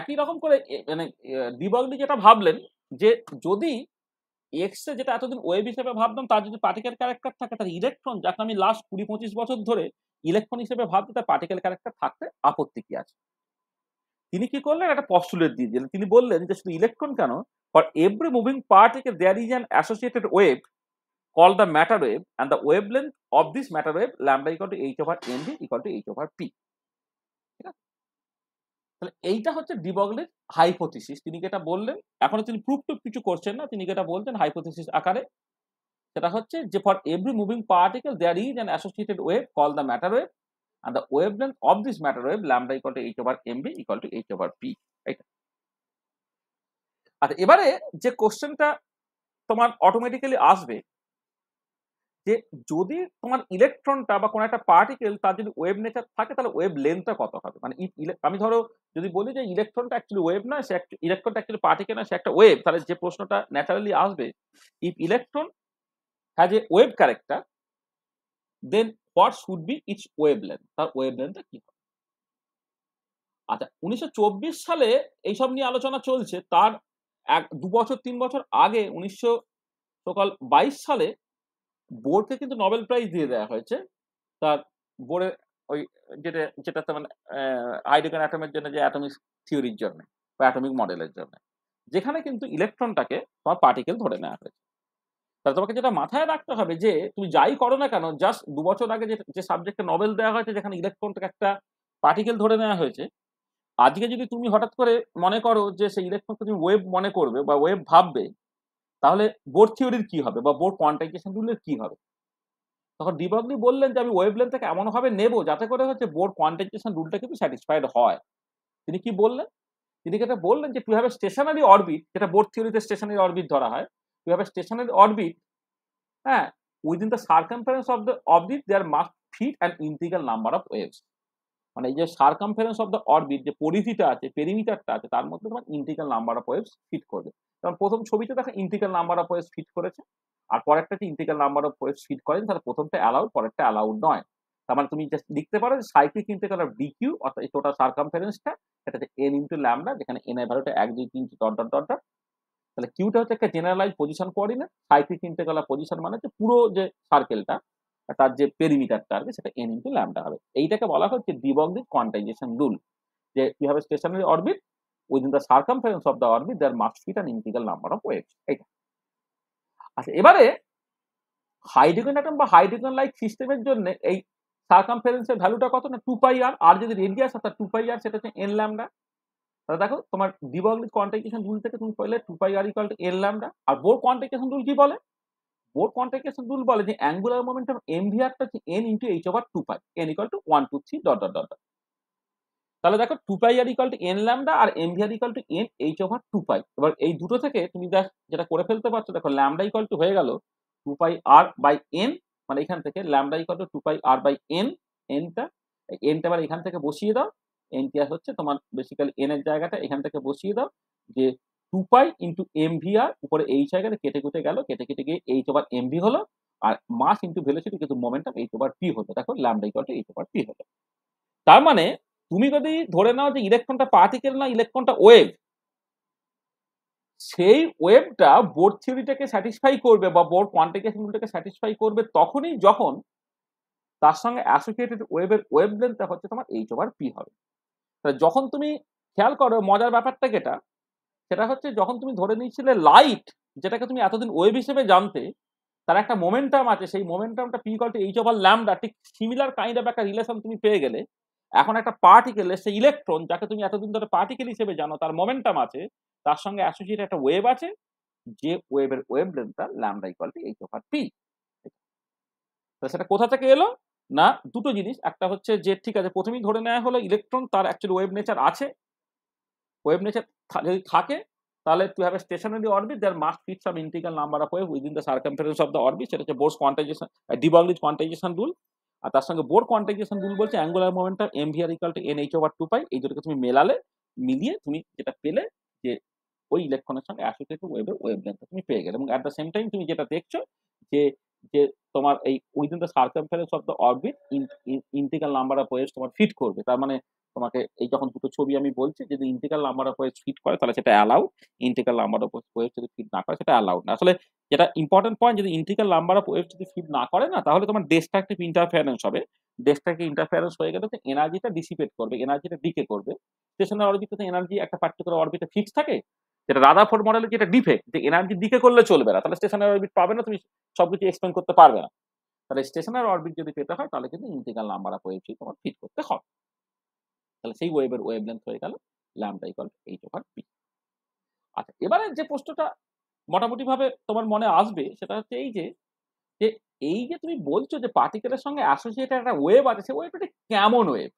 একই রকম করে মানে ডিবগলি যেটা ভাবলেন যে যদি এক্স এ যেটা এতদিন ওয়েব হিসেবে ভাবতাম তার যদি পার্টিকেল ক্যারেক্টার থাকে তার ইলেকট্রন যাকে আমি লাস্ট কুড়ি পঁচিশ বছর ধরে ইলেকট্রন হিসেবে ভাবছি তার পার্টিকেল ক্যারেক্টার থাকতে আপত্তি কি আছে তিনি কি করলেন একটা পস্টুলেট দিয়ে দিলেন তিনি বললেন যে শুধু ইলেকট্রন কেন for every moving particle there is an associated wave call the matter wave and the wave length of this matter wave lambda equal to h over n d equal to h over p তাহলে এইটা হচ্ছে ডিবগলের hypothesis তিনি যেটা বললেন এখনো তিনি proof টুপ কিছু করছেন না তিনি যেটা বলতেন হাইপোথিসিস আকারে সেটা হচ্ছে যে for every moving particle there is an associated wave call the matter wave wave length of this matter wave lambda lambda to to over m v equal to h over p right আচ্ছা এবারে যে কোশ্চেনটা তোমার automatically আসবে যে যদি তোমার ইলেকট্রনটা বা কোনো একটা পার্টিকেল তার যদি ওয়েব নেচার থাকে তাহলে ওয়েব লেন্থটা কত হবে মানে আমি ধরো যদি বলি যে ইলেকট্রনটা অ্যাকচুয়ালি ওয়েব না সে ইলেকট্রনটা অ্যাকচুয়ালি পার্টিকেল না সে একটা ওয়েব তাহলে যে প্রশ্নটা ন্যাচারালি আসবে if electron has a wave character then what should be its wave length তার ওয়েব লেন্থটা কি হবে আচ্ছা উনিশশো সালে এইসব নিয়ে আলোচনা চলছে তার এক দু বছর তিন বছর আগে উনিশশো সকাল বাইশ সালে বোর্ডকে কিন্তু নোবেল প্রাইজ দিয়ে দেওয়া হয়েছে তার বোর্ডে ওই যেটা যেটা তেমন মানে, হাইড্রোজেন অ্যাটমের জন্য যে অ্যাটমিক থিওরির জন্য বা অ্যাটমিক মডেলের জন্য যেখানে কিন্তু ইলেকট্রনটাকে তোমার পার্টিকেল ধরে নেওয়া হয়েছে তাহলে তোমাকে যেটা মাথায় রাখতে হবে যে তুমি যাই করো না কেন জাস্ট দু বছর আগে যে যে সাবজেক্টে নোবেল দেওয়া হয়েছে যেখানে ইলেকট্রনটাকে একটা পার্টিকেল ধরে নেওয়া হয়েছে আজকে যদি তুমি হঠাৎ করে মনে করো যে সেই ইলেকট্রনকে তুমি ওয়েব মনে করবে বা ওয়েব ভাববে তাহলে বোর্ড থিওরির কি হবে বা বোর্ড কোয়ান্টাইজেশন রুলের কি হবে তখন ডিবগনি বললেন যে আমি ওয়েভলেন্থটাকে এমনভাবে নেব যাতে করে হচ্ছে বোর্ড কোয়ান্টাইজেশন রুলটা কিন্তু স্যাটিসফাইড হয় তিনি কি বললেন তিনি যেটা বললেন যে তুই হ্যাভ স্টেশনারি অরবিট যেটা বোর্ড থিওরিতে স্টেশনারি অরবিট ধরা হয় টু হ্যাভ স্টেশনারি অরবিট হ্যাঁ within the circumference of the orbit there must fit and integral number of waves মানে এই যে সার্কামফারেন্স অফ দ্য অরবিট যে পরিধিটা আছে পেরিমিটারটা আছে তার মধ্যে তোমার integral number of waves fit করবে কারণ প্রথম ছবিতে দেখো integral number of waves fit করেছে আর যে integral number of waves fit করেন তাহলে প্রথমটা অ্যালাউড পরেরটা অ্যালাউড নয় তার মানে তুমি জাস্ট লিখতে পারো যে সাইক্লিক ইন্টিকাল অফ ডিকিউ অর্থাৎ টোটাল সার্কামফারেন্সটা সেটা হচ্ছে এন ইন্টু ল্যামডা যেখানে এন এর ভ্যালুটা এক দুই তিন ডট ডট ডট ডট তাহলে কিউটা হচ্ছে একটা generalise position coordinate cyclic integral position মানে হচ্ছে পুরো যে সার্কেলটা তার যে পেরিমিটারটা আর কি সেটা এন ইন্টু ল্যামডা হবে এইটাকে বলা হচ্ছে ডিবগডিড কোয়ান্টাইজেশন রুল যে কি stationary orbit within the circumference of the orbit there must fit an integral number of waves এটা আচ্ছা এবারে হাইড্রোজেন অ্যাটম বা হাইড্রোজেন লাইক সিস্টেমের জন্য এই সার্কামফারেন্সের ভ্যালুটা কত না টু পাই আর আর যদি রেডিয়াস অর্থাৎ টু পাই আর সেটা হচ্ছে এন ল্যামডা তাহলে দেখো তোমার ডিবগলি কোয়ান্টাইজেশন রুল থেকে তুমি পেলে two pi r equal to n lambda আর বোর কোয়ান্টাইজেশন রুল কি বলে বোর কোয়ান্টাইজেশন রুল বলে যে অ্যাঙ্গুলার মোমেন্টাম এম ভি আরটা হচ্ছে n into h over two pi n equal to one two three dot dot dot তাহলে দেখো two pi r equal to n lambda আর m v r equal to n h over two pi এবার এই দুটো থেকে তুমি দেখ যেটা করে ফেলতে পারছো দেখো ল্যামডা ইকাল টু হয়ে গেল two pi r by n মানে এখান থেকে lambda equal to two pi r by n এনটা এনটা এবার এখান থেকে বসিয়ে দাও এনটি আস হচ্ছে তোমার বেসিক্যালি এন এর জায়গাটা এখান থেকে বসিয়ে দাও যে two pi into m v r উপরে এইচ হয়ে গেলে কেটে কেটে গেল কেটে কেটে গিয়ে এইচ ওভার এম ভি হলো আর মাস ইন্টু ভেলোসিটি কিন্তু মোমেন্টাম এইচ ওভার পি হলো দেখো lambda equal to h over p হলো তার মানে তুমি যদি ধরে নাও যে ইলেকট্রনটা পার্টিকেল না ইলেকট্রনটা ওয়েভ সেই ওয়েভটা বোর্ড থিওরিটাকে স্যাটিসফাই করবে বা বোর্ড কোয়ান্টিকেশন রুলটাকে স্যাটিসফাই করবে তখনই যখন তার সঙ্গে অ্যাসোসিয়েটেড ওয়েভের ওয়েব লেন্থটা হচ্ছে তোমার এইচ ওভার পি হবে তাহলে যখন তুমি খেয়াল করো মজার ব্যাপারটা যেটা সেটা হচ্ছে যখন তুমি ধরে নিয়েছিলে লাইট যেটাকে তুমি এতদিন ওয়েব হিসেবে জানতে তার একটা মোমেন্টাম আছে সেই মোমেন্টামটা p equal to h over lambda ঠিক সিমিলার কাইন্ড অফ একটা রিলেশন তুমি পেয়ে গেলে এখন একটা পার্টিকেল সে ইলেকট্রন যাকে তুমি এতদিন ধরে পার্টিকেল হিসেবে জানো তার মোমেন্টাম আছে তার সঙ্গে অ্যাসোসিয়েট একটা ওয়েভ আছে যে ওয়েবের ওয়েব লেন্থটা lambda equal to h over p সেটা কোথা থেকে এলো না দুটো জিনিস একটা হচ্ছে যে ঠিক আছে প্রথমেই ধরে নেওয়া হলো ইলেকট্রন তার অ্যাকচুয়ালি ওয়েব নেচার আছে ওয়েব নেচার যদি থাকে তাহলে to have a stationary orbit there must fit some integral number of wave within the circumference of the orbit সেটা হচ্ছে Bohr's quantisation de Broglie's quantisation rule আর তার সঙ্গে বোর কোয়ান্টাইজেশন রুল বলছে angular momentum m r equal to n h over two pi এই দুটোকে তুমি মেলালে মিলিয়ে তুমি যেটা পেলে যে ওই ইলেকট্রনের সঙ্গে অ্যাসোসিয়েটেড ওয়েবের ওয়েভ লেন্থ তুমি পেয়ে গেলে এবং অ্যাট দ্য সেম টাইম তুমি যেটা দেখছো যে যে তোমার এই within the circumference of the orbit integral number of waves তোমার ফিট করবে তার মানে তোমাকে এই যখন দুটো ছবি আমি বলছি যদি integral number of waves fit করে তাহলে সেটা allowed integral number of waves যদি ফিট না করে সেটা অ্যালাউড না আসলে যেটা ইম্পর্টেন্ট পয়েন্ট যদি ইন্টিগ্রাল নাম্বার অফ ওয়েভ যদি ফিট না করে না তাহলে তোমার ডেস্ট্রাকটিভ ইন্টারফারেন্স হবে ডেস্ট্রাকটিভ ইন্টারফারেন্স হয়ে গেলে এনার্জিটা ডিসিপেট করবে এনার্জিটা ডিকে করবে স্টেশনের অরবিটে তো এনার্জি একটা পার্টিকুলার অরবিটে ফিক্স থাকে যেটা ফোর মডেলের যেটা ডিফেক্ট যে এনার্জি দিকে করলে চলবে না তাহলে স্টেশনের অরবিট পাবে না তুমি সব কিছু এক্সপ্লেন করতে পারবে না তাহলে স্টেশনের অরবিট যদি পেতে হয় তাহলে কিন্তু ইন্টিগ্রাল নাম্বার অফ ওয়েভ তোমার ফিট করতে হবে তাহলে সেই ওয়েভের ওয়েভ লেন্থ হয়ে গেল lambda equal h over p আচ্ছা এবারে যে প্রশ্নটা মোটামুটি ভাবে তোমার মনে আসবে সেটা হচ্ছে এই যে যে এই যে তুমি বলছো যে পার্টিকেলের সঙ্গে অ্যাসোসিয়েটেড একটা ওয়েভ আছে সে ওয়েভটা কেমন ওয়েভ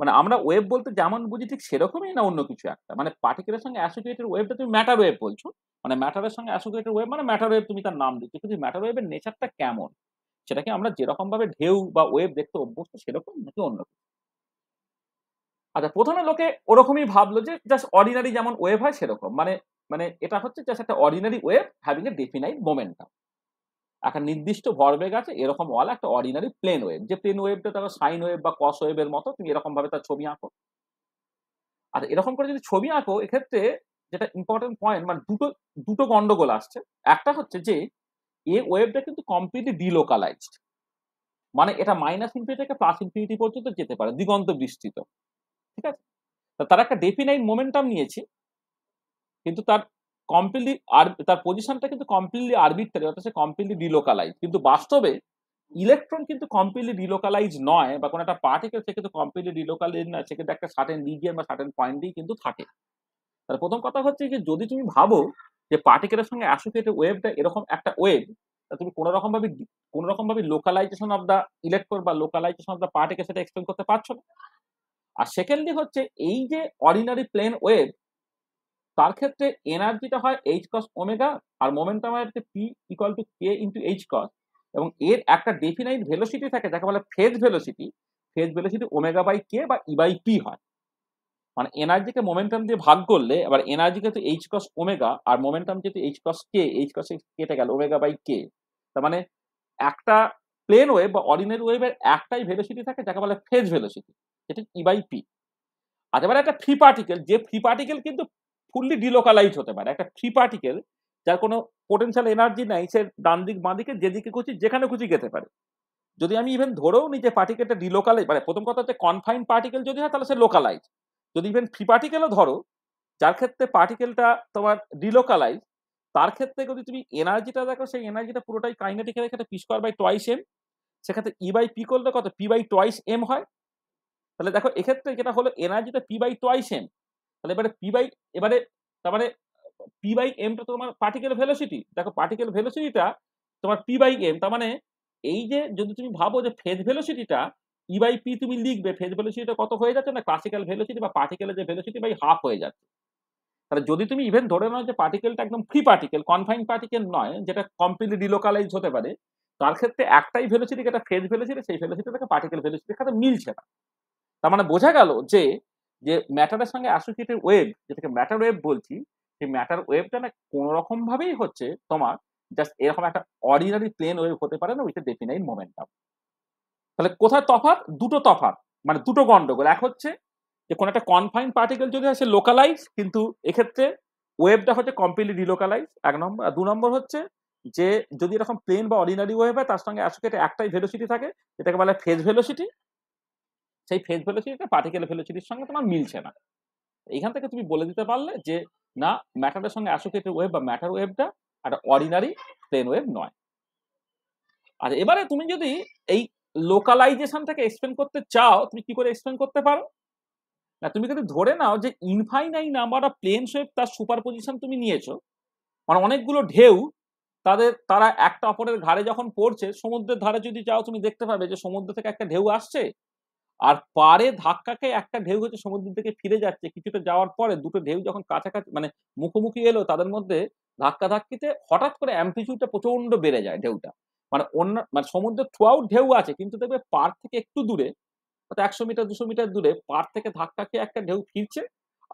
মানে আমরা ওয়েভ বলতে যেমন বুঝি ঠিক সেরকমই না অন্য কিছু একটা মানে পার্টিকেলের সঙ্গে অ্যাসোসিয়েটেড ওয়েবটা তুমি ম্যাটার ওয়েভ বলছো মানে ম্যাটারের সঙ্গে অ্যাসোসিয়েটেড ওয়েভ মানে ম্যাটার ওয়েভ তুমি তার নাম দিচ্ছ কিন্তু ম্যাটার ওয়েভের নেচারটা কেমন সেটাকে আমরা যেরকমভাবে ঢেউ বা ওয়েভ দেখতে অভ্যস্ত সেরকম নাকি অন্য কিছু আচ্ছা প্রথমে লোকে ওরকমই ভাবলো যে জাস্ট অর্ডিনারি যেমন ওয়েভ হয় সেরকম মানে মানে এটা হচ্ছে জাস্ট একটা ordinary wave having a definite momentum একটা নির্দিষ্ট ভরবেগ আছে এরকম ওয়াল একটা অর্ডিনারি প্লেন ওয়েভ যে প্লেন ওয়েভটা তারা সাইন ওয়েভ বা কস ওয়েভের মতো তুমি এরকম ভাবে তার ছবি আঁকো আর আচ্ছা, এরকম করে যদি ছবি আঁকো এক্ষেত্রে যেটা ইম্পর্টেন্ট পয়েন্ট মানে দুটো দুটো গন্ডগোল আসছে একটা হচ্ছে যে এ ওয়েভটা কিন্তু কমপ্লিটলি ডিলোকালাইজড মানে এটা মাইনাস ইনফিনিটি থেকে প্লাস ইনফিনিটি পর্যন্ত যেতে পারে দিগন্ত বিস্তৃত ঠিক আছে তারা একটা ডেফিনাইট মোমেন্টাম নিয়েছে কিন্তু তার কমপ্লিটলি আর তার পজিশনটা কিন্তু কমপ্লিটলি আরবিট্রারি অর্থাৎ সে কমপ্লিটলি ডিলোকালাইজ কিন্তু বাস্তবে ইলেকট্রন কিন্তু কমপ্লিটলি ডিলোকালাইজ নয় বা কোনো একটা পার্টিকেল সে কিন্তু কমপ্লিটলি ডিলোকালাইজ নয় সে কিন্তু একটা সার্টেন রিজিয়ন বা সার্টেন পয়েন্টেই কিন্তু থাকে তার প্রথম কথা হচ্ছে যে যদি তুমি ভাবো যে পার্টিকেলের সঙ্গে অ্যাসোসিয়েটেড ওয়েভটা এরকম একটা ওয়েভ তুমি কোনো কোনোরকমভাবে কোনো লোকালাইজেশন অফ দ্য ইলেকট্রন বা লোকালাইজেশন অফ দ্য পার্টিকেল সেটা এক্সপ্লেন করতে পারছো না আর সেকেন্ডলি হচ্ছে এই যে অর্ডিনারি প্লেন ওয়েভ তার ক্ষেত্রে এনার্জিটা হয় এইচ কস ওমেগা আর মোমেন্টাম হচ্ছে p equal to k into h cross এবং এর একটা ডেফিনাইট ভেলোসিটি থাকে যাকে বলে phase velocity phase velocity omega by k বা ই বাই পি হয় মানে এনার্জিকে মোমেন্টাম দিয়ে ভাগ করলে এবার এনার্জিকে তো এইচ কস ওমেগা আর মোমেন্টাম যেহেতু h cross k h cross কেটে গেল ওমেগা বাই কে তার মানে একটা প্লেন ওয়েভ বা অর্ডিনারি ওয়েভের একটাই ভেলোসিটি থাকে যাকে বলে ফেজ ভেলোসিটি সেটা ই বাই পি আর এবার একটা ফ্রি পার্টিকেল যে ফ্রি পার্টিকেল কিন্তু ফুললি ডিলোকালাইজ হতে পারে একটা ফ্রি পার্টিকেল যার কোনো পোটেন্সিয়াল এনার্জি নাই সে ডান দিক বাঁ দিকে যেদিকে খুঁজি যেখানে খুঁজি যেতে পারে যদি আমি ইভেন ধরেও নিই যে পার্টিকেলটা ডিলোকালাইজ মানে প্রথম কথা হচ্ছে কনফাইন পার্টিকেল যদি হয় তাহলে সে লোকালাইজ যদি ইভেন ফ্রি পার্টিকেলও ধরো যার ক্ষেত্রে পার্টিকেলটা তোমার ডিলোকালাইজ তার ক্ষেত্রে যদি তুমি এনার্জিটা দেখো সেই এনার্জিটা পুরোটাই কাইনেটিকের ক্ষেত্রে p square by twice m সেক্ষেত্রে ই বাই পি করলে কত পি বাই টয়েস এম হয় তাহলে দেখো এক্ষেত্রে যেটা হলো এনার্জিটা পি বাই টয়েস এম তাহলে এবারে পি বাই এবারে তার মানে পি বাই এমটা তোমার পার্টিকেল ভেলোসিটি দেখো পার্টিকেল ভেলোসিটিটা তোমার পি বাই এম তার মানে এই যে যদি তুমি ভাবো যে ফেজ ভেলোসিটিটা ই বাই পি তুমি লিখবে ফেজ ভেলোসিটিটা কত হয়ে যাচ্ছে না ক্লাসিক্যাল ভেলোসিটি বা পার্টিকেলের যে ভেলোসিটি বাই হাফ হয়ে যাচ্ছে তাহলে যদি তুমি ইভেন ধরে নাও যে পার্টিকেলটা একদম ফ্রি পার্টিকেল কনফাইন পার্টিকেল নয় যেটা কমপ্লিটলি ডিলোকালাইজ হতে পারে তার ক্ষেত্রে একটাই ভেলোসিটি যেটা ফেজ ভেলোসিটি সেই থেকে পার্টিকেল ভেলোসিটির সাথে মিলছে না তার মানে বোঝা গেল যে যে ম্যাটারের সঙ্গে অ্যাসোসিয়েটেড ওয়েব যেটাকে ম্যাটার ওয়েব বলছি সেই ম্যাটার ওয়েবটা না কোনো রকম ভাবেই হচ্ছে তোমার জাস্ট এরকম একটা অর্ডিনারি প্লেন ওয়েভ হতে পারে না উইথ ডেফিনাইন মোমেন্টাম তাহলে কোথায় তফাৎ দুটো তফাৎ মানে দুটো গন্ডগোল এক হচ্ছে যে কোনো একটা কনফাইন পার্টিকেল যদি আসে লোকালাইজ কিন্তু এক্ষেত্রে ওয়েবটা হচ্ছে কমপ্লিটলি রিলোকালাইজ এক নম্বর আর দু নম্বর হচ্ছে যে যদি এরকম প্লেন বা অর্ডিনারি ওয়েভ হয় তার সঙ্গে অ্যাসোসিয়েটেড একটাই ভেলোসিটি থাকে যেটাকে বলে ফেজ ভেলোসিটি সেই ফেস ভেলোসিটিটা পার্টিকেল ভেলোসিটির সঙ্গে তোমার মিলছে না এইখান থেকে তুমি বলে দিতে পারলে যে না ম্যাটারের সঙ্গে অ্যাসোকেটেড ওয়েভ বা ম্যাটার ওয়েভটা একটা অর্ডিনারি প্লেন ওয়েভ নয় আর এবারে তুমি যদি এই লোকালাইজেশনটাকে এক্সপ্লেন করতে চাও তুমি কি করে এক্সপ্লেন করতে পারো না তুমি যদি ধরে নাও যে infinite number of plane wave তার সুপার পজিশন তুমি নিয়েছো মানে অনেকগুলো ঢেউ তাদের তারা একটা অপরের ঘাড়ে যখন পড়ছে সমুদ্রের ধারে যদি যাও তুমি দেখতে পাবে যে সমুদ্র থেকে একটা ঢেউ আসছে আর পারে ধাক্কাকে একটা ঢেউ হচ্ছে সমুদ্রের দিকে ফিরে যাচ্ছে কিছুটা যাওয়ার পরে দুটো ঢেউ যখন কাছাকাছি মানে মুখোমুখি এলো তাদের মধ্যে ধাক্কা ধাক্কিতে হঠাৎ করে অ্যাম্পিচিউডটা প্রচন্ড বেড়ে যায় ঢেউটা মানে অন্য মানে সমুদ্রের থ্রুয়াউট ঢেউ আছে কিন্তু দেখবে পার থেকে একটু দূরে একশো মিটার দুশো মিটার দূরে পার থেকে ধাক্কা খেয়ে একটা ঢেউ ফিরছে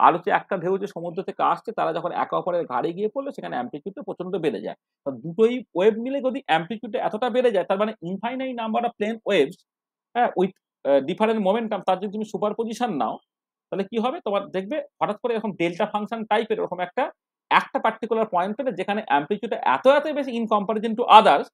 আর হচ্ছে একটা ঢেউ যে সমুদ্র থেকে আসছে তারা যখন একে অপরের ঘাড়ে গিয়ে পড়লো সেখানে অ্যাম্পিচিউডটা প্রচন্ড বেড়ে যায় দুটোই ওয়েব মিলে যদি অ্যাম্পিচিউডটা এতটা বেড়ে যায় তার মানে infinite number of plane waves হ্যাঁ উইথ ডিফারেন্ট মোমেন্টাম তার যদি তুমি সুপার পজিশন নাও তাহলে কি হবে তোমার দেখবে হঠাৎ করে এরকম ডেল্টা ফাংশন টাইপের এরকম একটা একটা পার্টিকুলার পয়েন্ট পেলে যেখানে অ্যাম্পিচুটা এত এত বেশি ইন কম্পারিজন টু আদার্স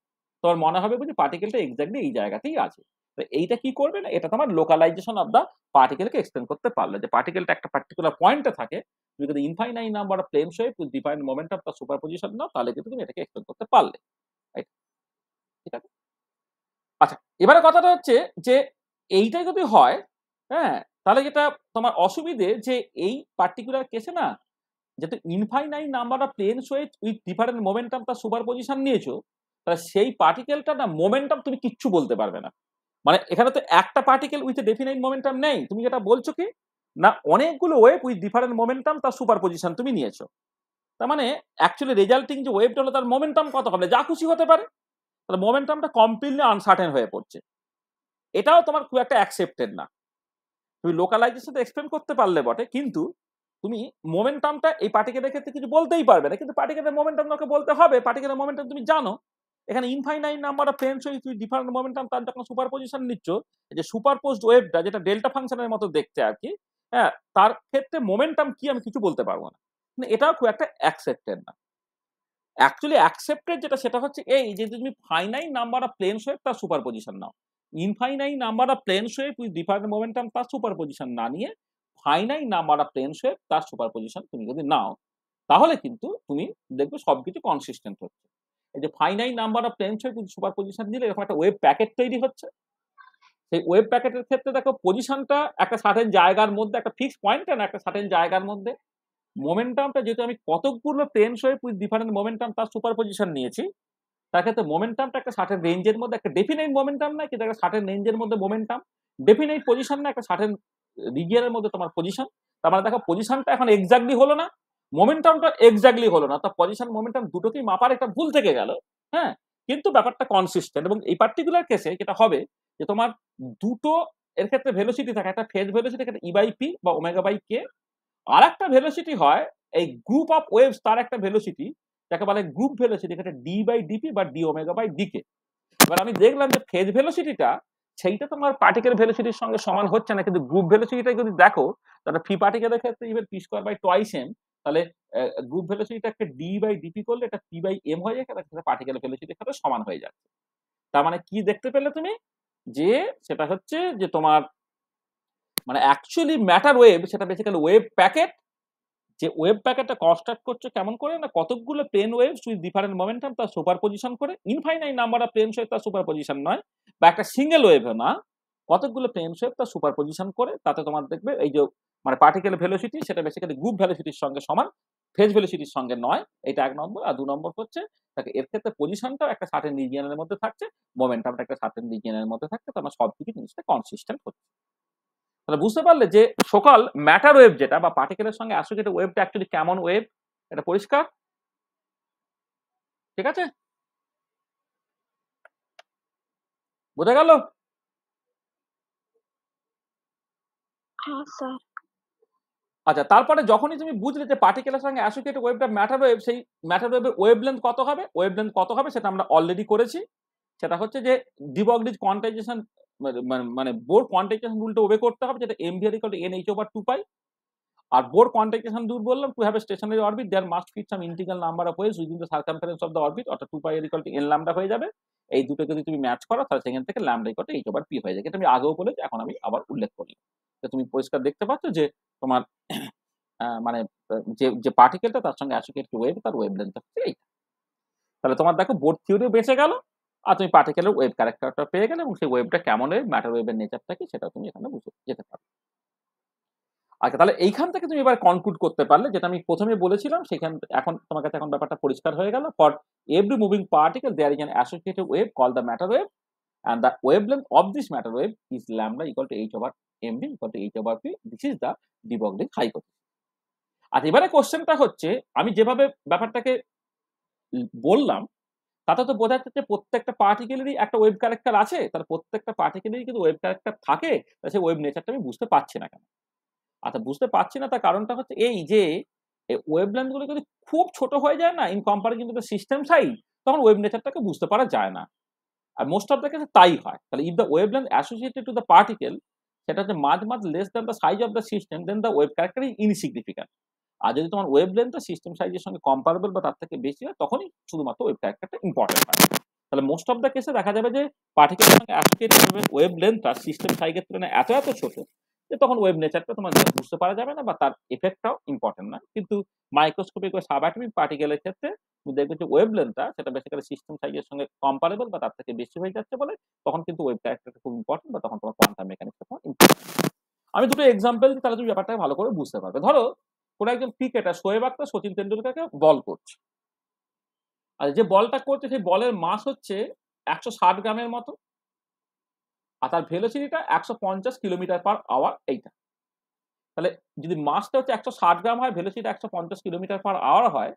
তোমার মনে হবে বুঝি পার্টিকেলটা এক্স্যাক্টলি এই জায়গাতেই আছে তো এইটা কি করবে না এটা তোমার লোকালাইজেশন অফ দ্য পার্টিকেলকে এক্সপ্লেন করতে পারলো যে পার্টিকেলটা একটা পার্টিকুলার পয়েন্টে থাকে তুমি যদি infinite number of plane waves define moment of the superposition নাও তাহলে কিন্তু তুমি এটাকে এক্সপ্লেন করতে পারলে ঠিক আছে আচ্ছা এবারে কথাটা হচ্ছে যে এইটা যদি হয় হ্যাঁ তাহলে যেটা তোমার অসুবিধে যে এই পার্টিকুলার কেসে না যেহেতু infinite number of plane waves with different momentum তার সুপার পজিশন নিয়েছো তাহলে সেই পার্টিকেলটা না মোমেন্টাম তুমি কিচ্ছু বলতে পারবে না মানে এখানে তো একটা পার্টিকেল উইথ ডেফিনাইট মোমেন্টাম নেই তুমি যেটা বলছো কি না অনেকগুলো ওয়েভ উইথ ডিফারেন্ট মোমেন্টাম তার সুপার পজিশন তুমি নিয়েছো তার মানে অ্যাকচুয়ালি রেজাল্টিং যে ওয়েভটা হলো তার মোমেন্টাম কত হবে যা খুশি হতে পারে তাহলে মোমেন্টামটা কমপ্লিটলি আনসার্টেন হয়ে পড়ছে এটাও তোমার খুব একটা অ্যাকসেপ্টেড না তুমি লোকালাইজেশনটা এক্সপ্লেন করতে পারলে বটে কিন্তু তুমি মোমেন্টামটা এই পার্টিকেলের ক্ষেত্রে কিছু বলতেই পারবে না কিন্তু পার্টিকেলের মোমেন্টাম তোমাকে বলতে হবে পার্টিকেলের মোমেন্টাম তুমি জানো এখানে ইনফাইনাইট নাম্বার অফ প্লেন হয়ে তুমি ডিফারেন্ট মোমেন্টাম তার যখন সুপার পজিশন নিচ্ছ যে পোস্ট ওয়েভটা যেটা ডেল্টা ফাংশনের মতো দেখতে আর কি হ্যাঁ তার ক্ষেত্রে মোমেন্টাম কি আমি কিছু বলতে পারবো না এটাও খুব একটা অ্যাকসেপ্টেড না অ্যাকচুয়ালি অ্যাকসেপ্টেড যেটা সেটা হচ্ছে এই যে তুমি finite number of plane wave তার সুপার পজিশন নাও infinite number of plane shape with different momentum তার সুপার পজিশন না নিয়ে finite number of plane shape তার সুপার পজিশন তুমি যদি নাও তাহলে কিন্তু তুমি দেখবে সব কিছু কনসিস্টেন্ট হচ্ছে এই যে finite number of plane shape with superposition দিলে এরকম একটা ওয়েব প্যাকেট তৈরি হচ্ছে সেই ওয়েব প্যাকেটের ক্ষেত্রে দেখো পজিশনটা একটা সার্টেন জায়গার মধ্যে একটা ফিক্স পয়েন্ট না একটা সার্টেন জায়গার মধ্যে মোমেন্টামটা যেহেতু আমি কতগুলো plane shape with different momentum তার সুপার পজিশন নিয়েছি তার ক্ষেত্রে মোমেন্টামটা একটা ষাটের রেঞ্জের মধ্যে একটা ডেফিনাইট মোমেন্টাম না কিন্তু একটা ষাটের রেঞ্জের মধ্যে মোমেন্টাম ডেফিনাইট পজিশন না একটা ষাটের রিগিয়ারের মধ্যে তোমার পজিশন তার মানে দেখো পজিশনটা এখন এক্স্যাক্টলি হলো না মোমেন্টামটা এক্স্যাক্টলি হলো না তা পজিশন মোমেন্টাম দুটোকেই মাপার একটা ভুল থেকে গেল হ্যাঁ কিন্তু ব্যাপারটা কনসিস্টেন্ট এবং এই পার্টিকুলার কেসে যেটা হবে যে তোমার দুটো এর ক্ষেত্রে ভেলোসিটি থাকে একটা ফেজ ভেলোসিটি একটা ই e পি বা ওমেগা বাই কে আর একটা ভেলোসিটি হয় এই গ্রুপ অফ ওয়েভস তার একটা ভেলোসিটি যাকে বলে গ্রুপ ভেলোসিটি এখানে ডি বাই ডিপি বা ডি ওমেগা বাই ডিকে এবার আমি দেখলাম যে ফেজ ভেলোসিটিটা সেইটা তোমার পার্টিকেল ভেলোসিটির সঙ্গে সমান হচ্ছে না কিন্তু গ্রুপ ভেলোসিটিটা যদি দেখো তাহলে ফি পার্টিকেলের ক্ষেত্রে even p square by twice m তাহলে গ্রুপ ভেলোসিটিটা একটা ডি বাই ডিপি করলে এটা পি বাই এম হয়ে যায় সেটা পার্টিকেল ভেলোসিটির সাথে সমান হয়ে যাচ্ছে তার মানে কি দেখতে পেলে তুমি যে সেটা হচ্ছে যে তোমার মানে অ্যাকচুয়ালি ম্যাটার ওয়েভ সেটা বেসিক্যালি ওয়েভ প্যাকেট যে ওয়েব প্যাকেটটা কনস্ট্রাক্ট করছো কেমন করে না কতকগুলো plane waves with different momentum তার সুপার পজিশন করে infinite number of plane wave তার সুপার পজিশন নয় বা একটা সিঙ্গেল ওয়েভে না কতগুলো প্লেন ওয়েভ তার সুপার পজিশন করে তাতে তোমার দেখবে এই যে মানে পার্টিকেল ভেলোসিটি সেটা বেসিক্যালি গ্রুপ ভেলোসিটির সঙ্গে সমান ফেজ ভেলোসিটির সঙ্গে নয় এটা এক নম্বর আর দু নম্বর হচ্ছে তাকে এর ক্ষেত্রে পজিশনটাও একটা সার্টেন রিজিয়নের মধ্যে থাকছে মোমেন্টামটা একটা সার্টেন রিজিয়নের মধ্যে থাকছে তোমার সব কিছু জিনিসটা কনসিস্টেন্ট হচ্ছে তাহলে বুঝতে পারলে যে সকাল ম্যাটার ওয়েভ যেটা বা পার্টিকেলের সঙ্গে অ্যাসোসিয়েটেড ওয়েভটা অ্যাকচুয়ালি কেমন ওয়েভ এটা পরিষ্কার ঠিক আছে বোঝা গেল হ্যাঁ, আচ্ছা তারপরে যখনই তুমি বুঝলে যে পার্টিকেলের সঙ্গে অ্যাসোসিয়েটেড ওয়েভটা ম্যাটার ওয়েভ সেই ম্যাটার ওয়েভের ওয়েভলেন্থ কত হবে ওয়েভলেন্থ কত হবে সেটা আমরা অলরেডি করেছি সেটা হচ্ছে যে ডিবগ্রিজ কোয়ান্টাইজেশন মানে বোর কোয়ান্টিফিকেশন রুলটা ওবে করতে হবে যেটা m v equal n h over two pi আর বোর কোয়ান্টিফিকেশন রুল বললাম to have a stationary orbit there must fit some integral number of waves within the circumference of the orbit অর্থাৎ two pi এর equal N lambda হয়ে যাবে এই দুটোকে যদি তুমি ম্যাচ করো তাহলে সেখান থেকে lambda equal h over p হয়ে যায় এটা আমি আগেও বলেছি এখন আমি আবার উল্লেখ করি তো তুমি পরিষ্কার দেখতে পাচ্ছ যে তোমার মানে যে যে পার্টিকেলটা তার সঙ্গে অ্যাসোসিয়েটেড ওয়েভ তার ওয়েভ লেন্থ হচ্ছে এইটা তাহলে তোমার দেখো বোর্ড থিওরিও বেঁচে গেল আর তুমি পার্টিকেলের ওয়েব ক্যারেক্টারটা পেয়ে গেলে এবং সেই ওয়েবটা কেমন ওয়েব ম্যাটার ওয়েবের নেচারটা কি সেটা তুমি এখানে বুঝে যেতে পারো আচ্ছা তাহলে এইখান থেকে তুমি এবার কনক্লুড করতে পারলে যেটা আমি প্রথমে বলেছিলাম সেখান এখন তোমার কাছে এখন ব্যাপারটা পরিষ্কার হয়ে গেল for every moving particle there is an associated wave call the matter wave and the wavelength of this matter wave is lambda equal to h over mv equal to h over p this is the de high court আর এবারে কোশ্চেনটা হচ্ছে আমি যেভাবে ব্যাপারটাকে বললাম তাতে তো বোঝা যাচ্ছে প্রত্যেকটা পার্টিকেলেরই একটা ওয়েব ক্যারেক্টার আছে তার প্রত্যেকটা পার্টিকেলেরই কিন্তু ওয়েব ক্যারেক্টার থাকে তা সেই ওয়েব নেচারটা আমি বুঝতে পারছি না কেন আচ্ছা বুঝতে পারছি না তার কারণটা হচ্ছে এই যে এই ওয়েব লেন্থগুলো যদি খুব ছোট হয়ে যায় না in comparison to the system size তখন ওয়েব নেচারটাকে বুঝতে পারা যায় না আর মোস্ট অফ দ্য কেসে তাই হয় তাহলে if the wavelength associated to the particle সেটা হচ্ছে মাঝ মাঝ less than the size of the system then the wave character is আর যদি তোমার ওয়েভ লেন্থটা সিস্টেম সাইজের সঙ্গে কম্পারেবল বা তার থেকে বেশি হয় তখনই শুধুমাত্র ওয়েব ক্যারেক্টারটা ইম্পর্টেন্ট হয় তাহলে মোস্ট অফ দ্য কেসে দেখা যাবে যে পার্টিকেলের সঙ্গে অ্যাসোসিয়েটেড ওয়েভ লেন্থটা সিস্টেম সাইজের তুলনায় এত এত ছোট যে তখন ওয়েব নেচারটা তোমার বুঝতে পারা যাবে না বা তার এফেক্টটাও ইম্পর্টেন্ট না কিন্তু মাইক্রোস্কোপিক সাব সাবাটমিক পার্টিকেলের ক্ষেত্রে তুমি দেখবে যে ওয়েব লেন্থটা সেটা বেসিক্যালি সিস্টেম সাইজের সঙ্গে কম্পারেবল বা তার থেকে বেশি হয়ে যাচ্ছে বলে তখন কিন্তু ওয়েব ক্যারেক্টারটা খুব ইম্পর্টেন্ট বা তখন তোমার কোয়ান্টাম মেকানিক্সটা তখন ইম্পর্টেন্ট আমি দুটো এক্সাম্পল দিই তাহলে তুমি ব্যাপারটা ভালো করে বুঝতে পারবে ধরো কোনো একজন ক্রিকেটার শোয়েব আক্তার সচিন তেন্ডুলকারকে বল করছে আর যে বলটা করছে সেই বলের মাস হচ্ছে একশো ষাট গ্রামের মতো আর তার ভেলোসিটিটা একশো পঞ্চাশ কিলোমিটার পার আওয়ার এইটা তাহলে যদি মাসটা হচ্ছে একশো ষাট গ্রাম হয় ভেলোসিটি একশো পঞ্চাশ কিলোমিটার পার আওয়ার হয়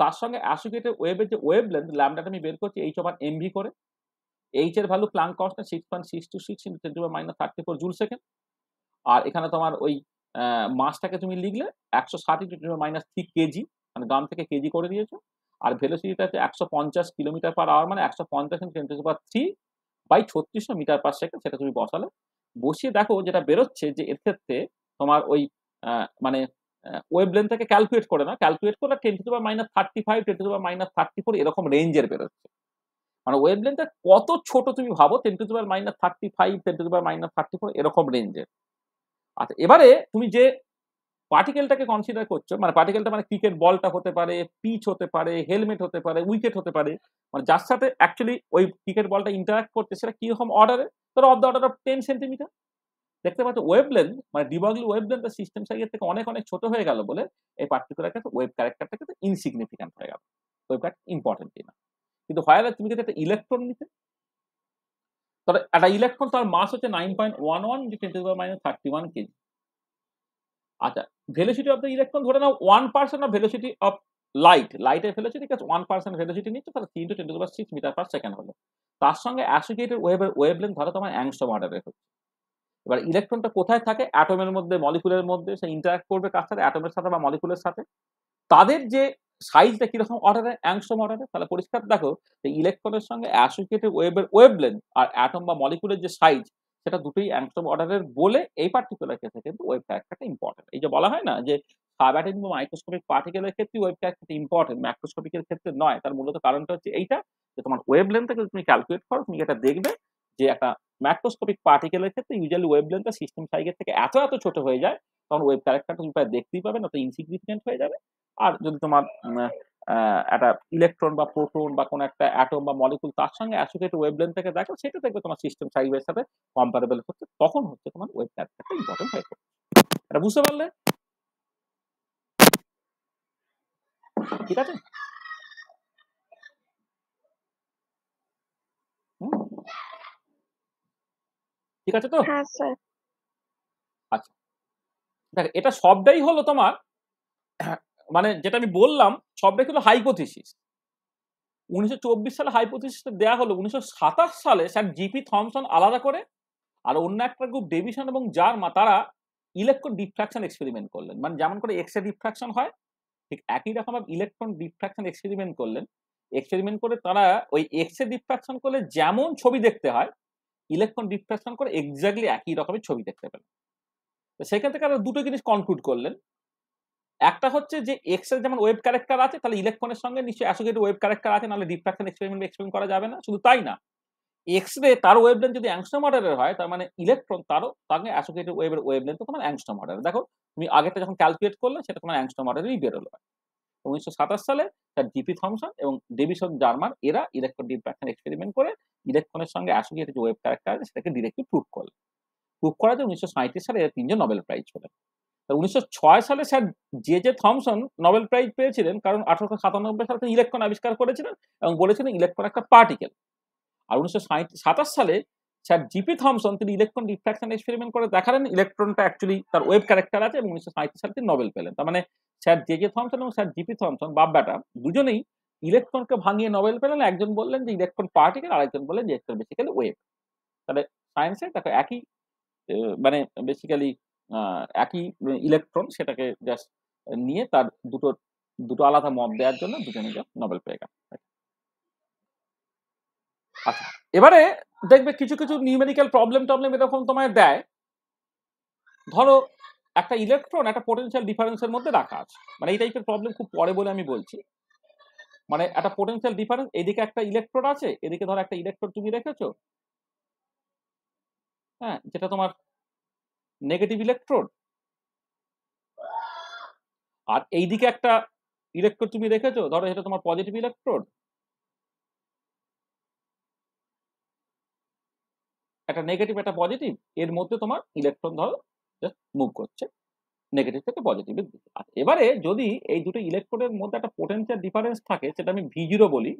তার সঙ্গে অ্যাসোকেটেড ওয়েবের যে ওয়েব লেন্থ ল্যামডাটা আমি বের করছি এইচ ওভার এমভি করে এইচ এর value Planck constant six point six two six into ten to minus thirty four joule second আর এখানে তোমার ওই মাছটাকে তুমি লিখলে একশো ষাট ইন্টু মাইনাস থ্রি কেজি মানে গ্রাম থেকে কেজি করে দিয়েছো আর ভেলোসিটিটা হচ্ছে একশো পঞ্চাশ কিলোমিটার পার আওয়ার মানে একশো পঞ্চাশ into ten per three by ছত্রিশশো মিটার পার সেকেন্ড সেটা তুমি বসালে বসিয়ে দেখো যেটা বেরোচ্ছে যে এর ক্ষেত্রে তোমার ওই মানে ওয়েব থেকে ক্যালকুলেট করে না ক্যালকুলেট করে ten to minus thirty five ten to minus thirty four এরকম রেঞ্জের বেরোচ্ছে মানে ওয়েব কত ছোট তুমি ভাবো ten to minus thirty five ten to minus thirty four এরকম রেঞ্জের আচ্ছা এবারে তুমি যে পার্টিকেলটাকে কনসিডার করছো মানে পার্টিকেলটা মানে ক্রিকেট বলটা হতে পারে পিচ হতে পারে হেলমেট হতে পারে উইকেট হতে পারে মানে যার সাথে অ্যাকচুয়ালি ওই ক্রিকেট বলটা ইন্টারাক্ট করতে সেটা কীরকম অর্ডারে তোর of the order of ten centimetre দেখতে পাচ্ছ ওয়েবলেন মানে ডিবাগলি ওয়েবলেন্থ সিস্টেম সাইজের থেকে অনেক অনেক ছোট হয়ে গেল বলে এই পার্টিকুলার ক্ষেত্রে ওয়েব ক্যারেক্টারটা কিন্তু ইনসিগনিফিক্যান্ট হয়ে গেল ওয়েব ক্যারেক্টার ইম্পর্টেন্ট কিনা কিন্তু হয় তুমি কিন্তু একটা ইলেকট্রন নিতে তাহলে একটা ইলেকট্রন তার মাস হচ্ছে nine point one one into ten to minus thirty one k g আচ্ছা ভেলোসিটি অফ দ্য ইলেকট্রন ধরে নাও one percent of velocity of light লাইটের ভেলোসিটি কাছে ওয়ান পার্সেন্ট ভেলোসিটি নিচ্ছে তাহলে তিন two ten to six metre per second হলো তার সঙ্গে অ্যাসোসিয়েটেড ওয়েভের ওয়েভ লেন্থ ধরো তোমার অ্যাংস্টম অর্ডারের হচ্ছে এবার ইলেকট্রনটা কোথায় থাকে অ্যাটমের মধ্যে মলিকুলের মধ্যে সে ইন্টারাক্ট করবে কার সাথে অ্যাটমের সাথে বা মলিকুলের সাথে তাদের যে সাইজটা কিরকম অর্ডারে অ্যাংস্ট্রম অর্ডারে তাহলে পরিষ্কার দেখো যে ইলেকট্রনের সঙ্গে অ্যাসোসিয়েটেড ওয়েবের ওয়েবলেন আর অ্যাটম বা মলিকুলের যে সাইজ সেটা দুটোই অ্যাংস্ট্রম অর্ডারের বলে এই পার্টিকুলার ক্ষেত্রে কিন্তু ওয়েব ক্যারেক্টারটা ইম্পর্টেন্ট এই যে বলা হয় না যে সাবাটিন বা মাইক্রোস্কোপিক পার্টিকেলের ক্ষেত্রে ওয়েব ক্যারেক্টারটা ইম্পর্টেন্ট ম্যাক্রোস্কোপিকের ক্ষেত্রে নয় তার মূলত কারণটা হচ্ছে এইটা যে তোমার ওয়েব ওয়েবলেনটাকে তুমি ক্যালকুলেট করো তুমি এটা দেখবে যে একটা ম্যাক্রোস্কোপিক পার্টিকেলের ক্ষেত্রে ইউজুয়ালি লেনটা সিস্টেম সাইজের থেকে এত এত ছোট হয়ে যায় তখন ওয়েব ক্যারেক্টারটা তুমি প্রায় দেখতেই পাবে না তো ইনসিগনিফিকেন্ট হয়ে যাবে আর যদি তোমার একটা ইলেকট্রন বা প্রোটন বা কোনো একটা অ্যাটম বা মলিকুল তার সঙ্গে অ্যাসোকেটেড ওয়েবলেন থেকে দেখো সেটা দেখবে তোমার সিস্টেম সাইজের সাথে কম্পারেবল হচ্ছে তখন হচ্ছে তোমার ওয়েব ল্যাবটা ইম্পর্টেন্ট হয়ে পড়ছে এটা বুঝতে পারলে ঠিক আছে ঠিক আছে তো হ্যাঁ, আচ্ছা দেখ এটা সবটাই হলো তোমার মানে যেটা আমি বললাম সবটাই কিন্তু হাইপোথিসিস উনিশশো সালে হাইপোথিসিসটা দেওয়া হলো উনিশশো সালে স্যার জিপি থমসন আলাদা করে আর অন্য একটা গ্রুপ ডেভিশন এবং জার্মা তারা ইলেকট্রন ডিফ্রাকশন এক্সপেরিমেন্ট করলেন মানে যেমন করে এক্সরে ডিফ্রাকশন হয় ঠিক একই রকম ইলেকট্রন ডিফ্রাকশন এক্সপেরিমেন্ট করলেন এক্সপেরিমেন্ট করে তারা ওই এক্সরে ডিফ্রাকশন করলে যেমন ছবি দেখতে হয় ইলেকট্রন ডিফ্রাকশন করে এক্স্যাক্টলি একই রকমের ছবি দেখতে পেলেন তো সেখান থেকে তারা দুটো জিনিস কনক্লুড করলেন একটা হচ্ছে যে এক্সের যেমন ওয়েব ক্যারেক্টার আছে তাহলে ইলেকট্রনের সঙ্গে নিশ্চয়ই অ্যাসোসিয়েটেড ওয়েব ক্যারেক্টার আছে নাহলে ডিফ্রাকশন এক্সপেরিমেন্ট এক্সপেরিমেন্ট করা যাবে না শুধু তাই না এক্সরে তার ওয়েবলেন্থ যদি অ্যাংস্ট্রম অর্ডারের হয় তার মানে ইলেকট্রন তারও তাকে অ্যাসোসিয়েটেড ওয়েবের ওয়েবলেন্থ তোমার অ্যাংস্ট্রম অর্ডার দেখো তুমি আগেটা যখন ক্যালকুলেট করলে সেটা তোমার অ্যাংস্ট্রম অর্ডারেই বেরোলো উনিশশো সাতাশ সালে তার ডিপি থমসন এবং ডেভিসন জার্মান এরা ইলেকট্রন ডিফ্রাকশন এক্সপেরিমেন্ট করে ইলেকট্রনের সঙ্গে অ্যাসোসিয়েটেড ওয়েব ক্যারেক্টার আছে সেটাকে ডিরেক্টলি প্রুভ করলো প্রুভ করাতে উনিশশো সাঁত্রিশ সালে এরা তিনজন নোবেল প্রাইজ পেলেন উনিশশো সালে sir J J Thomson Nobel prize পেয়েছিলেন কারণ আঠারোশো সাতানব্বই সালে তিনি ইলেকট্রন আবিষ্কার করেছিলেন এবং বলেছিলেন ইলেকট্রন একটা পার্টিকেল আর উনিশশো সালে স্যার জিপি থমসন তিনি ইলেকট্রন ডিফ্রাকশন এক্সপেরিমেন্ট করে দেখালেন ইলেকট্রনটা অ্যাকচুয়ালি তার ওয়েব ক্যারেক্টার আছে এবং উনিশশো সালে তিনি নোবেল পেলেন তার মানে স্যার জে জে থমসন এবং স্যার জিপি থমসন বাব্বাটা দুজনেই ইলেকট্রনকে ভাঙিয়ে নোবেল পেলেন একজন বললেন যে ইলেকট্রন পার্টিকেল আরেকজন বললেন যে ইলেকট্রন বেসিক্যালি ওয়েব তাহলে সায়েন্সের দেখো একই মানে বেসিক্যালি একই ইলেকট্রন সেটাকে জাস্ট নিয়ে তার দুটো দুটো আলাদা মত দেওয়ার জন্য দুজনে নোবেল পেয়ে গেল আচ্ছা এবারে দেখবে কিছু কিছু নিউমেরিক্যাল প্রবলেম টবলেম এরকম তোমায় দেয় ধরো একটা ইলেকট্রন একটা পোটেন্সিয়াল ডিফারেন্সের মধ্যে রাখা আছে মানে এই টাইপের প্রবলেম খুব পরে বলে আমি বলছি মানে একটা পোটেন্সিয়াল ডিফারেন্স এদিকে একটা ইলেকট্রন আছে এদিকে ধরো একটা ইলেকট্রন তুমি রেখেছো হ্যাঁ যেটা তোমার নেগেটিভ ইলেকট্রোড আর এই দিকে একটা ইলেকট্রোড তুমি রেখেছো ধরো এটা তোমার পজিটিভ ইলেকট্রোড একটা নেগেটিভ একটা পজিটিভ এর মধ্যে তোমার ইলেকট্রন ধরো জাস্ট মুভ করছে নেগেটিভ থেকে পজিটিভের দিকে আর এবারে যদি এই দুটো ইলেকট্রোডের মধ্যে একটা পোটেন্সিয়াল ডিফারেন্স থাকে সেটা আমি ভি জিরো বলি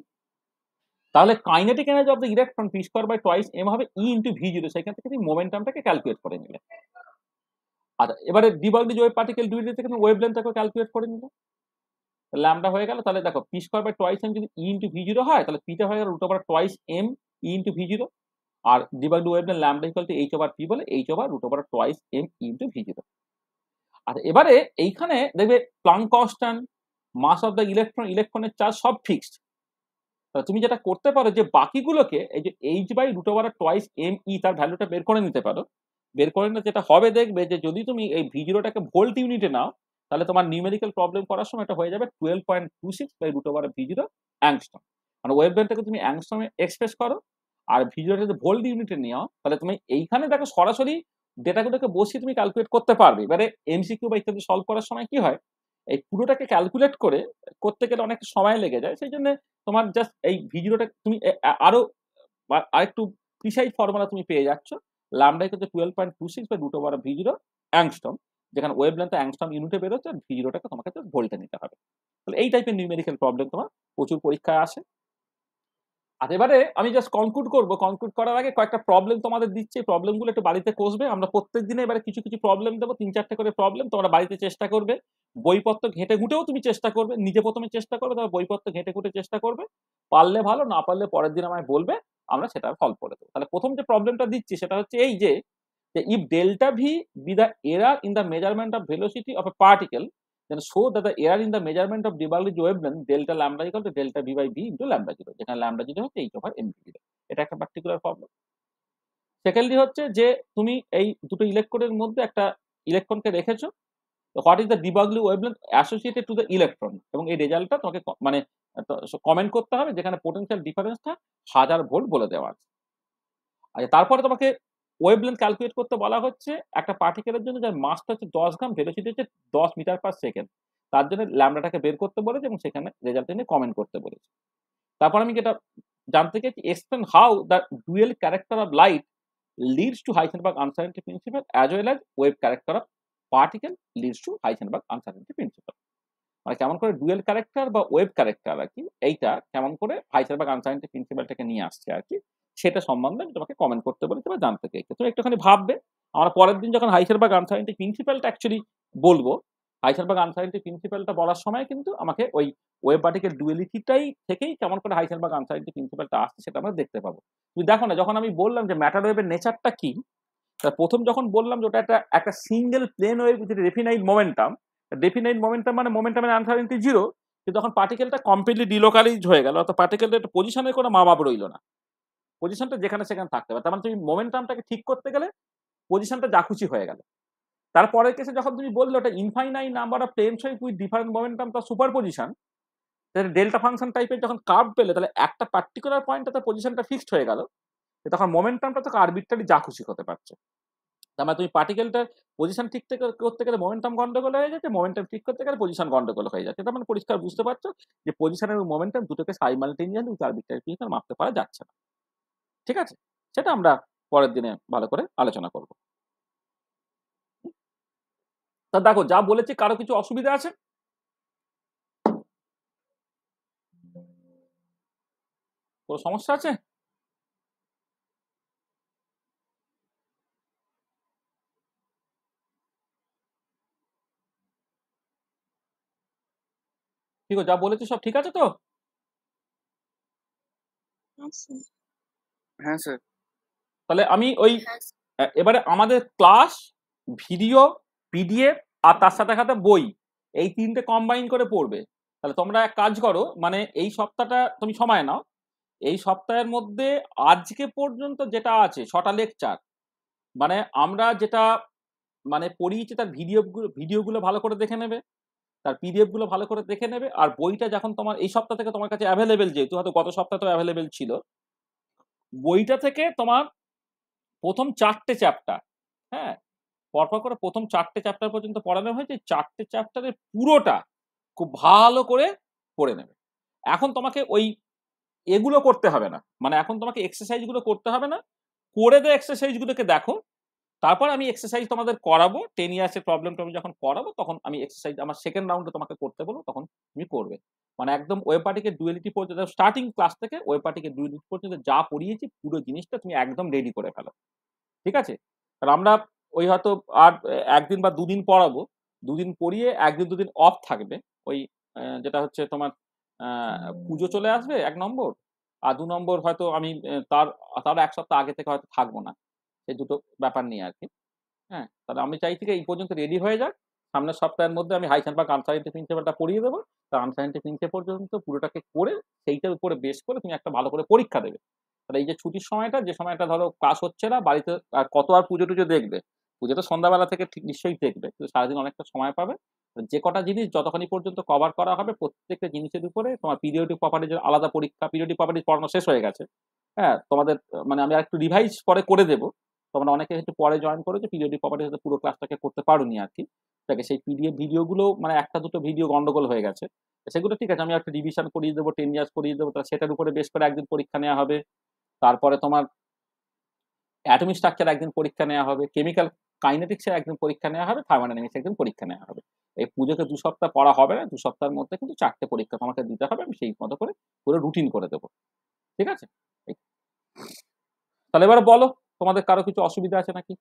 তাহলে kinetic energy of the electron p's square by twice m হবে ই ইন্টু ভি জিরো সেখান থেকে তুমি মোমেন্টামটাকে ক্যালকুলেট করে নিলে আচ্ছা এবারে ডিবাগডিজ ওয়েভ পার্টিকেল দুই থেকে তুমি ওয়েভ লেন্থটাকে ক্যালকুলেট করে নিলে আমরা হয়ে গেল তাহলে দেখো p square by twice m যদি ই ইন্টু ভি জিরো হয় তাহলে পিটা হয়ে গেল root over twice m E into V zero আর de wavelength lambda equal to h over p বলে h over root over twice m E into V zero আর এবারে এইখানে দেখবে Planck constant mass of the electron ইলেকট্রনের charge সব fixed তুমি যেটা করতে পারো যে বাকিগুলোকে এই যে h by root over twice m E তার ভ্যালুটা বের করে নিতে পারো বের করে না যেটা হবে দেখবে যে যদি তুমি এই ভিজিরোটাকে ভোল্ট ইউনিটে নাও তাহলে তোমার নিউমেরিক্যাল প্রবলেম করার সময় এটা হয়ে যাবে twelve point two six by root over V zero zero angstrom মানে ওয়েভলেন্থটাকে তুমি অ্যাংস্টমে এক্সপ্রেস করো আর ভিজিরোটা যদি ভোল্ট ইউনিটে নিও তাহলে তুমি এইখানে দেখো সরাসরি ডেটাগুলোকে বসিয়ে তুমি ক্যালকুলেট করতে পারবে এবারে এমসিকিউ বা ইত্যাদি সলভ করার সময় কি হয় এই পুরোটাকে ক্যালকুলেট করে করতে গেলে অনেক সময় লেগে যায় সেই জন্য তোমার জাস্ট এই ভিজিরোটা তুমি আরো আরেকটু প্রিসাইজ ফর্মুলা তুমি পেয়ে যাচ্ছ লামডা হচ্ছে twelve point two six by root over V zero angstrom যেখানে ওয়েভ লেন্থ অ্যাংস্টম ইউনিটে বেরোচ্ছে আর ভি জিরোটাকে তোমাকে ভোল্টে নিতে হবে তাহলে এই টাইপের নিউমেরিক্যাল প্রবলেম তোমার প্রচুর পরীক্ষায় আসে আর এবারে আমি জাস্ট কনক্লুড করব কনক্লুড করার আগে কয়েকটা প্রবলেম তোমাদের দিচ্ছি এই প্রবলেমগুলো একটু বাড়িতে কষবে আমরা প্রত্যেক দিনে এবারে কিছু কিছু প্রবলেম দেবো তিন চারটে করে প্রবলেম তোমরা বাড়িতে চেষ্টা করবে বইপত্র ঘেঁটে ঘুটেও তুমি চেষ্টা করবে নিজে প্রথমে চেষ্টা করবে তারপর বইপত্র ঘেঁটে ঘুটে চেষ্টা করবে পারলে ভালো না পারলে পরের দিন আমায় বলবে আমরা সেটা সলভ করে দেবো তাহলে প্রথম যে প্রবলেমটা দিচ্ছি সেটা হচ্ছে এই যে if delta V be the error in the measurement of velocity of a particle then show that the error in the measurement of de Broglie wavelength delta lambda equal to delta v by v into lambda zero যেখানে lambda zero হচ্ছে h over m zero এটা একটা particular problem secondly হচ্ছে যে তুমি এই দুটো ইলেকট্রনের মধ্যে একটা ইলেকট্রনকে রেখেছো what is the de Broglie wavelength associated to the electron এবং এই রেজাল্টটা তোমাকে মানে কমেন্ট করতে হবে যেখানে পোটেনশিয়াল ডিফারেন্সটা হাজার ভোল্ট বলে দেওয়া আছে আচ্ছা তারপরে তোমাকে ওয়েবলেন্থ ক্যালকুলেট করতে বলা হচ্ছে একটা পার্টিকেলের জন্য যার মাসটা হচ্ছে দশ গ্রাম ভেলোসিটি হচ্ছে দশ মিটার পার সেকেন্ড তার জন্য ল্যামডাটাকে বের করতে বলেছে এবং সেখানে রেজাল্ট নিয়ে কমেন্ট করতে বলেছে তারপর আমি যেটা জানতে চাইছি explain how the dual character of light leads to Heisenberg uncertainty principle as well as wave character of particle leads to Heisenberg uncertainty principle মানে কেমন করে ডুয়েল ক্যারেক্টার বা ওয়েব ক্যারেক্টার আর কি এইটা কেমন করে হাইসেনবার্গ আনসারেন্টি প্রিন্সিপালটাকে নিয়ে আসছে আর কি সেটা সম্বন্ধে আমি তোমাকে কমেন্ট করতে বলেছি বা জানতে চাইছি তুমি একটুখানি ভাববে আমরা পরের দিন যখন হাইসারবাগ আনসারেন্টিক প্রিন্সিপালটা অ্যাকচুয়ালি বলবো হাইসারবাগ আনসারেন্টিক প্রিন্সিপালটা বলার সময় কিন্তু আমাকে ওই ওয়েব বাটিকের ডুয়েলিটিটাই থেকেই কেমন করে হাইসারবাগ আনসারেন্টিক প্রিন্সিপালটা আসছে সেটা আমরা দেখতে পাবো তুমি দেখো না যখন আমি বললাম যে ম্যাটার ওয়েবের নেচারটা কি প্রথম যখন বললাম যে ওটা একটা একটা সিঙ্গেল প্লেন ওয়েভ যেটা ডেফিনাইট মোমেন্টাম ডেফিনাইট মোমেন্টাম মানে মোমেন্টাম মানে আনসারেন্টি জিরো কিন্তু তখন পার্টিকেলটা কমপ্লিটলি ডিলোকালাইজ হয়ে গেল অর্থাৎ পার্টিকেলটা একটা পজিশনের কোনো মা বাপ রইল না পজিশনটা যেখানে সেখানে থাকতে পারে তার মানে তুমি মোমেন্টামটাকে ঠিক করতে গেলে পজিশনটা যা খুশি হয়ে গেল তারপরের কেসে যখন তুমি বললে ওটা ইনফাইনাই নাম্বার অফ টেন্স হয় উইথ ডিফারেন্ট মোমেন্টাম তার সুপার পজিশন তাহলে ডেল্টা ফাংশন টাইপের যখন কার্ভ পেলে তাহলে একটা পার্টিকুলার পয়েন্টে তার পজিশনটা ফিক্সড হয়ে গেল তখন মোমেন্টামটা তো আরবিট্রারি যা খুশি হতে পারছে তার মানে তুমি পার্টিকেলটার পজিশন ঠিক করতে গেলে মোমেন্টাম গন্ডগোল হয়ে যাচ্ছে মোমেন্টাম ঠিক করতে গেলে পজিশন গন্ডগোল হয়ে যাচ্ছে তার মানে পরিষ্কার বুঝতে পারছো যে পজিশন এবং মোমেন্টাম দুটোকে সাইমালটেনিয়াসলি উইথ আরবিট্রারি প্রিন্সিপাল মাপতে পারা যাচ্ছে না ঠিক আছে সেটা আমরা পরের দিনে ভালো করে আলোচনা করব তা দেখো যা বলেছি কারো কিছু অসুবিধা আছে কোনো সমস্যা আছে ঠিক যা বলেছি সব ঠিক আছে তো আচ্ছা হ্যাঁ স্যার তাহলে আমি ওই হ্যাঁ, এবারে আমাদের ক্লাস ভিডিও পিডিএফ আর তার সাথে সাথে বই এই তিনটে কম্বাইন করে পড়বে তাহলে তোমরা এক কাজ করো মানে এই সপ্তাহটা তুমি সময় নাও এই সপ্তাহের মধ্যে আজকে পর্যন্ত যেটা আছে ছটা লেকচার মানে আমরা যেটা মানে পড়িয়েছি তার ভিডিও ভিডিওগুলো ভালো করে দেখে নেবে তার পিডিএফগুলো ভালো করে দেখে নেবে আর বইটা যখন তোমার এই সপ্তাহ থেকে তোমার কাছে অ্যাভেলেবেল যেহেতু হয়তো গত সপ্তাহ তো অ্যাভেলেবেল ছিল বইটা থেকে তোমার প্রথম চারটে চ্যাপ্টার হ্যাঁ পরপর করে প্রথম চারটে চ্যাপ্টার পর্যন্ত পড়ানো হয়েছে চারটে চ্যাপ্টারের পুরোটা খুব ভালো করে পড়ে নেবে এখন তোমাকে ওই এগুলো করতে হবে না মানে এখন তোমাকে এক্সারসাইজগুলো করতে হবে না করে দে এক্সারসাইজগুলোকে দেখো তারপর আমি এক্সারসাইজ তোমাদের করাবো টেন ইয়ার্সের প্রবলেম টবলেম যখন করাবো তখন আমি এক্সারসাইজ আমার সেকেন্ড রাউন্ডে তোমাকে করতে বলবো তখন তুমি করবে মানে একদম পার্টিকে ডুয়েলিটি পর্যন্ত স্টার্টিং ক্লাস থেকে পার্টিকে ডুয়েলিটি পর্যন্ত যা পড়িয়েছি পুরো জিনিসটা তুমি একদম রেডি করে ফেলো ঠিক আছে আর আমরা ওই হয়তো আর একদিন বা দুদিন পড়াবো দুদিন পড়িয়ে একদিন দুদিন অফ থাকবে ওই যেটা হচ্ছে তোমার পুজো চলে আসবে এক নম্বর আর দু নম্বর হয়তো আমি তার তার এক সপ্তাহ আগে থেকে হয়তো থাকবো না এই দুটো ব্যাপার নিয়ে আর কি হ্যাঁ তাহলে আমি চাইছি এই পর্যন্ত রেডি হয়ে যাক সামনের সপ্তাহের মধ্যে আমি হাই বা আনসারেন্টি প্রিন্সিপালটা পড়িয়ে দেবো তা আনসারেন্টি প্রিন্সিপাল পর্যন্ত পুরোটাকে করে সেইটার উপরে বেশ করে তুমি একটা ভালো করে পরীক্ষা দেবে তাহলে এই যে ছুটির সময়টা যে সময়টা ধরো ক্লাস হচ্ছে না বাড়িতে আর কত আর পুজো টুজো দেখবে পুজো তো সন্ধ্যাবেলা থেকে ঠিক নিশ্চয়ই দেখবে কিন্তু সারাদিন অনেকটা সময় পাবে যে কটা জিনিস যতখানি পর্যন্ত কভার করা হবে প্রত্যেকটা জিনিসের উপরে তোমার পিরিয়ডিক প্রপার্টির আলাদা পরীক্ষা পিরিয়ডিক প্রপার্টি পড়ানো শেষ হয়ে গেছে হ্যাঁ তোমাদের মানে আমি আর একটু রিভাইজ পরে করে দেবো তোমরা অনেকে একটু পরে জয়েন করেছো পিডিএফ প্রপার্টি হয়তো পুরো ক্লাসটাকে করতে পারোনি আর কি তাকে সেই পিডিএফ ভিডিওগুলো মানে একটা দুটো ভিডিও গন্ডগোল হয়ে গেছে সেগুলো ঠিক আছে আমি একটা রিভিশন করিয়ে দেবো টেন ইয়ার্স করিয়ে দেবো সেটার উপরে বেশ করে একদিন পরীক্ষা নেওয়া হবে তারপরে তোমার অ্যাটমিক স্ট্রাকচার একদিন পরীক্ষা নেওয়া হবে কেমিক্যাল কাইনেটিক্সের একদিন পরীক্ষা নেওয়া হবে থার্মোডাইনামিক্সের একদিন পরীক্ষা নেওয়া হবে এই পুজোকে দু সপ্তাহ পড়া হবে না দু সপ্তাহের মধ্যে কিন্তু চারটে পরীক্ষা তোমাকে দিতে হবে আমি সেই মতো করে পুরো রুটিন করে দেবো ঠিক আছে তাহলে এবার বলো তোমাদের কারো কিছু অসুবিধা আছে নাকি